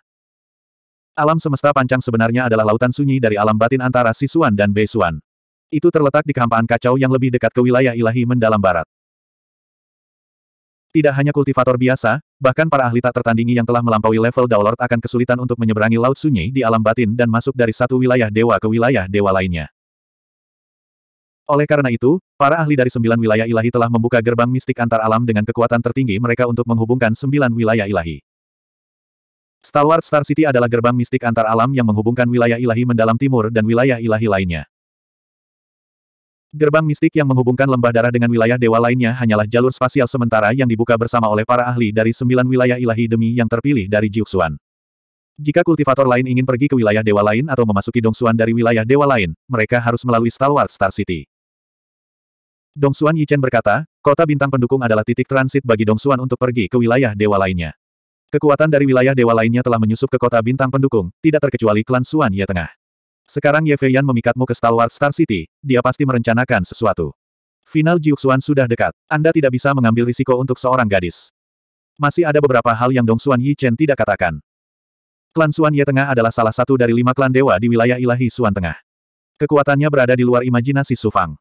Alam semesta pancang sebenarnya adalah lautan sunyi dari alam batin antara Sisuan dan Beisuan. Itu terletak di kehampaan kacau yang lebih dekat ke wilayah ilahi mendalam barat. Tidak hanya kultivator biasa, bahkan para ahli tak tertandingi yang telah melampaui level Daulord akan kesulitan untuk menyeberangi laut sunyi di alam batin dan masuk dari satu wilayah dewa ke wilayah dewa lainnya. Oleh karena itu, para ahli dari sembilan wilayah ilahi telah membuka gerbang mistik antar alam dengan kekuatan tertinggi mereka untuk menghubungkan sembilan wilayah ilahi. Stalwart Star City adalah gerbang mistik antar alam yang menghubungkan wilayah ilahi mendalam timur dan wilayah ilahi lainnya. Gerbang mistik yang menghubungkan lembah darah dengan wilayah dewa lainnya hanyalah jalur spasial sementara yang dibuka bersama oleh para ahli dari sembilan wilayah ilahi demi yang terpilih dari Jiuxuan. Jika kultivator lain ingin pergi ke wilayah dewa lain atau memasuki Dongsuan dari wilayah dewa lain, mereka harus melalui Stalwart Star City. Dongsuan Yichen berkata, kota bintang pendukung adalah titik transit bagi Dongsuan untuk pergi ke wilayah dewa lainnya. Kekuatan dari wilayah dewa lainnya telah menyusup ke kota bintang pendukung, tidak terkecuali klan Suan Ye Tengah. Sekarang Ye Feiyan memikatmu ke stalwart Star City, dia pasti merencanakan sesuatu. Final Jiuxuan sudah dekat. Anda tidak bisa mengambil risiko untuk seorang gadis. Masih ada beberapa hal yang Dong Xuan Yi Chen tidak katakan. Klan Xuan Ye Tengah adalah salah satu dari lima klan dewa di wilayah ilahi Xuan Tengah. Kekuatannya berada di luar imajinasi Su Fang.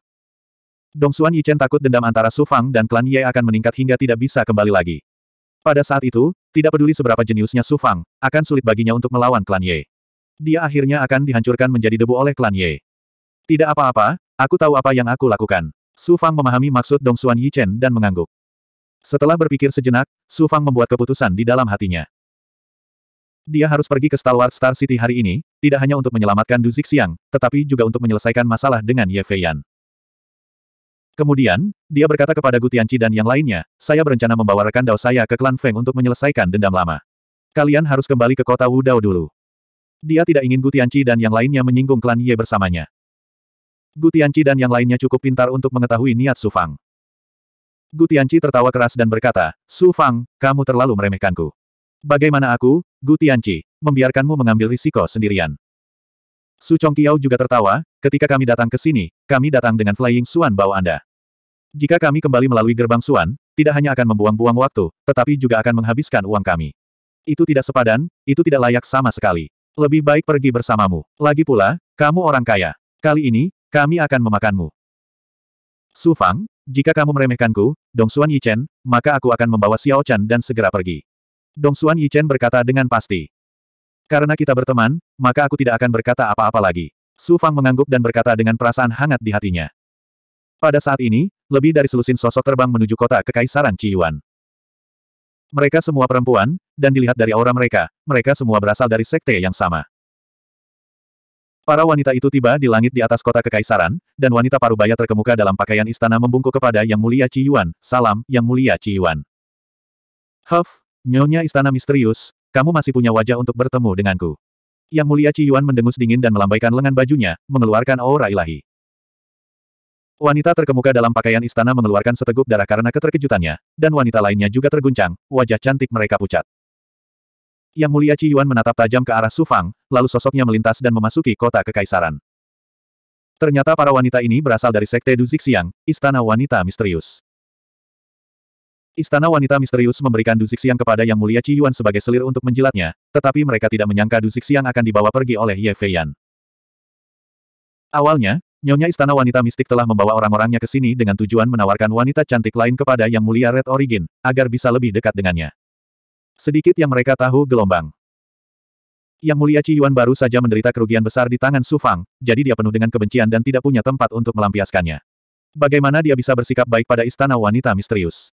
Xuan Yi Chen takut dendam antara Su Fang dan klan Ye akan meningkat hingga tidak bisa kembali lagi. Pada saat itu, tidak peduli seberapa jeniusnya Su Fang, akan sulit baginya untuk melawan klan Ye. Dia akhirnya akan dihancurkan menjadi debu oleh klan Ye. Tidak apa-apa, aku tahu apa yang aku lakukan. Su Fang memahami maksud Dong Xuan Yichen dan mengangguk. Setelah berpikir sejenak, Su Fang membuat keputusan di dalam hatinya. Dia harus pergi ke Stalwart Star City hari ini, tidak hanya untuk menyelamatkan Du Zixiang, tetapi juga untuk menyelesaikan masalah dengan Ye Feiyan. Kemudian, dia berkata kepada Gu Tianci dan yang lainnya, saya berencana membawa rekan Dao saya ke klan Feng untuk menyelesaikan dendam lama. Kalian harus kembali ke kota Wudao dulu. Dia tidak ingin Gutianci dan yang lainnya menyinggung klan Ye bersamanya. Gutianci dan yang lainnya cukup pintar untuk mengetahui niat Su Fang. Gutianci tertawa keras dan berkata, Su Fang, kamu terlalu meremehkanku. Bagaimana aku, Gutianci, membiarkanmu mengambil risiko sendirian. Su Chongqiao juga tertawa, ketika kami datang ke sini, kami datang dengan flying suan bawa Anda. Jika kami kembali melalui gerbang suan, tidak hanya akan membuang-buang waktu, tetapi juga akan menghabiskan uang kami. Itu tidak sepadan, itu tidak layak sama sekali. Lebih baik pergi bersamamu. Lagi pula, kamu orang kaya. Kali ini, kami akan memakanmu. Su Fang, jika kamu meremehkanku, Dong Xuan Yichen, maka aku akan membawa Xiao Chan dan segera pergi. Dong Xuan Yichen berkata dengan pasti. Karena kita berteman, maka aku tidak akan berkata apa-apa lagi. Su Fang mengangguk dan berkata dengan perasaan hangat di hatinya. Pada saat ini, lebih dari selusin sosok terbang menuju kota Kekaisaran Ciyuan. Mereka semua perempuan, dan dilihat dari aura mereka, mereka semua berasal dari sekte yang sama. Para wanita itu tiba di langit di atas kota kekaisaran, dan wanita parubaya terkemuka dalam pakaian istana membungkuk kepada Yang Mulia Ci Yuan, salam, Yang Mulia Ci Yuan. Huff, nyonya istana misterius, kamu masih punya wajah untuk bertemu denganku. Yang Mulia Ci Yuan mendengus dingin dan melambaikan lengan bajunya, mengeluarkan aura ilahi. Wanita terkemuka dalam pakaian istana mengeluarkan seteguk darah karena keterkejutannya, dan wanita lainnya juga terguncang, wajah cantik mereka pucat. Yang Mulia Ci Yuan menatap tajam ke arah Sufang, lalu sosoknya melintas dan memasuki kota kekaisaran. Ternyata para wanita ini berasal dari Sekte Duzik Zixiang, Istana Wanita Misterius. Istana Wanita Misterius memberikan Duzik Zixiang kepada Yang Mulia Ci Yuan sebagai selir untuk menjilatnya, tetapi mereka tidak menyangka Duzik Zixiang akan dibawa pergi oleh Ye Feiyan. Awalnya, Nyonya Istana Wanita Mistik telah membawa orang-orangnya ke sini dengan tujuan menawarkan wanita cantik lain kepada Yang Mulia Red Origin, agar bisa lebih dekat dengannya. Sedikit yang mereka tahu gelombang. Yang mulia Ci Yuan baru saja menderita kerugian besar di tangan Su Fang, jadi dia penuh dengan kebencian dan tidak punya tempat untuk melampiaskannya. Bagaimana dia bisa bersikap baik pada istana wanita misterius?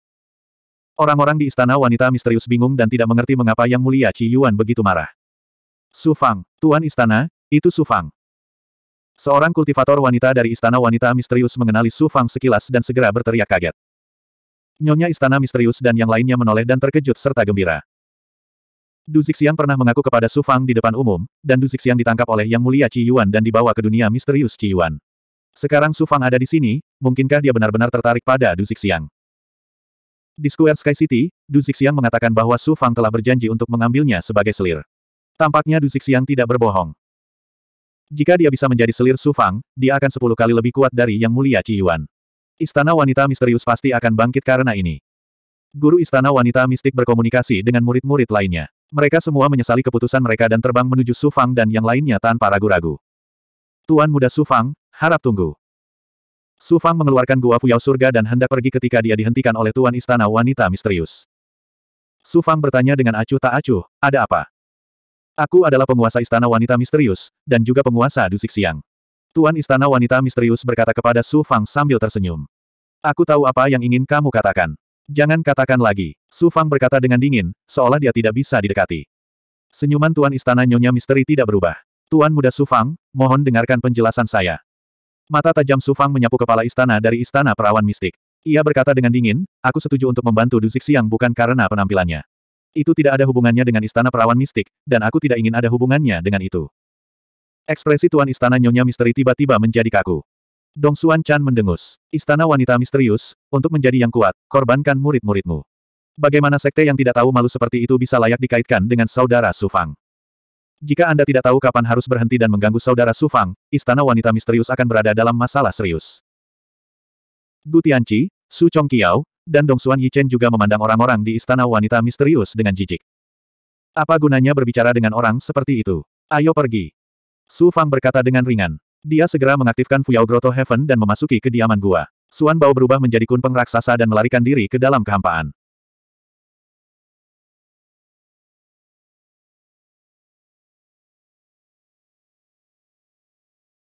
Orang-orang di istana wanita misterius bingung dan tidak mengerti mengapa Yang mulia Ci Yuan begitu marah. Su Fang, tuan istana, itu Su Fang. Seorang kultivator wanita dari istana wanita misterius mengenali Su Fang sekilas dan segera berteriak kaget. Nyonya istana misterius dan yang lainnya menoleh dan terkejut serta gembira. Du Zixiang pernah mengaku kepada Su Fang di depan umum, dan Du Zixiang ditangkap oleh Yang Mulia Ci Yuan dan dibawa ke dunia misterius Ci Yuan. Sekarang Su Fang ada di sini, mungkinkah dia benar-benar tertarik pada Du Zixiang? Di Square Sky City, Du Zixiang mengatakan bahwa Su Fang telah berjanji untuk mengambilnya sebagai selir. Tampaknya Du Zixiang tidak berbohong. Jika dia bisa menjadi selir Su Fang, dia akan sepuluh kali lebih kuat dari Yang Mulia Ci Yuan. Istana wanita misterius pasti akan bangkit karena ini. Guru istana wanita mistik berkomunikasi dengan murid-murid lainnya. Mereka semua menyesali keputusan mereka dan terbang menuju Sufang dan yang lainnya tanpa ragu-ragu. Tuan muda Sufang, harap tunggu. Sufang mengeluarkan gua Fuyao surga dan hendak pergi ketika dia dihentikan oleh Tuan Istana Wanita Misterius. Sufang bertanya dengan acuh tak acuh, ada apa? Aku adalah penguasa Istana Wanita Misterius, dan juga penguasa Dusik Siang. Tuan Istana Wanita Misterius berkata kepada Sufang sambil tersenyum. Aku tahu apa yang ingin kamu katakan. Jangan katakan lagi, Su Fang berkata dengan dingin, seolah dia tidak bisa didekati. Senyuman Tuan Istana Nyonya Misteri tidak berubah. Tuan Muda Su Fang, mohon dengarkan penjelasan saya. Mata tajam Su Fang menyapu kepala istana dari Istana Perawan Mistik. Ia berkata dengan dingin, aku setuju untuk membantu Duzik Siang bukan karena penampilannya. Itu tidak ada hubungannya dengan Istana Perawan Mistik, dan aku tidak ingin ada hubungannya dengan itu. Ekspresi Tuan Istana Nyonya Misteri tiba-tiba menjadi kaku. Dong Xuan Chan mendengus. Istana wanita misterius, untuk menjadi yang kuat, korbankan murid-muridmu. Bagaimana sekte yang tidak tahu malu seperti itu bisa layak dikaitkan dengan saudara Sufang? Jika Anda tidak tahu kapan harus berhenti dan mengganggu saudara Sufang, istana wanita misterius akan berada dalam masalah serius. Gu Tianqi, Su Chongqiao, dan Dong Xuan Yichen juga memandang orang-orang di istana wanita misterius dengan jijik. Apa gunanya berbicara dengan orang seperti itu? Ayo pergi. Su Fang berkata dengan ringan. Dia segera mengaktifkan Fuyao Grotto Heaven dan memasuki kediaman gua. Suan Bao berubah menjadi kunpeng raksasa dan melarikan diri ke dalam kehampaan.